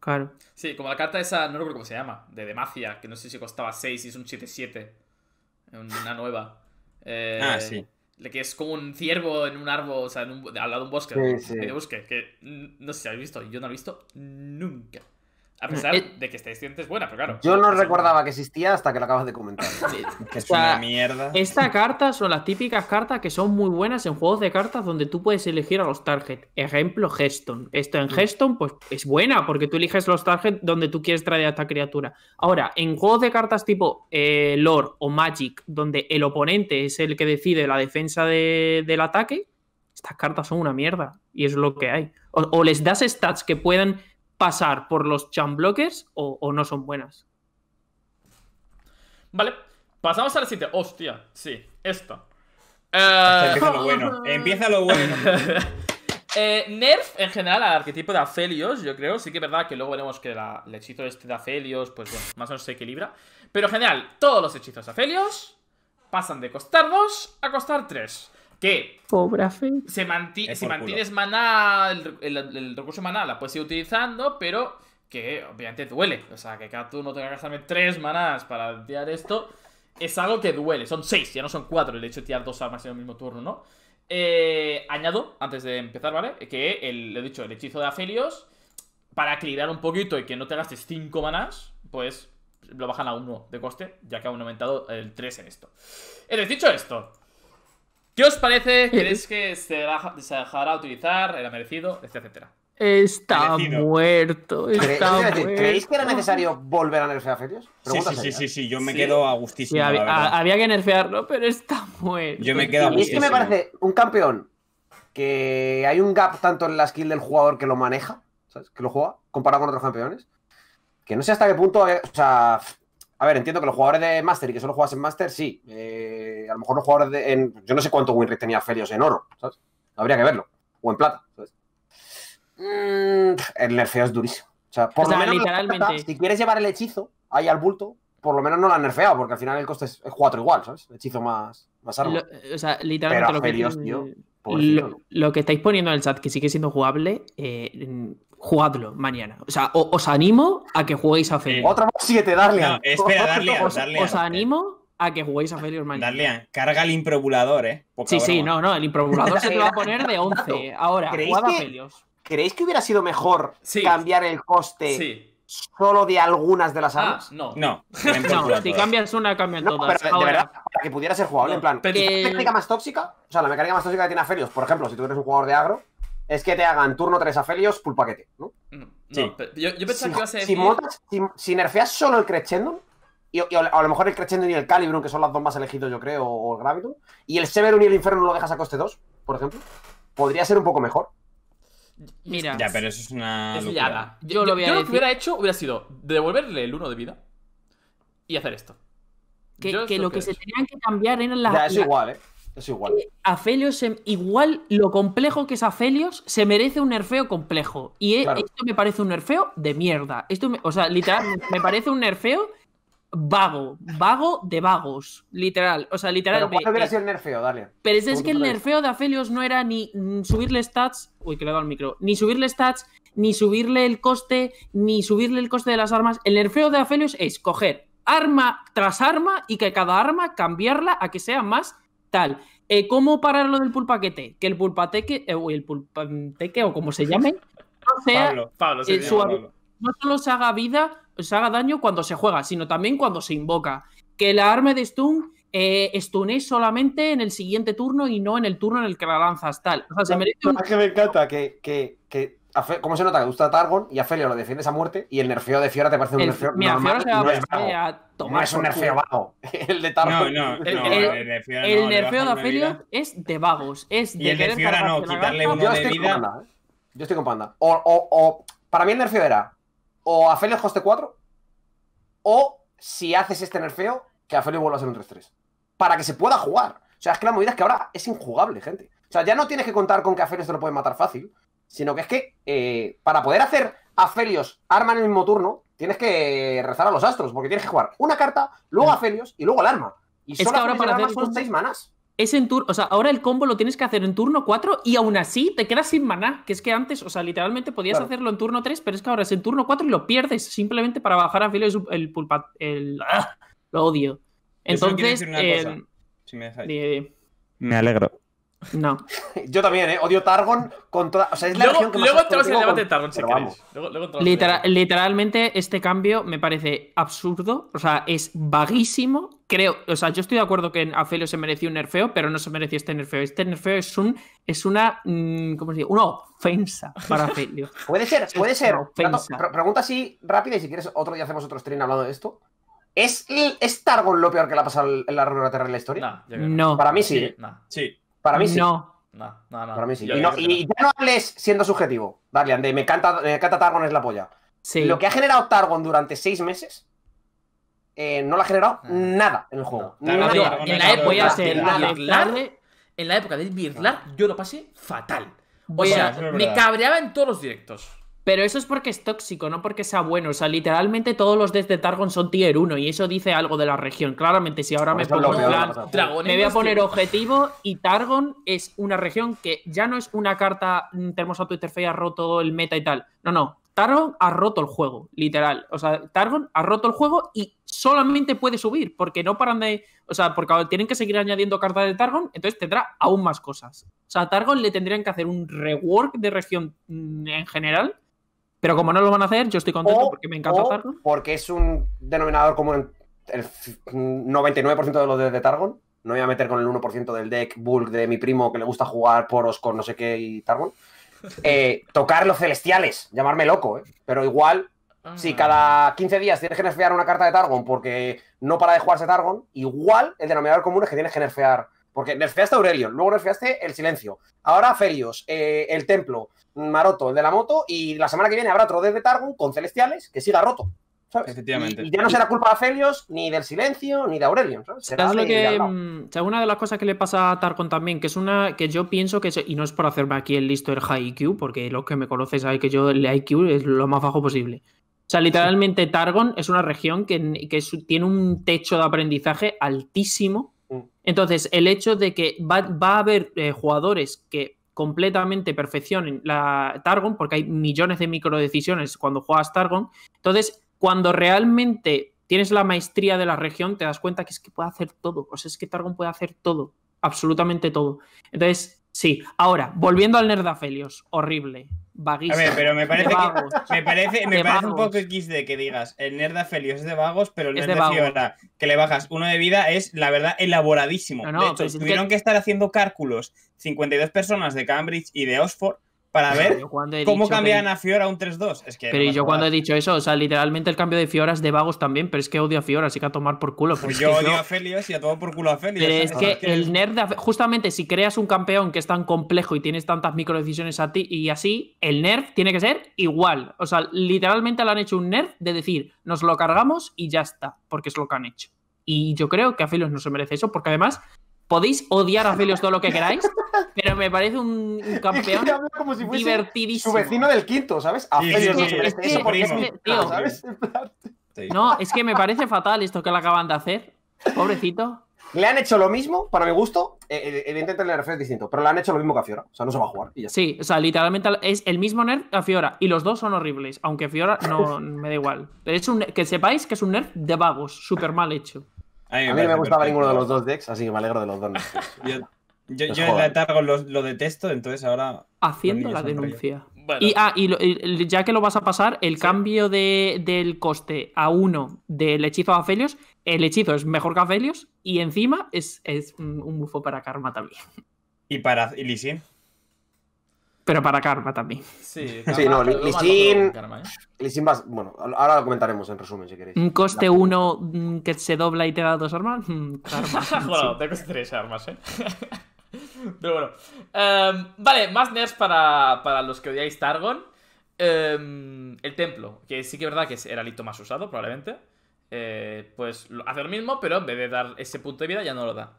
Claro. Sí, como la carta esa, no recuerdo cómo se llama, de Demacia, que no sé si costaba 6 y es un 7-7. Una nueva. ah, eh, sí que es como un ciervo en un árbol, o sea, al lado de un bosque, Que, no sé si habéis visto, yo no lo he visto nunca. A mm, pesar eh, de que esta sientes es buena, pero claro. Yo no recordaba que existía hasta que lo acabas de comentar. Eh, que es una mierda. Estas cartas son las típicas cartas que son muy buenas en juegos de cartas donde tú puedes elegir a los target. Ejemplo, Geston. Esto en Geston, mm. pues es buena porque tú eliges los target donde tú quieres traer a esta criatura. Ahora, en juegos de cartas tipo eh, Lore o Magic, donde el oponente es el que decide la defensa del ataque, estas cartas son una mierda. Y es lo que hay. o les das stats que puedan pasar por los jump blockers o, no son buenas. Vale, pasamos a la siguiente. Hostia, sí, esta. Eh, empieza lo bueno. Empieza lo bueno. Eh, nerf en general al arquetipo de Aphelios, yo creo. Sí que es verdad que luego veremos que la, el hechizo este de Aphelios, pues bueno, más o menos se equilibra. Pero en general, todos los hechizos de Aphelios pasan de costar 2 a costar 3 que Pobre se, si mantienes maná, el, recurso maná la puedes ir utilizando, pero que obviamente duele. O sea, que cada turno tenga que gastarme 3 manás para tirar esto, es algo que duele. Son 6, ya no son 4, el hecho de tirar dos armas en el mismo turno, ¿no? Eh, añado, antes de empezar, ¿vale? Que el, he dicho, el hechizo de Aphelios, para equilibrar un poquito y que no te gastes 5 manás, pues lo bajan a 1 de coste, ya que han aumentado el 3 en esto. He dicho esto, ¿Qué os parece? ¿Crees que se dejará utilizar? ¿Era merecido? Etcétera, Está muerto. ¿Creéis, que era necesario volver a nerfear a Ferios? Sí, sí, sí, sí, yo me quedo a gustísimo. había, que nerfearlo, pero está muerto. Yo me quedo Y es que me parece un campeón que hay un gap tanto en la skill del jugador que lo maneja, ¿sabes? que lo juega, comparado con otros campeones, que no sé hasta qué punto, eh, o sea, a ver, entiendo que los jugadores de Master y que solo juegas en Master, sí. Eh, a lo mejor los jugadores de. yo no sé cuánto winrate tenía Felios en oro, ¿sabes? Habría que verlo. O en plata, ¿sabes? Mm, el nerfeo es durísimo. O sea, por lo menos si quieres llevar el hechizo ahí al bulto, por lo menos no lo han nerfeado, porque al final el coste es cuatro igual, ¿sabes? Hechizo más, más arma. o sea, literalmente Pero que... tío, lo, que estáis poniendo en el chat, que sigue siendo jugable, eh, jugadlo mañana. O sea, os animo a que juguéis a Felios. Otra más 7, Darlian. espera, Darlian. Os, os animo a que juguéis a Felios mañana. Darlian, carga el improbulador, ¿eh? sí, sí, no, no, el improbulador se te va a poner de 11. Ahora, jugad a Felios. ¿Creéis que hubiera sido mejor cambiar el coste solo de algunas de las ah, armas? no. No. no si cambias una, cambian todas. de, verdad, para que pudiera ser jugable, en plan. Pero... ¿La mecánica más tóxica? O sea, la mecánica más tóxica que tiene Aferios, por ejemplo, si tú eres un jugador de agro, es que te hagan turno 3 afelios Felios, paquete, ¿no? Mm, sí. Yo, yo, pensaba que iba a ser. Si, nerfeas solo el Crescendo, y, a lo mejor el Crescendo y el Calibrum, que son las dos más elegidos, yo creo, o el Graviton, y el Severum y el Inferno lo dejas a coste 2, por ejemplo, podría ser un poco mejor. Mira. Ya, pero eso es una. Yo, lo, que hubiera hecho hubiera sido devolverle el 1 de vida y hacer esto. Que, lo que, se tenían que cambiar eran las. Ya, es igual, ¿eh? Es igual. Eh, Afelios, igual lo complejo que es Afelios, se merece un nerfeo complejo. Y esto me parece un nerfeo de mierda. Esto o sea, literal, me parece un nerfeo vago. Vago de vagos. Literal. O sea, literal. Pero sido el nerfeo, dale. Pero es, que el nerfeo de Afelios no era ni subirle stats. Uy, que le he al micro. Ni subirle stats, ni subirle el coste, ni subirle el coste de las armas. El nerfeo de Afelios es coger arma tras arma y que cada arma cambiarla a que sea más tal. Eh, ¿Cómo parar lo del pulpaquete? Que el pulpateque, o eh, el pulpateque o como se llame, no sea, eh, no solo se haga vida, se haga daño cuando se juega, sino también cuando se invoca. Que la arma de stun eh, solamente en el siguiente turno y no en el turno en el que la lanzas tal. que ¿Cómo se nota que gusta Targon y a Felio lo defiendes a muerte? Y el nerfeo de Fiora te parece un nerfeo mira, normal. Fiora se va no a, tomar. No es un nerfeo vago. El de Targon. No, no, el, no, el, nerfeo de Afelio es de vagos. Es de y el de Fiora no, quitarle uno de vida. Panda, ¿eh? Yo estoy con Panda. O, o, o, para mí el nerfeo era o Afelio coste 4 o si haces este nerfeo, que Afelio vuelva a ser un 3-3. Para que se pueda jugar. O sea, es que la movida es que ahora es injugable, gente. O sea, ya no tienes que contar con que Afelio se lo puede matar fácil sino que es que eh, para poder hacer a Felios arma en el mismo turno, tienes que rezar a los astros, porque tienes que jugar una carta, luego mm. a Felios y luego el arma. Y solo es que ahora para hacer son seis manas. Es en turno, o sea, ahora el combo lo tienes que hacer en turno 4 y aún así te quedas sin maná, que es que antes, o sea, literalmente podías hacerlo en turno 3, pero es que ahora es en turno 4 y lo pierdes simplemente para bajar Felios el pulpa el ah, lo odio. Entonces, si me, me alegro. No. Yo también, ¿eh? Odio Targon con toda. la luego, que Luego entramos en el debate de Targon, si literalmente, este cambio me parece absurdo. O sea, es vaguísimo. Creo. O sea, yo estoy de acuerdo que Afelio se mereció un nerfeo, pero no se mereció este nerfeo. Este nerfeo es un. Es una. Mm, ¿Cómo se dice? Una ofensa para Afelio. puede ser, puede ser. pregunta así rápida y si quieres, otro día hacemos otro stream hablando de esto. ¿Es, ¿Es Targon lo peor que le ha pasado en la Terra en la historia? no. Para mí sí. sí. ¿eh? Para mí sí. No. No, no, y, ya no hables siendo subjetivo, Darlian, de me encanta, Targon es la polla. Sí. Lo que ha generado Targon durante seis meses eh, no lo ha generado ah. nada en el juego. en la época de en la época del Birlar, yo lo pasé fatal. O sea, me cabreaba en todos los directos. Pero eso es porque es tóxico, no porque sea bueno. O sea, literalmente todos los des de Targon son tier 1 y eso dice algo de la región. Claramente, si ahora me pongo plan, me voy a poner objetivo y Targon es una región que ya no es una carta, tenemos a Twitter interfaz, ha roto el meta y tal. No, no. Targon ha roto el juego, literal. O sea, Targon ha roto el juego y solamente puede subir porque no paran de. O sea, porque tienen que seguir añadiendo cartas de Targon, entonces tendrá aún más cosas. O sea, a Targon le tendrían que hacer un rework de región mm, en general pero como no lo van a hacer, yo estoy contento porque me encanta Targon. Porque es un denominador común el 99% de los de, Targon. No voy a meter con el 1% del deck bulk de mi primo que le gusta jugar poros con no sé qué y Targon. Eh, tocar los celestiales, llamarme loco, ¿eh? pero igual, si ah. cada 15 días tienes que nerfear una carta de Targon porque no para de jugarse Targon, igual el denominador común es que tienes que nerfear. Porque nerfeaste a Aurelion, luego nerfeaste el silencio, ahora Felios, eh, el templo, maroto el de la moto y la semana que viene habrá otro de Targon con Celestiales que siga roto. Efectivamente. Y ya no será culpa de Felios, ni del silencio, ni de Aurelion. Será mm, una de las cosas que le pasa a Targon también, que es una que yo pienso que, y no es por hacerme aquí el listo del high IQ, porque los que me conocen saben que yo el IQ es lo más bajo posible. O sea, literalmente Targon es una región que, tiene un techo de aprendizaje altísimo. Mm. Entonces, el hecho de que va, a haber eh, jugadores que completamente perfección la Targon, porque hay millones de micro decisiones cuando juegas Targon. Entonces, cuando realmente tienes la maestría de la región, te das cuenta que es que puede hacer todo. O sea, es que Targon puede hacer todo, absolutamente todo. Entonces, Sí, ahora, volviendo al Nerdafelios, horrible. vaguísimo. A ver, pero me parece, que, me parece, me parece un poco XD que digas el Nerdafelios es de vagos, pero el Nerdafiora que le bajas uno de vida es, la verdad, elaboradísimo. de hecho, tuvieron que... que... estar haciendo cálculos 52 personas de Cambridge y de Oxford para ver cómo cambian a Fiora un 3-2. Es que pero yo cuando he dicho eso, o sea, literalmente el cambio de Fiora es de vagos también, pero es que odio a Fiora, así que a tomar por culo. Pues yo odio a Felios y a tomar por culo a Felios. Pero ¿eh? es que, el nerf justamente si creas un campeón que es tan complejo y tienes tantas microdecisiones a ti y así, el nerf tiene que ser igual. O sea, literalmente le han hecho un nerf de decir, nos lo cargamos y ya está, porque es lo que han hecho. Y yo creo que a Felios no se merece eso, porque además Podéis odiar a Felios todo lo que queráis, pero me parece un, campeón divertidísimo. Su vecino del quinto, ¿sabes? A Felios no es No, es que me parece fatal esto que le acaban de hacer. Pobrecito. Le han hecho lo mismo, para mi gusto. Eh, eh, evidentemente el nerf es distinto, pero le han hecho lo mismo que a Fiora. O sea, no se va a jugar. Sí, o sea, literalmente es el mismo nerf a Fiora. Y los dos son horribles. Aunque Fiora no me da igual. pero Es un, que sepáis que es un nerf de vagos, súper mal hecho. A mí, no me gustaba ninguno de los dos decks, así que me alegro de los dos. yo, en la Targo lo, detesto, entonces ahora. Haciendo la denuncia. Y, ah, y, ya que lo vas a pasar, el cambio del coste a uno del hechizo a Felios, el hechizo es mejor que felios y encima es, un, bufo para Karma también. Y para Elysian. Pero para Karma también. Sí, sí no, Lissin. Lissin ¿eh? vas Bueno, ahora lo comentaremos en resumen si queréis. Un coste 1 mm, que se dobla y te da dos armas. Mm, karma. bueno, te cuesta tres armas, eh. Pero bueno. Em, vale, más nerds para, para los que odiáis Targon. Em, el templo, que sí que es verdad que es el hito más usado, probablemente. Eh, pues hace lo mismo, pero en vez de dar ese punto de vida ya no lo da.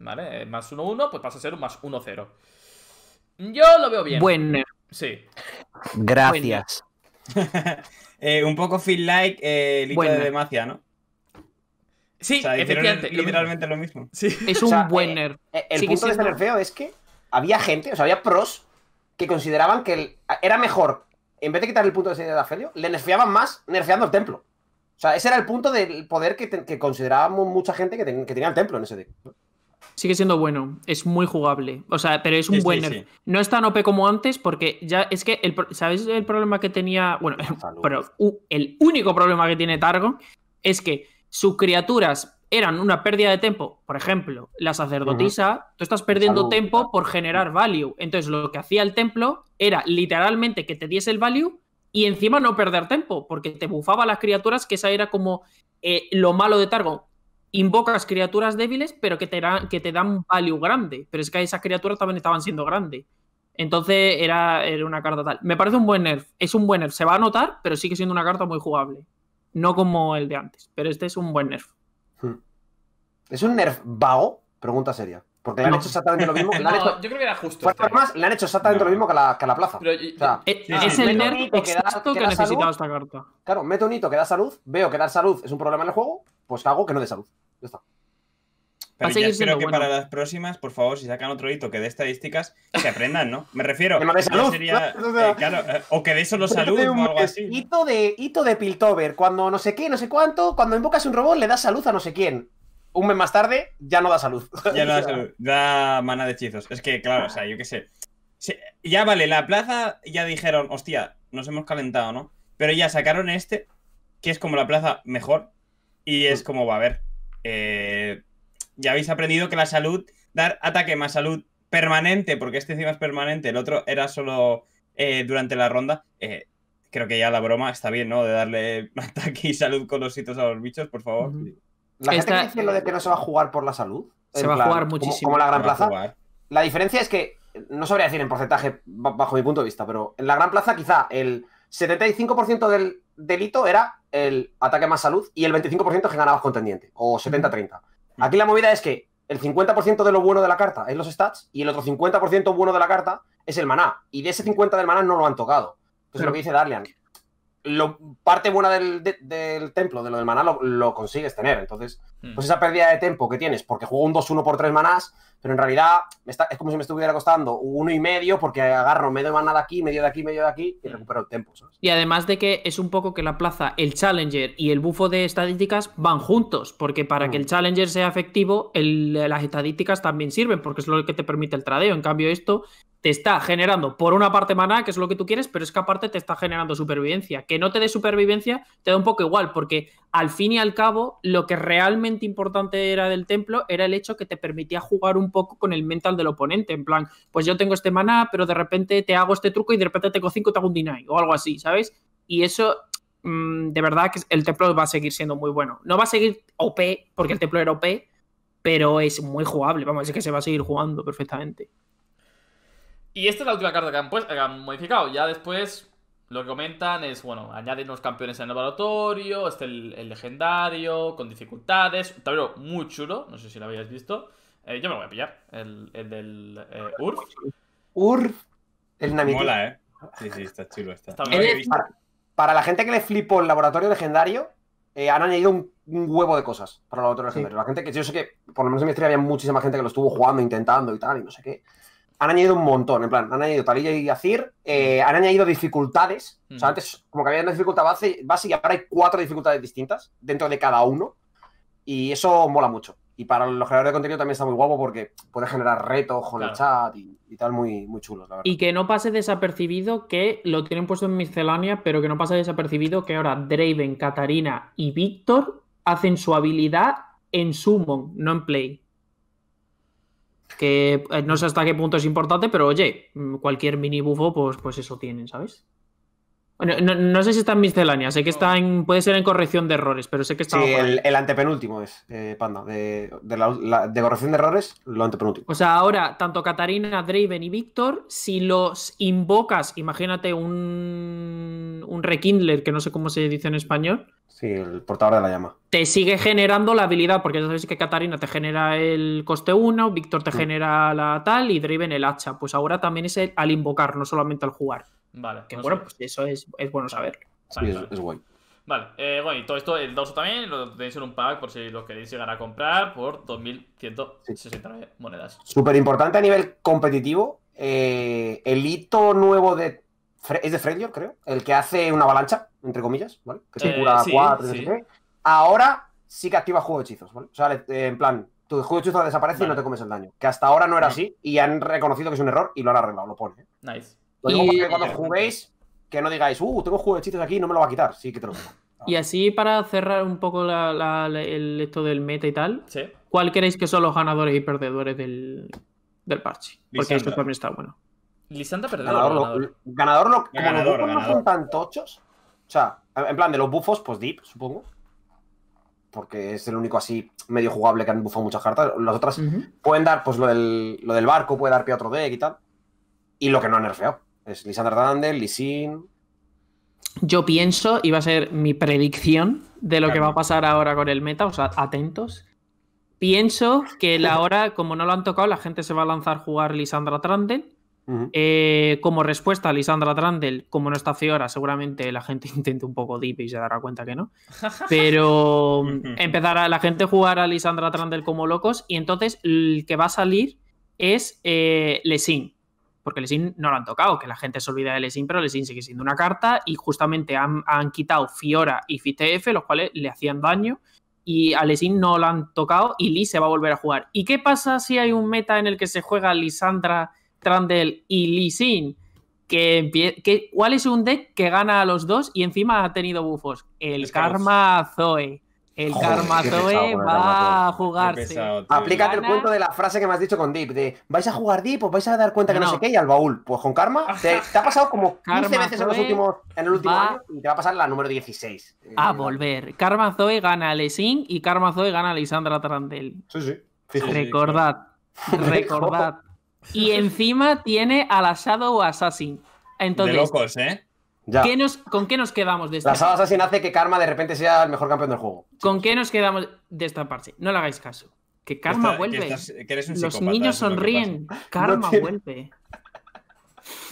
¿Vale? Eh, más 1-1, pues pasa a ser un más 1-0. Yo lo veo bien. Bueno. Sí. Gracias. Eh, un poco feel like el eh, bueno. de Demacia, ¿no? Sí, o Literalmente lo mismo. Es un buenner eh, el punto de ese nerfeo es que había gente, o sea, había pros que consideraban que era mejor, en vez de quitar el punto de ese de Afelio, le nerfeaban más nerfeando el templo. O sea, ese era el punto del poder que, considerábamos mucha gente que, tenía el templo en ese deck. Sigue siendo bueno, es muy jugable. O sea, pero es un buen er-, No es tan OP como antes, porque ya es que, el, el problema que tenía? Bueno, pero el único problema que tiene Targon es que sus criaturas eran una pérdida de tiempo. Por ejemplo, la sacerdotisa, tú estás perdiendo tiempo por generar value. Entonces, lo que hacía el templo era literalmente que te diese el value y encima no perder tiempo, porque te bufaba las criaturas, que esa era como eh, lo malo de Targon invocas criaturas débiles, pero que te, que te dan un value grande. Pero es que esas criaturas también estaban siendo grandes. Entonces era, era una carta tal. Me parece un buen nerf. Es un buen nerf. Se va a notar, pero sigue siendo una carta muy jugable. No como el de antes. Pero este es un buen nerf. Hmm. ¿Es un nerf vago? Pregunta seria. Porque le han hecho exactamente lo mismo. Que le han hecho exactamente lo mismo que la, la plaza. es, el nerf que, da, esta carta. Claro, meto un hito que da salud, veo que dar salud es un problema en el juego, pues hago que no dé salud. Pero ya espero que para las próximas, por favor, si sacan otro hito que dé estadísticas, que aprendan, ¿no? Me refiero. Sería, o que dé solo salud o algo así. Hito de, hito de Piltover. Cuando no sé qué, no sé cuánto, cuando invocas un robot le das salud a no sé quién. Un mes más tarde, ya no da salud. Ya no da salud. Da mana de hechizos. Es que, claro, o sea, yo qué sé. ya vale, la plaza ya dijeron, hostia, nos hemos calentado, ¿no? Pero ya sacaron este, que es como la plaza mejor. Y es mm. como va a ver eh, ya habéis aprendido que la salud, dar ataque más salud permanente, porque este encima es permanente, el otro era solo eh, durante la ronda. Eh, creo que ya la broma está bien, ¿no? De darle ataque y salud con los hitos a los bichos, por favor. La gente dice lo de que no se va a jugar por la salud. Se va a jugar muchísimo. la Gran Plaza. La diferencia es que, no sabría decir en porcentaje bajo mi punto de vista, pero en la Gran Plaza quizá el 75% del delito era el ataque más salud y el 25% que ganabas contendiente, o 70-30. Aquí la movida es que el 50% de lo bueno de la carta es los stats y el otro 50% bueno de la carta es el maná. Y de ese 50 del maná no lo han tocado. Entonces, lo que dice Darlian, lo, parte buena del, templo, de lo del maná, lo, consigues tener. Entonces, hmm. pues esa pérdida de tiempo que tienes, porque juego un 2-1 por 3 manás, pero en realidad es como si me estuviera costando uno y medio, porque agarro medio maná de aquí, medio de aquí, medio de aquí, y hmm. recupero el tiempo. Y además de que es un poco que la plaza, el Challenger y el bufo de estadísticas van juntos, porque para que el hmm. Challenger sea efectivo, el, las estadísticas también sirven, porque es lo que te permite el tradeo. En cambio, esto te está generando, por una parte, maná, que es lo que tú quieres, pero es que aparte te está generando supervivencia. Que no te dé supervivencia te da un poco igual, porque al fin y al cabo, lo que realmente importante era del templo era el hecho que te permitía jugar un poco con el mental del oponente. En plan, pues yo tengo este maná, pero de repente te hago este truco y de repente tengo 5 y te hago un deny o algo así, ¿sabes? Y eso, mm, de verdad, que el templo va a seguir siendo muy bueno. No va a seguir OP, porque el templo era OP, pero es muy jugable. Vamos, es que se va a seguir jugando perfectamente. Y esta es la última carta que han, pues, han modificado. Ya después lo que comentan es, bueno, añaden los campeones en el laboratorio, este el, el, legendario, con dificultades. Un tablero muy chulo, no sé si lo habéis visto. Eh, yo me lo voy a pillar, el, del eh, URF. URF, el Namiki. Mola, ¿eh? Sí, sí, está chulo. Está. Para, la gente que le flipó el laboratorio legendario, eh, han añadido un, huevo de cosas para el laboratorio legendario. La gente que yo sé que, por lo menos en mi historia, había muchísima gente que lo estuvo jugando, intentando y tal, y no sé qué han añadido un montón, en plan, han añadido Talilla y Azir, eh, mm. han añadido dificultades, o mm. sea, antes como que había una dificultad base, y ahora hay cuatro dificultades distintas dentro de cada uno, y eso mola mucho. Y para los creadores de contenido también está muy guapo porque puede generar retos con el chat y, tal, muy, muy chulos, la verdad. Y que no pase desapercibido que lo tienen puesto en miscelánea, pero que no pase desapercibido que ahora Draven, Katarina y Víctor hacen su habilidad en Summon, no en Play que eh, no sé hasta qué punto es importante, pero oye, mm, cualquier mini bufo, pues, pues eso tienen, ¿sabes? no, sé si está en miscelánea, sé que está en. puede ser en corrección de errores, pero sé que está. Sí, el, antepenúltimo es, eh, Panda. De, la, de, corrección de errores, lo antepenúltimo. O sea, ahora, tanto Katarina, Draven y Víctor, si los invocas, imagínate un, un Rekindler, que no sé cómo se dice en español. Sí, el portador de la llama. Te sigue generando la habilidad, porque ya sabéis que Katarina te genera el coste 1, Víctor te mm. genera la tal y Draven el hacha. Pues ahora también es al invocar, no solamente al jugar. Vale. Que bueno, pues eso es, bueno saber Es, guay. Vale, eh, bueno, y todo esto, el dorso también, lo tenéis en un pack por si lo queréis llegar a comprar por 2.169 monedas. Súper importante a nivel competitivo. Eh, el hito nuevo de. Es de Freddy, creo. El que hace una avalancha, entre comillas, ¿vale? Que se eh, cura 4, Ahora sí que activa juego de hechizos, ¿vale? O sea, en plan, tu juego de hechizos desaparece y no te comes el daño. Que hasta ahora no era así y han reconocido que es un error y lo han arreglado, lo pone. Nice y... cuando juguéis, que no digáis, uh, tengo chistes aquí, no me lo va a quitar. Sí, que te lo digo. Y así para cerrar un poco el, esto del meta y tal, ¿cuál creéis que son los ganadores y perdedores del, del parche? Porque esto también está bueno. Lisandra perdedor. Ganador, ganador, lo, ganador, ganador no son tan tochos. O sea, en plan, de los bufos, pues Deep, supongo. Porque es el único así medio jugable que han buffado muchas cartas. Las otras pueden dar, pues lo del, lo del barco puede dar pie a otro deck y tal. Y lo que no han nerfeado. Es Lisandra Trandel, Lisin. Yo pienso, y va a ser mi predicción de lo que va a pasar ahora con el meta, o sea, atentos. Pienso que la hora, como no lo han tocado, la gente se va a lanzar a jugar Lisandra Trandel. Eh, como respuesta a Lisandra Trandel, como no está Fiora, seguramente la gente intente un poco deep y se dará cuenta que no. Pero mm, empezará la gente a jugar a Lisandra Trandel como locos y entonces el que va a salir es eh, porque Lesin no lo han tocado, que la gente se olvida de Lesin, pero Lesin sigue siendo una carta y justamente han, quitado Fiora y FITF, los cuales le hacían daño y a Lesin no lo han tocado y Lee se va a volver a jugar. ¿Y qué pasa si hay un meta en el que se juega Lisandra, Trandel y Lee Sin? ¿Cuál es un deck que gana a los dos y encima ha tenido bufos? El Karma Zoe. El Karma Zoe va a jugar. Aplícate el punto de la frase que me has dicho con Deep: de vais a jugar Deep, os vais a dar cuenta que no, sé qué, y al baúl. Pues con Karma, te, ha pasado como 15 veces en, últimos, el último año y te va a pasar la número 16. A volver. Karma Zoe gana a Lesing y Karma Zoe gana a Lisandra Tarandel. Sí, sí. recordad, recordad. Y encima tiene a la Shadow Assassin. Entonces, de locos, ¿eh? ¿Con qué nos quedamos de esta La saga así hace que Karma de repente sea el mejor campeón del juego. ¿Con qué nos quedamos de esta parte? No le hagáis caso. Que Karma vuelve. Los niños sonríen. Karma vuelve.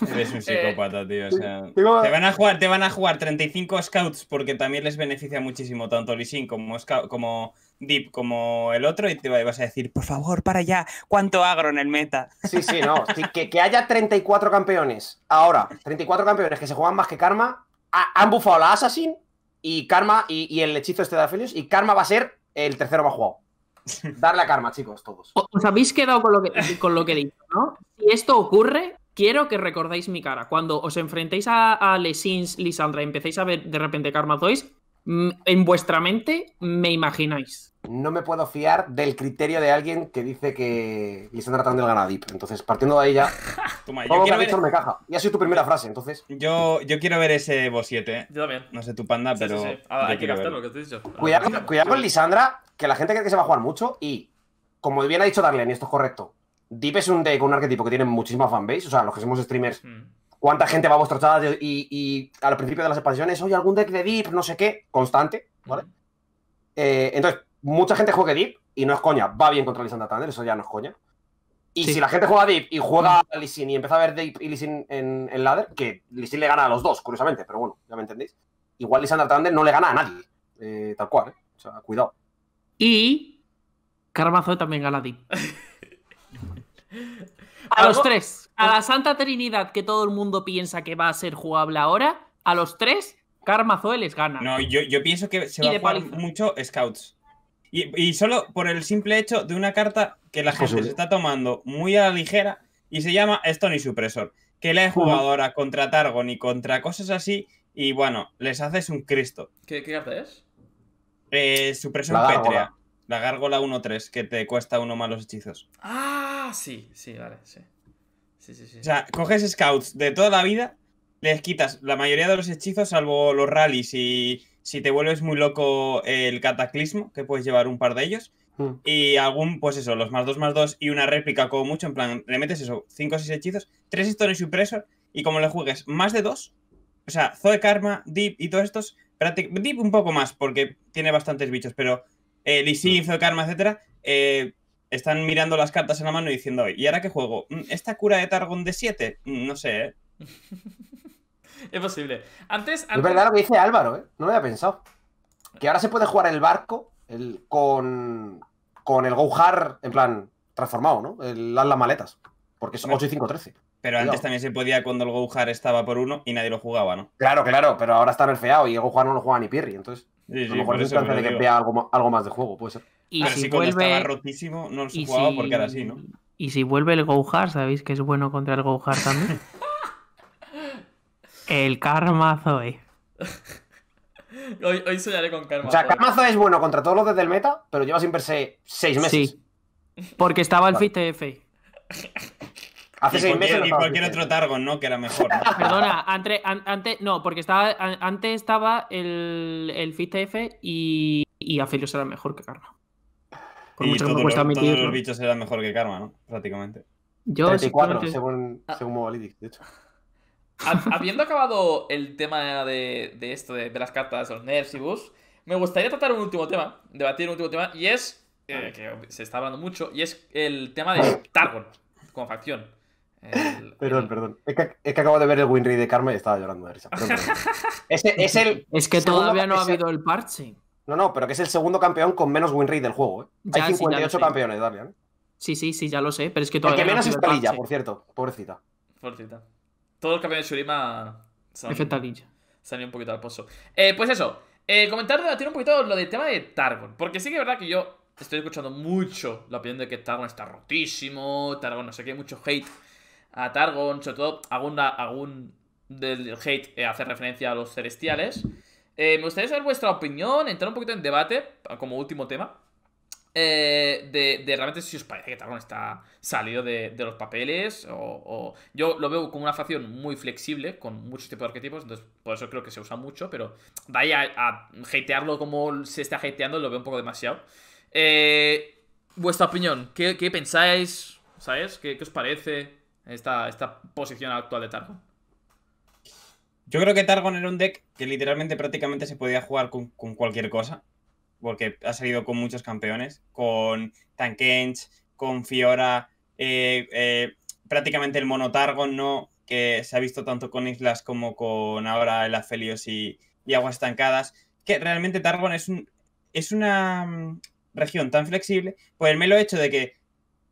Eres un psicópata, tío. te, van a jugar, te van a jugar 35 scouts porque también les beneficia muchísimo tanto Lee como, como deep como el otro y te vas a decir, por favor, para allá, cuánto agro en el meta. Sí, sí, no. que, que, haya 34 campeones ahora, 34 campeones que se juegan más que Karma, han bufado la Assassin y Karma y, el hechizo este de Aphelios y Karma va a ser el tercero más jugado. Darle a Karma, chicos, todos. Os habéis quedado con lo que, con lo que he ¿no? Si esto ocurre, quiero que recordéis mi cara. Cuando os enfrentéis a, a Lesins, Lisandra, y empecéis a ver de repente Karma 2, mm, en vuestra mente me imagináis no me puedo fiar del criterio de alguien que dice que le están tratando el Deep Entonces, partiendo de ahí ya. Toma, yo quiero ver... me caja. Y ha sido tu primera frase, entonces. Yo, yo quiero ver ese boss 7. Eh. Yo también. No sé tu panda, pero. hay que lo que te he dicho. Cuidado, con Lisandra, que la gente cree que se va a jugar mucho. Y, como bien ha dicho Darlene, y esto es correcto, Deep es un deck, un arquetipo que tiene muchísima fanbase. O sea, los que somos streamers. Mm. ¿Cuánta gente va a vuestro chat y, al principio de las expansiones, oye, algún deck de Deep, no sé qué, constante, ¿vale? Mm. Eh, entonces, mucha gente juega Deep y no es coña, va bien contra Lisandra Santander, eso ya no es coña. Y si la gente juega Deep y juega a y empieza a ver Deep y Lisin en, ladder, que Lissin le gana a los dos, curiosamente, pero bueno, ya me entendéis. Igual Lissandra Santander no le gana a nadie, eh, tal cual, ¿eh? O sea, cuidado. Y Carmazo también gana Deep. a los tres. A la ah. Santa Trinidad que todo el mundo piensa que va a ser jugable ahora, a los tres, Karma les gana. No, yo, pienso que se va a jugar mucho Scouts. Y, solo por el simple hecho de una carta que la gente se está tomando muy a la ligera y se llama Stony Supresor. Que la jugadora contra Targon y contra cosas así, y bueno, les haces un Cristo. ¿Qué, qué carta es? Eh, Supresor la Petrea. La gárgola 1-3, que te cuesta uno más los hechizos. Ah, sí, sí, vale, sí. Sí, sí, sí. O sea, coges scouts de toda la vida, les quitas la mayoría de los hechizos, salvo los rallies y si te vuelves muy loco el cataclismo, que puedes llevar un par de ellos, hmm. y algún, pues eso, los más dos más dos y una réplica como mucho, en plan, le metes eso, cinco o seis hechizos, tres historias supresor y como le juegues más de dos, o sea, Zoe Karma, Deep y todos estos, Deep un poco más, porque tiene bastantes bichos, pero eh, hmm. Zoe Karma, etcétera, eh, están mirando las cartas en la mano y diciendo, ¿y ahora qué juego? Mm, ¿Esta cura de Targon de 7? Mm, no sé, ¿eh? Es posible. Antes, Es verdad lo que dice Álvaro, ¿eh? No me había pensado. Que ahora se puede jugar el barco el, con, con el Gouhar en plan, transformado, ¿no? las, maletas. Porque son 8 y 5, 13. Pero antes también se podía cuando el Gouhar estaba por uno y nadie lo jugaba, ¿no? Claro, claro, pero ahora está nerfeado y el Gouhar no lo juega ni Pirri, entonces. a lo mejor es de que vea algo, más de juego, puede ser. Y si vuelve... no porque así, ¿no? Y si vuelve el Gouhar ¿sabéis que es bueno contra el Gouhar también? El Karma Zoe. hoy, hoy, soñaré con Karma. O sea, Karma Zoe es bueno contra todos los desde el meta, pero lleva sin verse seis meses. Sí. Porque estaba el FitTF FTF. Hace y seis meses. y cualquier otro Targon, ¿no? Que era mejor. Perdona, antes, no, porque estaba, antes estaba el, el F y, y Aphelios era mejor que Karma. Con y mucho todo que me todos los bichos eran mejor que Karma, ¿no? Prácticamente. Yo 34, según, según Movalytics, de hecho. Habiendo acabado el tema de, esto, de, las cartas, los nerfs y bus, me gustaría tratar un último tema, debatir un último tema, y es, eh, que se está hablando mucho, y es el tema de Targon como facción. perdón, perdón. Es que, acabo de ver el Winry de Karma y estaba llorando de risa. es, el es que todavía no ha habido el parche. No, no, pero que es el segundo campeón con menos winrate del juego. ¿eh? Hay 58 campeones, Darian. Sí, sí, sí, ya lo sé, pero es que todavía. El que menos es por cierto, pobrecita. Pobrecita. Todo el campeón de Shurima salió han un poquito al pozo. Eh, pues eso, eh, comentar, debatir un poquito lo del tema de Targon. Porque sí que es verdad que yo estoy escuchando mucho la opinión de que Targon está rotísimo, Targon no sé qué, mucho hate a Targon, sobre todo algún, algún del hate eh, hace referencia a los celestiales. me gustaría saber vuestra opinión, entrar un poquito en debate como último tema. Eh, de, realmente si os parece que Targon está salido de, los papeles. O, yo lo veo como una facción muy flexible, con muchos tipos de arquetipos, entonces por eso creo que se usa mucho, pero vaya a, a como se está hateando, lo veo un poco demasiado. Eh, vuestra opinión, ¿qué, pensáis? ¿Sabes? ¿Qué, os parece esta, esta posición actual de Targon? Yo creo que Targon era un deck que literalmente prácticamente se podía jugar con, con cualquier cosa porque ha salido con muchos campeones, con Tankench, con Fiora, eh, eh, prácticamente el monotargon, ¿no? Que se ha visto tanto con Islas como con ahora el Afelios y, Aguas Estancadas. Que realmente Targon es, un, es una mm, región tan flexible por el pues melo hecho de que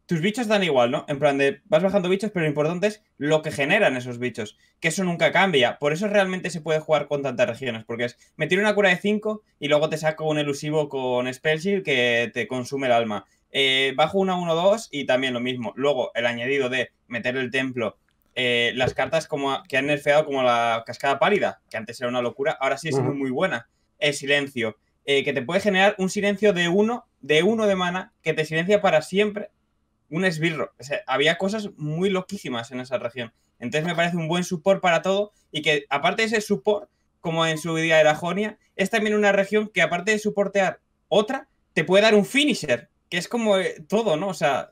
tus bichos dan igual, ¿no? En plan de, vas bajando bichos, pero lo importante es lo que generan esos bichos, que eso nunca cambia. Por eso realmente se puede jugar con tantas regiones, porque es, me una cura de 5 y luego te saco un elusivo con Spellshield que te consume el alma. Eh, bajo una 1-2 y también lo mismo. Luego, el añadido de meter el templo, eh, las cartas como que han nerfeado como la cascada pálida, que antes era una locura, ahora sí es muy, buena. El silencio, eh, que te puede generar un silencio de uno de 1 de mana, que te silencia para siempre un esbirro. había cosas muy loquísimas en esa región. Entonces me parece un buen support para todo y que aparte de ese support, como en su día era Jonia, es también una región que aparte de soportear otra, te puede dar un finisher, que es como eh, todo, ¿no? O sea,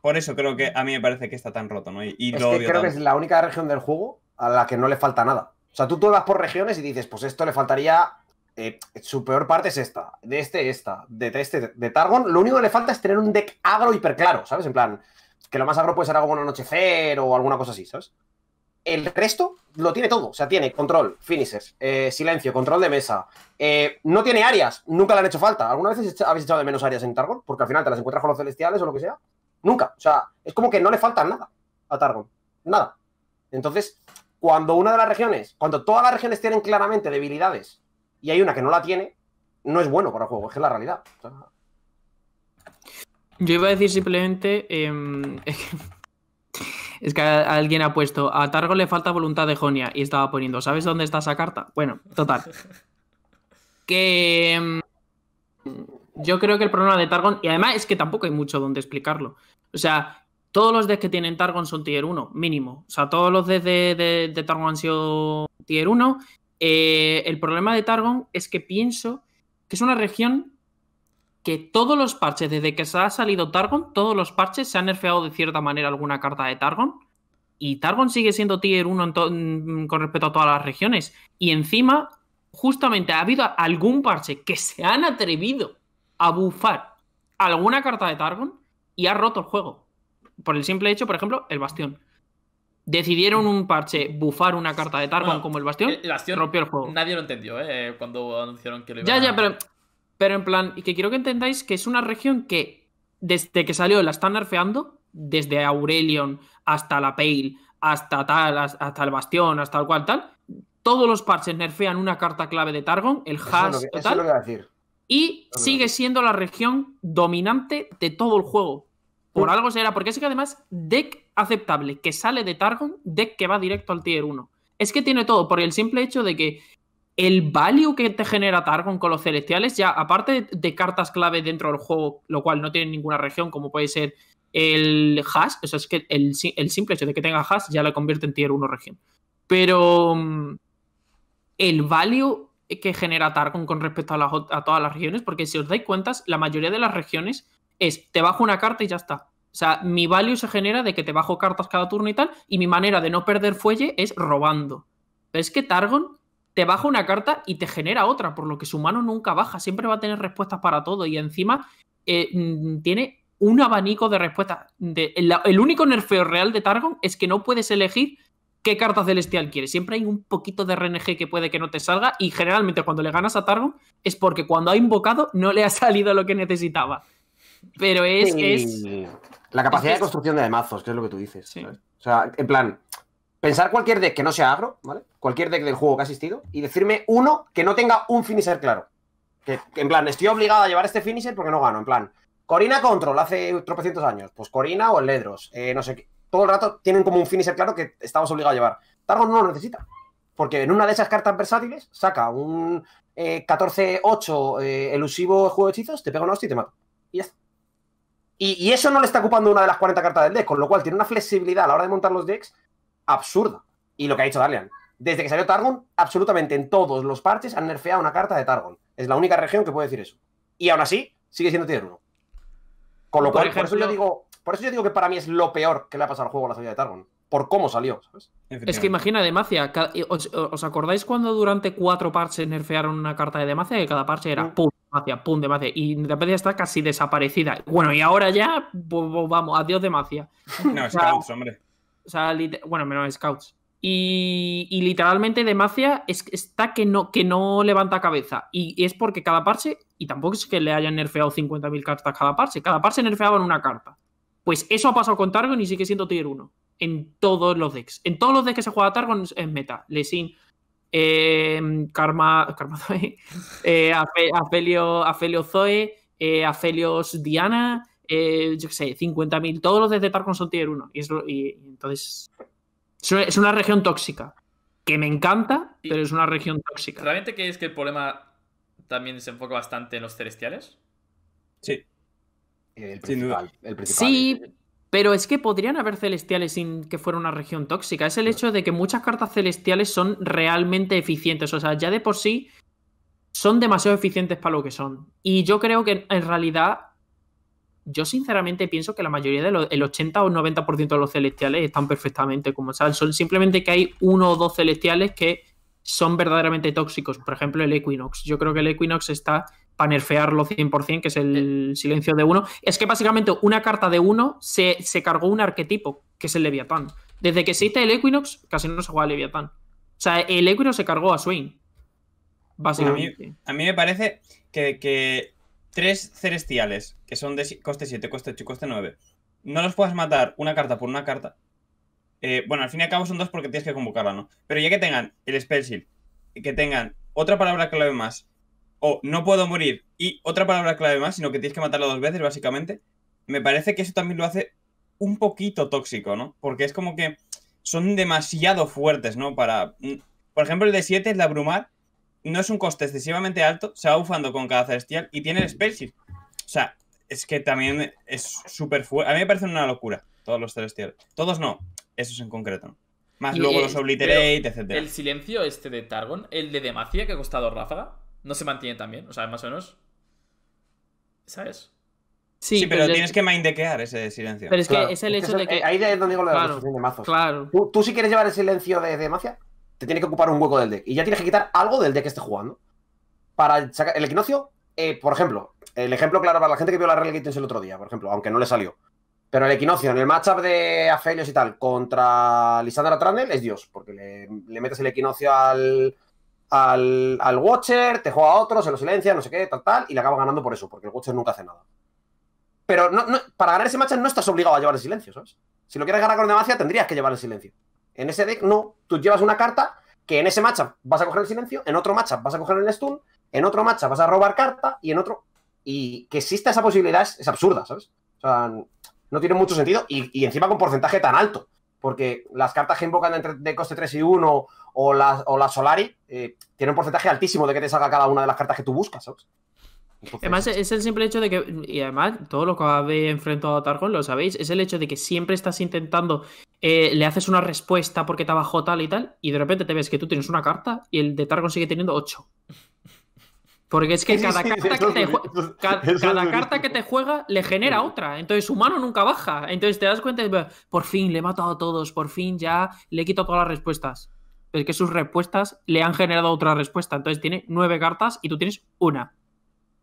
por eso creo que a mí me parece que está tan roto, ¿no? Y, es que creo que es la única región del juego a la que no le falta nada. O sea, tú, tú vas por regiones y dices, pues esto le faltaría eh, su peor parte es esta, de este, esta, de, este, de Targon. Lo único que le falta es tener un deck agro hiper claro, ¿sabes? En plan, que lo más agro puede ser algo como anochecer o alguna cosa así, ¿sabes? El resto lo tiene todo. O sea, tiene control, finishes, eh, silencio, control de mesa. Eh, no tiene áreas, nunca le han hecho falta. ¿Alguna vez habéis echado de menos áreas en Targon? Porque al final te las encuentras con los celestiales o lo que sea. Nunca. O sea, es como que no le falta nada a Targon. Nada. Entonces, cuando una de las regiones, cuando todas las regiones tienen claramente debilidades y hay una que no la tiene, no es bueno para el juego, es que la realidad. Yo iba a decir simplemente. Em, es que alguien ha puesto. A Targon le falta voluntad de Jonia. Y estaba poniendo. ¿Sabes dónde está esa carta? Bueno, total. que. Em, yo creo que el problema de Targon. Y además es que tampoco hay mucho donde explicarlo. O sea, todos los de que tienen Targon son tier 1, mínimo. O sea, todos los de, de Targon han sido tier 1. Eh, el problema de Targon es que pienso que es una región que todos los parches, desde que se ha salido Targon, todos los parches se han nerfeado de cierta manera alguna carta de Targon. Y Targon sigue siendo tier 1 mm, con respecto a todas las regiones. Y encima, justamente ha habido algún parche que se han atrevido a bufar alguna carta de Targon y ha roto el juego. Por el simple hecho, por ejemplo, el bastión. Decidieron un parche bufar una carta de Targon como el Bastión. El, rompió el juego. Nadie lo entendió, eh, Cuando anunciaron que lo iban Ya, a... ya, pero, pero en plan, y que quiero que entendáis que es una región que desde que salió la están nerfeando, desde Aurelion hasta la Pale, hasta tal, hasta el Bastión, hasta el cual tal. Todos los parches nerfean una carta clave de Targon, el Hash, decir. Y sigue siendo la región dominante de todo el juego. Por algo será, porque es que además, deck aceptable que sale de Targon, deck que va directo al tier 1. Es que tiene todo, por el simple hecho de que el value que te genera Targon con los celestiales, ya aparte de cartas clave dentro del juego, lo cual no tiene ninguna región, como puede ser el hash, o es que el, simple hecho de que tenga hash ya la convierte en tier 1 región. Pero mm, el value que genera Targon con respecto a, a todas las regiones, porque si os dais cuenta, la mayoría de las regiones es te bajo una carta y ya está. O sea, mi value se genera de que te bajo cartas cada turno y tal, y mi manera de no perder fuelle es robando. Pero es que Targon te baja una carta y te genera otra, por lo que su mano nunca baja, siempre va a tener respuestas para todo y encima eh, mm, tiene un abanico de respuestas. el, único nerfeo real de Targon es que no puedes elegir qué carta celestial quieres. Siempre hay un poquito de RNG que puede que no te salga y generalmente cuando le ganas a Targon es porque cuando ha invocado no le ha salido lo que necesitaba. Pero es, que es... La capacidad de construcción de mazos, que es lo que tú dices. O sea, en plan, pensar cualquier deck que no sea agro, ¿vale? Cualquier deck del juego que ha existido, y decirme uno que no tenga un finisher claro. Que, en plan, estoy obligado a llevar este finisher porque no gano. En plan, Corina Control hace tropecientos años. Pues Corina o el Ledros, eh, no sé qué. Todo el rato tienen como un finisher claro que estamos obligados a llevar. Targon no lo necesita. Porque en una de esas cartas versátiles saca un 14-8 eh, eh, elusivo juego de hechizos, te pega un hostia y te mata. Y ya está. Y, eso no le está ocupando una de las 40 cartas del deck, con lo cual tiene una flexibilidad a la hora de montar los decks absurda. Y lo que ha dicho Dalian, desde que salió Targon, absolutamente en todos los parches han nerfeado una carta de Targon. Es la única región que puede decir eso. Y aún así, sigue siendo tier 1. Con lo cual, por, eso yo digo, por eso yo digo que para mí es lo peor que le ha pasado al juego la salida de Targon. Por cómo salió, ¿sabes? Es que imagina Demacia. ¿Os, acordáis cuando durante cuatro parches nerfearon una carta de Demacia? y cada parche era mm. Macia, pum, Demacia. Y ya está casi desaparecida. Bueno, y ahora ya, vamos, adiós Demacia. No, Scouts, hombre. O sea, bueno, menos Scouts. Y, y literalmente Demacia es, está que no, que no levanta cabeza. Y, es porque cada parche, y tampoco es que le hayan nerfeado 50.000 cartas cada parche, cada parche nerfeaban una carta. Pues eso ha pasado con Targon y sigue siendo tier 1 en todos los decks. En todos los decks que se juega Targon es meta. Lesin, Em, Karma, Karma Zoe, eh, Afelio, Zoe, eh, Diana, eh, yo qué sé, 50.000, todos los de Tarkon son tier 1. Y, entonces es una región tóxica, que me encanta, pero es una región tóxica. ¿Realmente crees que el problema también se enfoca bastante en los celestiales? Sí. el principal. sí pero es que podrían haber celestiales sin que fuera una región tóxica. Es el hecho de que muchas cartas celestiales son realmente eficientes. O sea, ya de por sí son demasiado eficientes para lo que son. Y yo creo que en realidad, yo sinceramente pienso que la mayoría de los, el 80 o 90% de los celestiales están perfectamente como están. Son simplemente que hay uno o dos celestiales que son verdaderamente tóxicos. Por ejemplo, el Equinox. Yo creo que el Equinox está para nerfearlo 100%, que es el eh. silencio de uno, es que básicamente una carta de uno se, cargó un arquetipo, que es el Leviatán. Desde que existe el Equinox, casi no se juega Leviatán. O sea, el Equinox se cargó a Swain. Básicamente. a, mí, me parece que, tres celestiales, que son de coste 7, coste 8 coste 9, no los puedas matar una carta por una carta. Eh, bueno, al fin y al cabo son dos porque tienes que convocarla, ¿no? Pero ya que tengan el Spell Shield, que tengan otra palabra clave más o no puedo morir y otra palabra clave más, sino que tienes que matarlo dos veces, básicamente, me parece que eso también lo hace un poquito tóxico, ¿no? Porque es como que son demasiado fuertes, ¿no? Para. Mm, por ejemplo, el de 7, el de abrumar, no es un coste excesivamente alto, se va bufando con cada celestial y tiene el O sea, es que también es súper fuerte. A mí me parece una locura todos los celestiales. Todos no, esos en concreto. Más luego los obliterate, etc. El silencio este de Targon, el de Demacia que ha costado ráfaga, no se mantiene también O sea, más o menos. ¿Sabes? Sí, pero, tienes que maindequear ese silencio. Pero es que es el hecho de que. Ahí es donde digo lo de la de mazos. Claro. ¿Tú, si quieres llevar el silencio de, mafia, te tiene que ocupar un hueco del deck. Y ya tienes que quitar algo del deck que esté jugando. Para sacar. El equinoccio, eh, por ejemplo, el ejemplo claro para la gente que vio la Real Games el otro día, por ejemplo, aunque no le salió. Pero el equinoccio en el matchup de Afelios y tal contra Lisandra Tranel es Dios, porque le, le metes el equinoccio al, al, Watcher, te juega a otro, se lo silencia, no sé qué, tal, tal, y le acaba ganando por eso, porque el Watcher nunca hace nada. Pero no, no, para ganar ese match no estás obligado a llevar el silencio, ¿sabes? Si lo quieres ganar con demacia, tendrías que llevar el silencio. En ese deck, no. Tú llevas una carta que en ese matchup vas a coger el silencio, en otro matchup vas a coger el stun, en otro matchup vas a robar carta y en otro. Y que exista esa posibilidad es, absurda, ¿sabes? O sea, no tiene mucho sentido y encima con porcentaje tan alto porque las cartas que invocan de, coste 3 y 1 o la, o Solari eh, tienen un porcentaje altísimo de que te salga cada una de las cartas que tú buscas, además, es el simple hecho de que, y además, todo lo que habéis enfrentado a Targon, lo sabéis, es el hecho de que siempre estás intentando, eh, le haces una respuesta porque te bajó tal y tal, y de repente te ves que tú tienes una carta y el de Targon sigue teniendo 8. Porque es que cada, carta, que te cada, carta que te juega le genera otra. Entonces su mano nunca baja. Entonces te das cuenta por fin le he matado a todos, por fin ya le he quitado todas las respuestas. Pero es que sus respuestas le han generado otra respuesta. Entonces tiene nueve cartas y tú tienes una.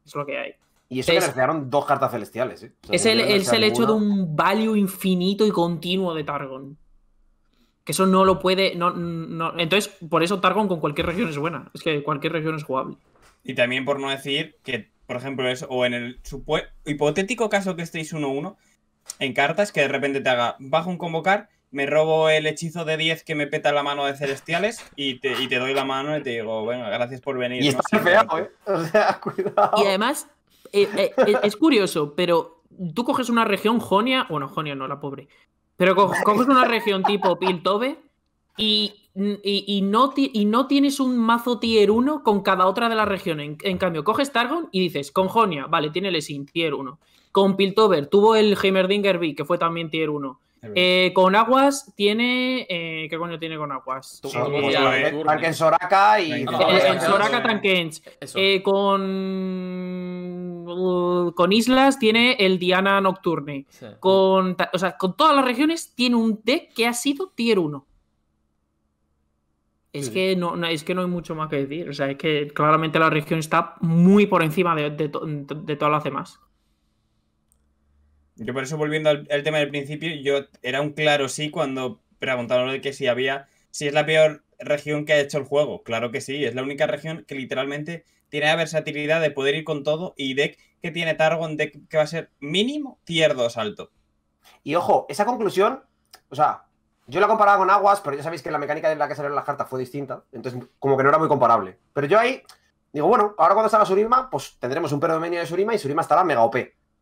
Es lo que hay. Y eso es, que crearon dos cartas celestiales. ¿eh? es el, es el hecho de un value infinito y continuo de Targon. Que eso no lo puede. No, entonces, por eso Targon con cualquier región es buena. Es que cualquier región es jugable. Y también por no decir que, por ejemplo, es, o en el hipotético caso que estéis 1-1 en cartas, que de repente te haga, bajo un convocar, me robo el hechizo de 10 que me peta la mano de celestiales y te, doy la mano y te digo, venga, gracias por venir. Y además, es curioso, pero tú coges una región Jonia, bueno, Jonia no, la pobre, pero coges una región tipo Piltobe y y, no, y no tienes un mazo tier 1 con cada otra de las regiones. En, cambio, coges Targon y dices, con Jonia, vale, tiene sin tier 1. Con Piltover tuvo el Heimerdinger B, que fue también tier 1. Eh, con Aguas tiene. Eh, ¿Qué coño tiene con Aguas? Soraka y. Eh, en Soraka Tankens. con. Uh, con Islas tiene el Diana Nocturne. Con, o sea, con todas las regiones tiene un deck que ha sido tier 1. Es, mm. que no, es que no hay mucho más que decir. O sea, es que claramente la región está muy por encima de, todas las demás. Yo por eso, volviendo al, tema del principio, yo era un claro sí cuando preguntaron de que si había, si es la peor región que ha hecho el juego. Claro que sí, es la única región que literalmente tiene la versatilidad de poder ir con todo y deck que tiene Targon, deck que va a ser mínimo tier 2 Y ojo, esa conclusión, o sea, yo la comparaba con Aguas, pero ya sabéis que la mecánica de la que salieron las cartas fue distinta. Entonces, como que no era muy comparable. Pero yo ahí digo, bueno, ahora cuando salga Surima, pues tendremos un predominio de Surima y Surima estará mega OP.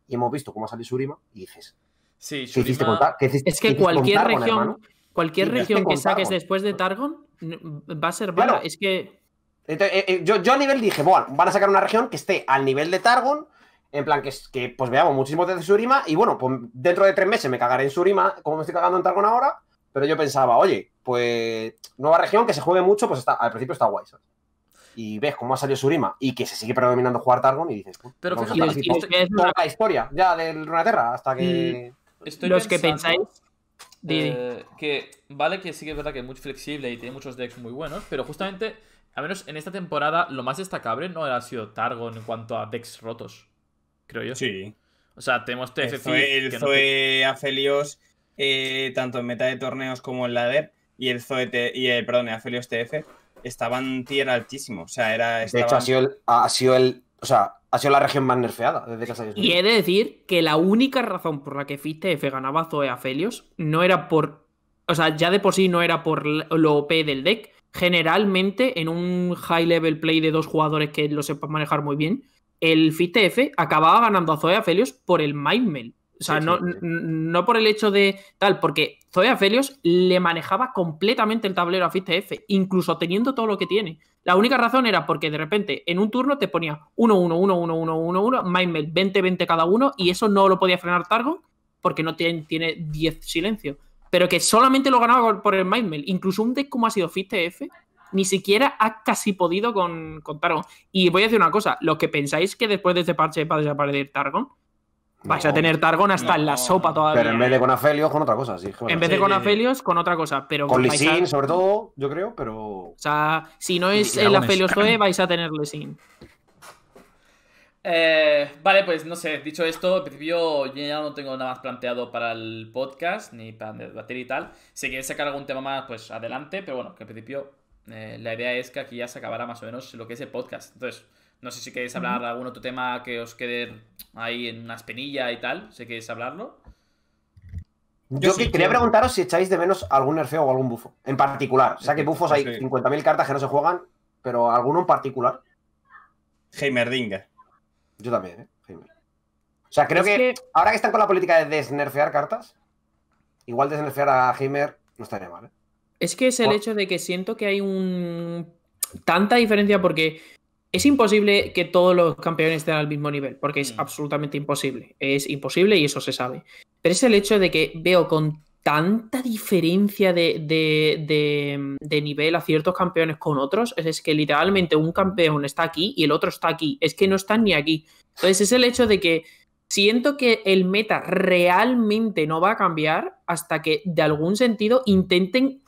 Y hemos visto cómo salido Surima y dices. Sí, Surima... es que cualquier región, cualquier región que saques después de Targon va a ser bueno. Es que. Eh, eh, yo, yo a nivel dije, bueno, van a sacar una región que esté al nivel de Targon. En plan, que, que pues veamos muchísimo de Surima. Y bueno, pues dentro de tres meses me cagaré en Surima, como me estoy cagando en Targon ahora. Pero yo pensaba, oye, pues nueva región que se juegue mucho, pues está, al principio está guay. Y ves cómo ha salido Surima y que se sigue predominando jugar Targon y dices, pues, pero fíjate, es toda la historia ya del Runeterra hasta que... Mm, Los que pensáis eh, que vale que sí que es verdad que es muy flexible y tiene muchos decks muy buenos, pero justamente, al menos en esta temporada, lo más destacable no ha sido Targon en cuanto a decks rotos, creo yo. Sí. O sea, tenemos TFC. El Zoe, el eh, tanto en meta de torneos como en ladder, y el y el, perdón, el Afelios TF, estaban tier altísimo. O sea, era. De hecho, ha sido, O sea, ha sido la región más nerfeada desde que salió. Este y he de decir que la única razón por la que FITF ganaba Zoe Afelios no era por. O sea, ya de por sí no era por lo OP del deck. Generalmente, en un high level play de dos jugadores que lo sepan manejar muy bien, el FITF acababa ganando a Zoe Afelios por el mind meld. O sea, no, no, por el hecho de tal, porque Zoe Felios le manejaba completamente el tablero a F, incluso teniendo todo lo que tiene. La única razón era porque de repente en un turno te ponía 1-1-1-1-1-1-1, Mindmail 20-20 cada uno, y eso no lo podía frenar Targon, porque no tiene, tiene 10 silencio. Pero que solamente lo ganaba por el Mail. Incluso un deck como ha sido FistF, ni siquiera ha casi podido con, con Targon. Y voy a decir una cosa: los que pensáis que después de este parche va a desaparecer Targon Vais a tener Targon hasta en la sopa todavía. Pero en vez de con Afelios, con otra cosa. Sí, en vez de con Afelios, con otra cosa. Pero con Lisin, sobre todo, yo creo, pero. O sea, si no es el Afelios vais a tener Lisin. Eh, vale, pues no sé, dicho esto, en principio yo ya no tengo nada más planteado para el podcast, ni para debatir y tal. Si queréis sacar algún tema más, pues adelante, pero bueno, que en principio eh, la idea es que aquí ya se acabará más o menos lo que es el podcast. Entonces, no sé si queréis hablar de algún otro tema que os quede ahí en una y tal. Sé que es hablarlo. Yo, quería preguntaros si echáis de menos algún nerfeo o algún bufo en particular. O sea que bufos hay 50.000 cartas que no se juegan, pero alguno en particular. Heimerdinger. Yo también, ¿eh? Heimer. O sea, creo que, ahora que están con la política de desnerfear cartas, igual desnerfear a Heimer no estaría mal, ¿eh? Es que es el hecho de que siento que hay un tanta diferencia porque es imposible que todos los campeones estén al mismo nivel, porque es mm. absolutamente imposible. Es imposible y eso se sabe. Pero es el hecho de que veo con tanta diferencia de, nivel a ciertos campeones con otros. Es, es, que literalmente un campeón está aquí y el otro está aquí. Es que no están ni aquí. Entonces es el hecho de que siento que el meta realmente no va a cambiar hasta que de algún sentido intenten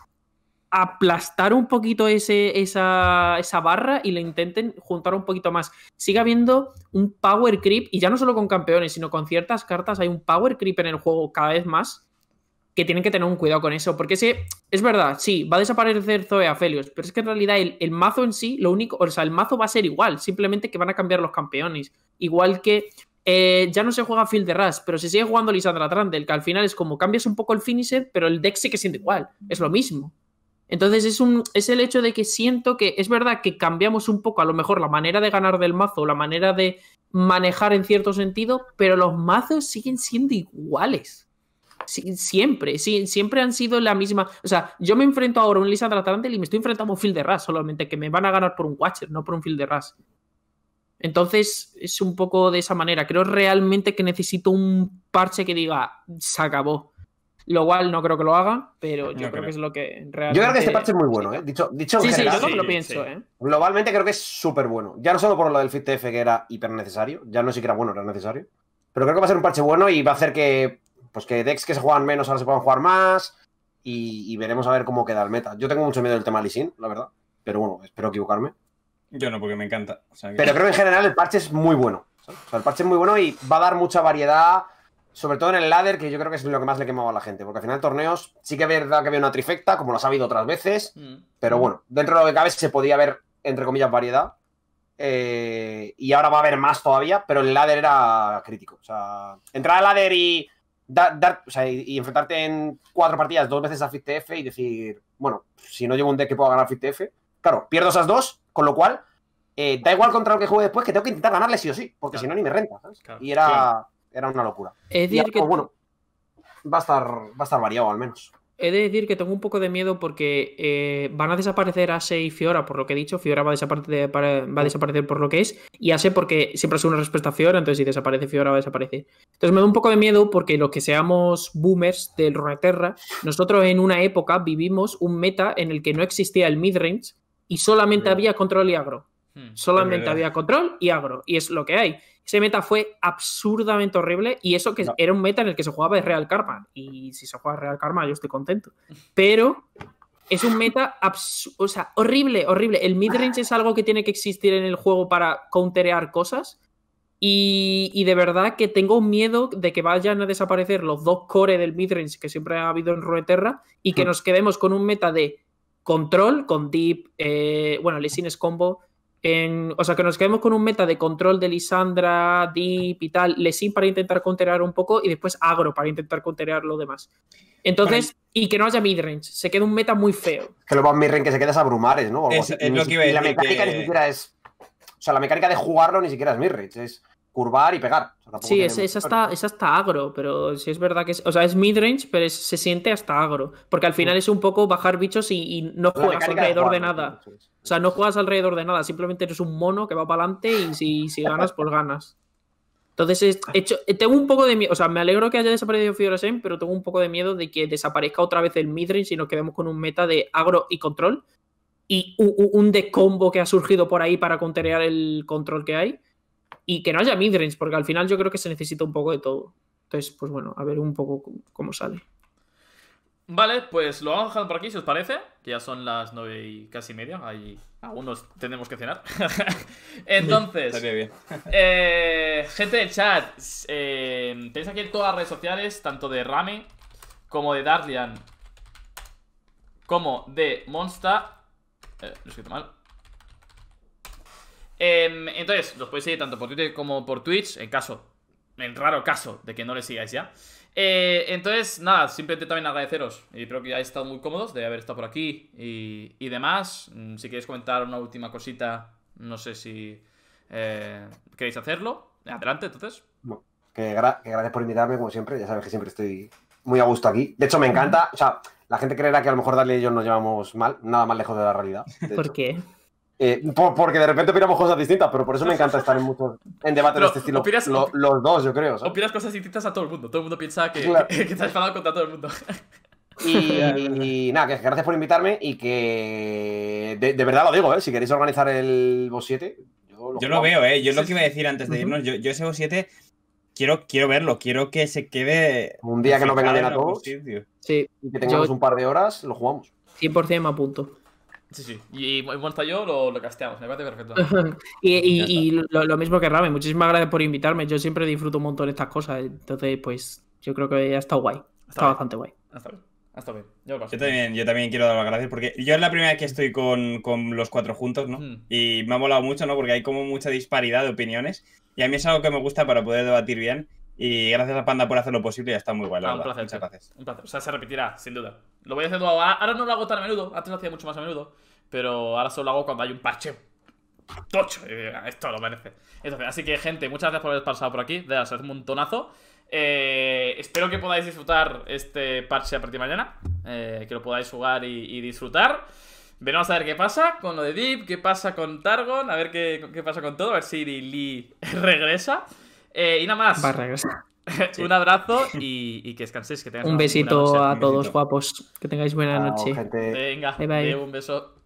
aplastar un poquito ese, esa, barra y le intenten juntar un poquito más. Sigue habiendo un power creep, y ya no solo con campeones, sino con ciertas cartas hay un power creep en el juego cada vez más, que tienen que tener un cuidado con eso, porque ese, es verdad, sí, va a desaparecer Zoe Felios pero es que en realidad el, mazo en sí, lo único, o sea, el mazo va a ser igual, simplemente que van a cambiar los campeones, igual que... Eh, ya no se juega Field de Rush, pero se sigue jugando Lisandra Trandel, que al final es como cambias un poco el finisher, pero el deck sigue siendo igual, es lo mismo. Entonces es, un, es el hecho de que siento que es verdad que cambiamos un poco a lo mejor la manera de ganar del mazo, la manera de manejar en cierto sentido, pero los mazos siguen siendo iguales. siempre, siempre han sido la misma. O sea, yo me enfrento ahora a un Lisa Tratante y me estoy enfrentando a un Field de Ras, solamente que me van a ganar por un Watcher, no por un Field de Ras. Entonces, es un poco de esa manera. Creo realmente que necesito un parche que diga, se acabó lo cual no creo que lo haga, pero yo creo, que es lo que realmente. Yo creo que este parche es muy bueno, ¿eh? Dicho, sí, sí, yo lo pienso, ¿eh? Globalmente creo que es súper bueno. Ya no solo por lo del FitTF que era hiper necesario, ya no sé si era bueno, era necesario. Pero creo que va a ser un parche bueno y va a hacer que, pues que decks que se juegan menos ahora se puedan jugar más. Y, veremos a ver cómo queda el meta. Yo tengo mucho miedo del tema Lee Sin, la verdad. Pero bueno, espero equivocarme. Yo no, porque me encanta. Pero creo que en general el parche es muy bueno. O sea, el parche es muy bueno y va a dar mucha variedad sobre todo en el ladder, que yo creo que es lo que más le quemaba a la gente, porque al final torneos sí que es verdad que había una trifecta, como lo ha habido otras veces, mm. pero bueno, dentro de lo que cabe se podía ver, entre comillas, variedad. Eh, y ahora va a haber más todavía, pero el ladder era crítico. O sea, entrar al ladder y, dar, y, enfrentarte en cuatro partidas dos veces a ftf y decir, bueno, si no llevo un deck que pueda ganar FitF, claro, pierdo esas dos, con lo cual eh, da igual contra lo que juegue después, que tengo que intentar ganarle sí o sí, porque si no ni me renta. Y era era una locura. Es decir, que... bueno, va a, estar, va a estar variado al menos. He de decir que tengo un poco de miedo porque eh, van a desaparecer Ase y Fiora, por lo que he dicho. Fiora va a, desaparecer, por lo que es. Y Ase porque siempre hace una respuesta a Fiora, entonces si desaparece Fiora va a desaparecer. Entonces me da un poco de miedo porque los que seamos boomers del Runeterra, nosotros en una época vivimos un meta en el que no existía el midrange y solamente mm. había control y agro. Hmm. Solamente había control y agro. Y es lo que hay. Ese meta fue absurdamente horrible y eso que era un meta en el que se jugaba de Real Karma. Y si se juega Real Karma, yo estoy contento. Pero es un meta o sea, horrible, horrible. El midrange es algo que tiene que existir en el juego para counterear cosas. Y, de verdad que tengo miedo de que vayan a desaparecer los dos core del midrange que siempre ha habido en Rueterra y que mm. nos quedemos con un meta de control, con deep, eh, bueno, lesines combo, o sea, que nos quedemos con un meta de control de Lisandra, Deep y tal, Lesin para intentar counterar un poco y después Agro para intentar counterar lo demás. Entonces, y que no haya midrange, se queda un meta muy feo. Que lo más midrange que se queda es Abrumares, ¿no? y la mecánica ni siquiera es. O sea, la mecánica de jugarlo ni siquiera es midrange, es curvar y pegar. sí, es, hasta, es, hasta, agro, pero sí es verdad que es. O sea, es midrange, pero se siente hasta agro. Porque al final es un poco bajar bichos y, no juegas alrededor de, nada. o sea, no juegas alrededor de nada, simplemente eres un mono que va para adelante y si, ganas, pues ganas. Entonces, he hecho, eh, tengo un poco de miedo. O sea, me alegro que haya desaparecido Fioresen, pero tengo un poco de miedo de que desaparezca otra vez el midrange y nos quedemos con un meta de agro y control. Y un, decombo de que ha surgido por ahí para contener el control que hay y que no haya midrange, porque al final yo creo que se necesita un poco de todo. Entonces, pues bueno, a ver un poco cómo sale. Vale, pues lo vamos a dejar por aquí, si os parece, que ya son las nueve y casi media, ahí algunos tenemos que cenar. Entonces, bien. Eh, gente del chat, eh, tenéis aquí todas las redes sociales, tanto de Rami, como de Darlian, como de Monster eh, lo he escrito mal. Em, entonces, los podéis seguir tanto por Twitter como por Twitch, en caso, en raro caso de que no le sigáis ya. Eh, entonces, nada, simplemente también agradeceros. Y creo que ya estado muy cómodos de haber estado por aquí y, demás. Mm, si queréis comentar una última cosita, no sé si eh, queréis hacerlo. Adelante, entonces. que, gracias por invitarme, como siempre. Ya sabes que siempre estoy muy a gusto aquí. De hecho, me encanta. O sea, la gente creerá que a lo mejor Dale y yo nos llevamos mal, nada más lejos de la realidad. ¿Por qué? Eh, porque de repente opinamos cosas distintas, pero por eso me encanta estar en, muchos, en debates de este estilo. los dos, yo creo. Opinas cosas distintas a todo el mundo. Todo el mundo piensa que, que, estás contra todo el mundo. Y, nada, que gracias por invitarme y que de, verdad lo digo, ¿eh? si queréis organizar el vos 7. Yo lo, veo, ¿eh? yo es lo que iba a decir antes de irnos, yo, ese vos 7 quiero, quiero verlo, quiero que se quede... Un día que nos bien a todos. Sí. Y que tengamos un par de horas, lo jugamos. 100% me punto Sí, sí. Y, y yo lo, lo casteamos, me parece perfecto. y, y, lo, mismo que Rame, muchísimas gracias por invitarme. Yo siempre disfruto un montón de estas cosas. Entonces, pues, yo creo que ha estado guay. Ha estado bastante guay. Hasta bien. Hasta bien. Yo, también, quiero dar las gracias porque yo es la primera vez que estoy con, con los cuatro juntos, ¿no? Mm. Y me ha molado mucho, ¿no? Porque hay como mucha disparidad de opiniones. Y a mí es algo que me gusta para poder debatir bien. Y gracias a Panda por hacer lo posible, está muy guay. Ah, un placer. Muchas gracias. Un placer. O sea, se repetirá, sin duda. Lo voy a hacer Ahora no lo hago tan a menudo, antes lo hacía mucho más a menudo, pero ahora solo lo hago cuando hay un parche. Tocho, esto lo merece. Entonces, así que, gente, muchas gracias por haber pasado por aquí. De verdad, un montonazo. Eh, espero que podáis disfrutar este parche a partir de mañana. Eh, que lo podáis jugar y, disfrutar. Veremos a ver qué pasa con lo de Deep, qué pasa con Targon, a ver qué, qué pasa con todo, a ver si Lee regresa. Eh, y nada más. un abrazo y, que descanséis. Que tengáis un besito a todos, guapos. Que tengáis buena noche. Venga, un beso.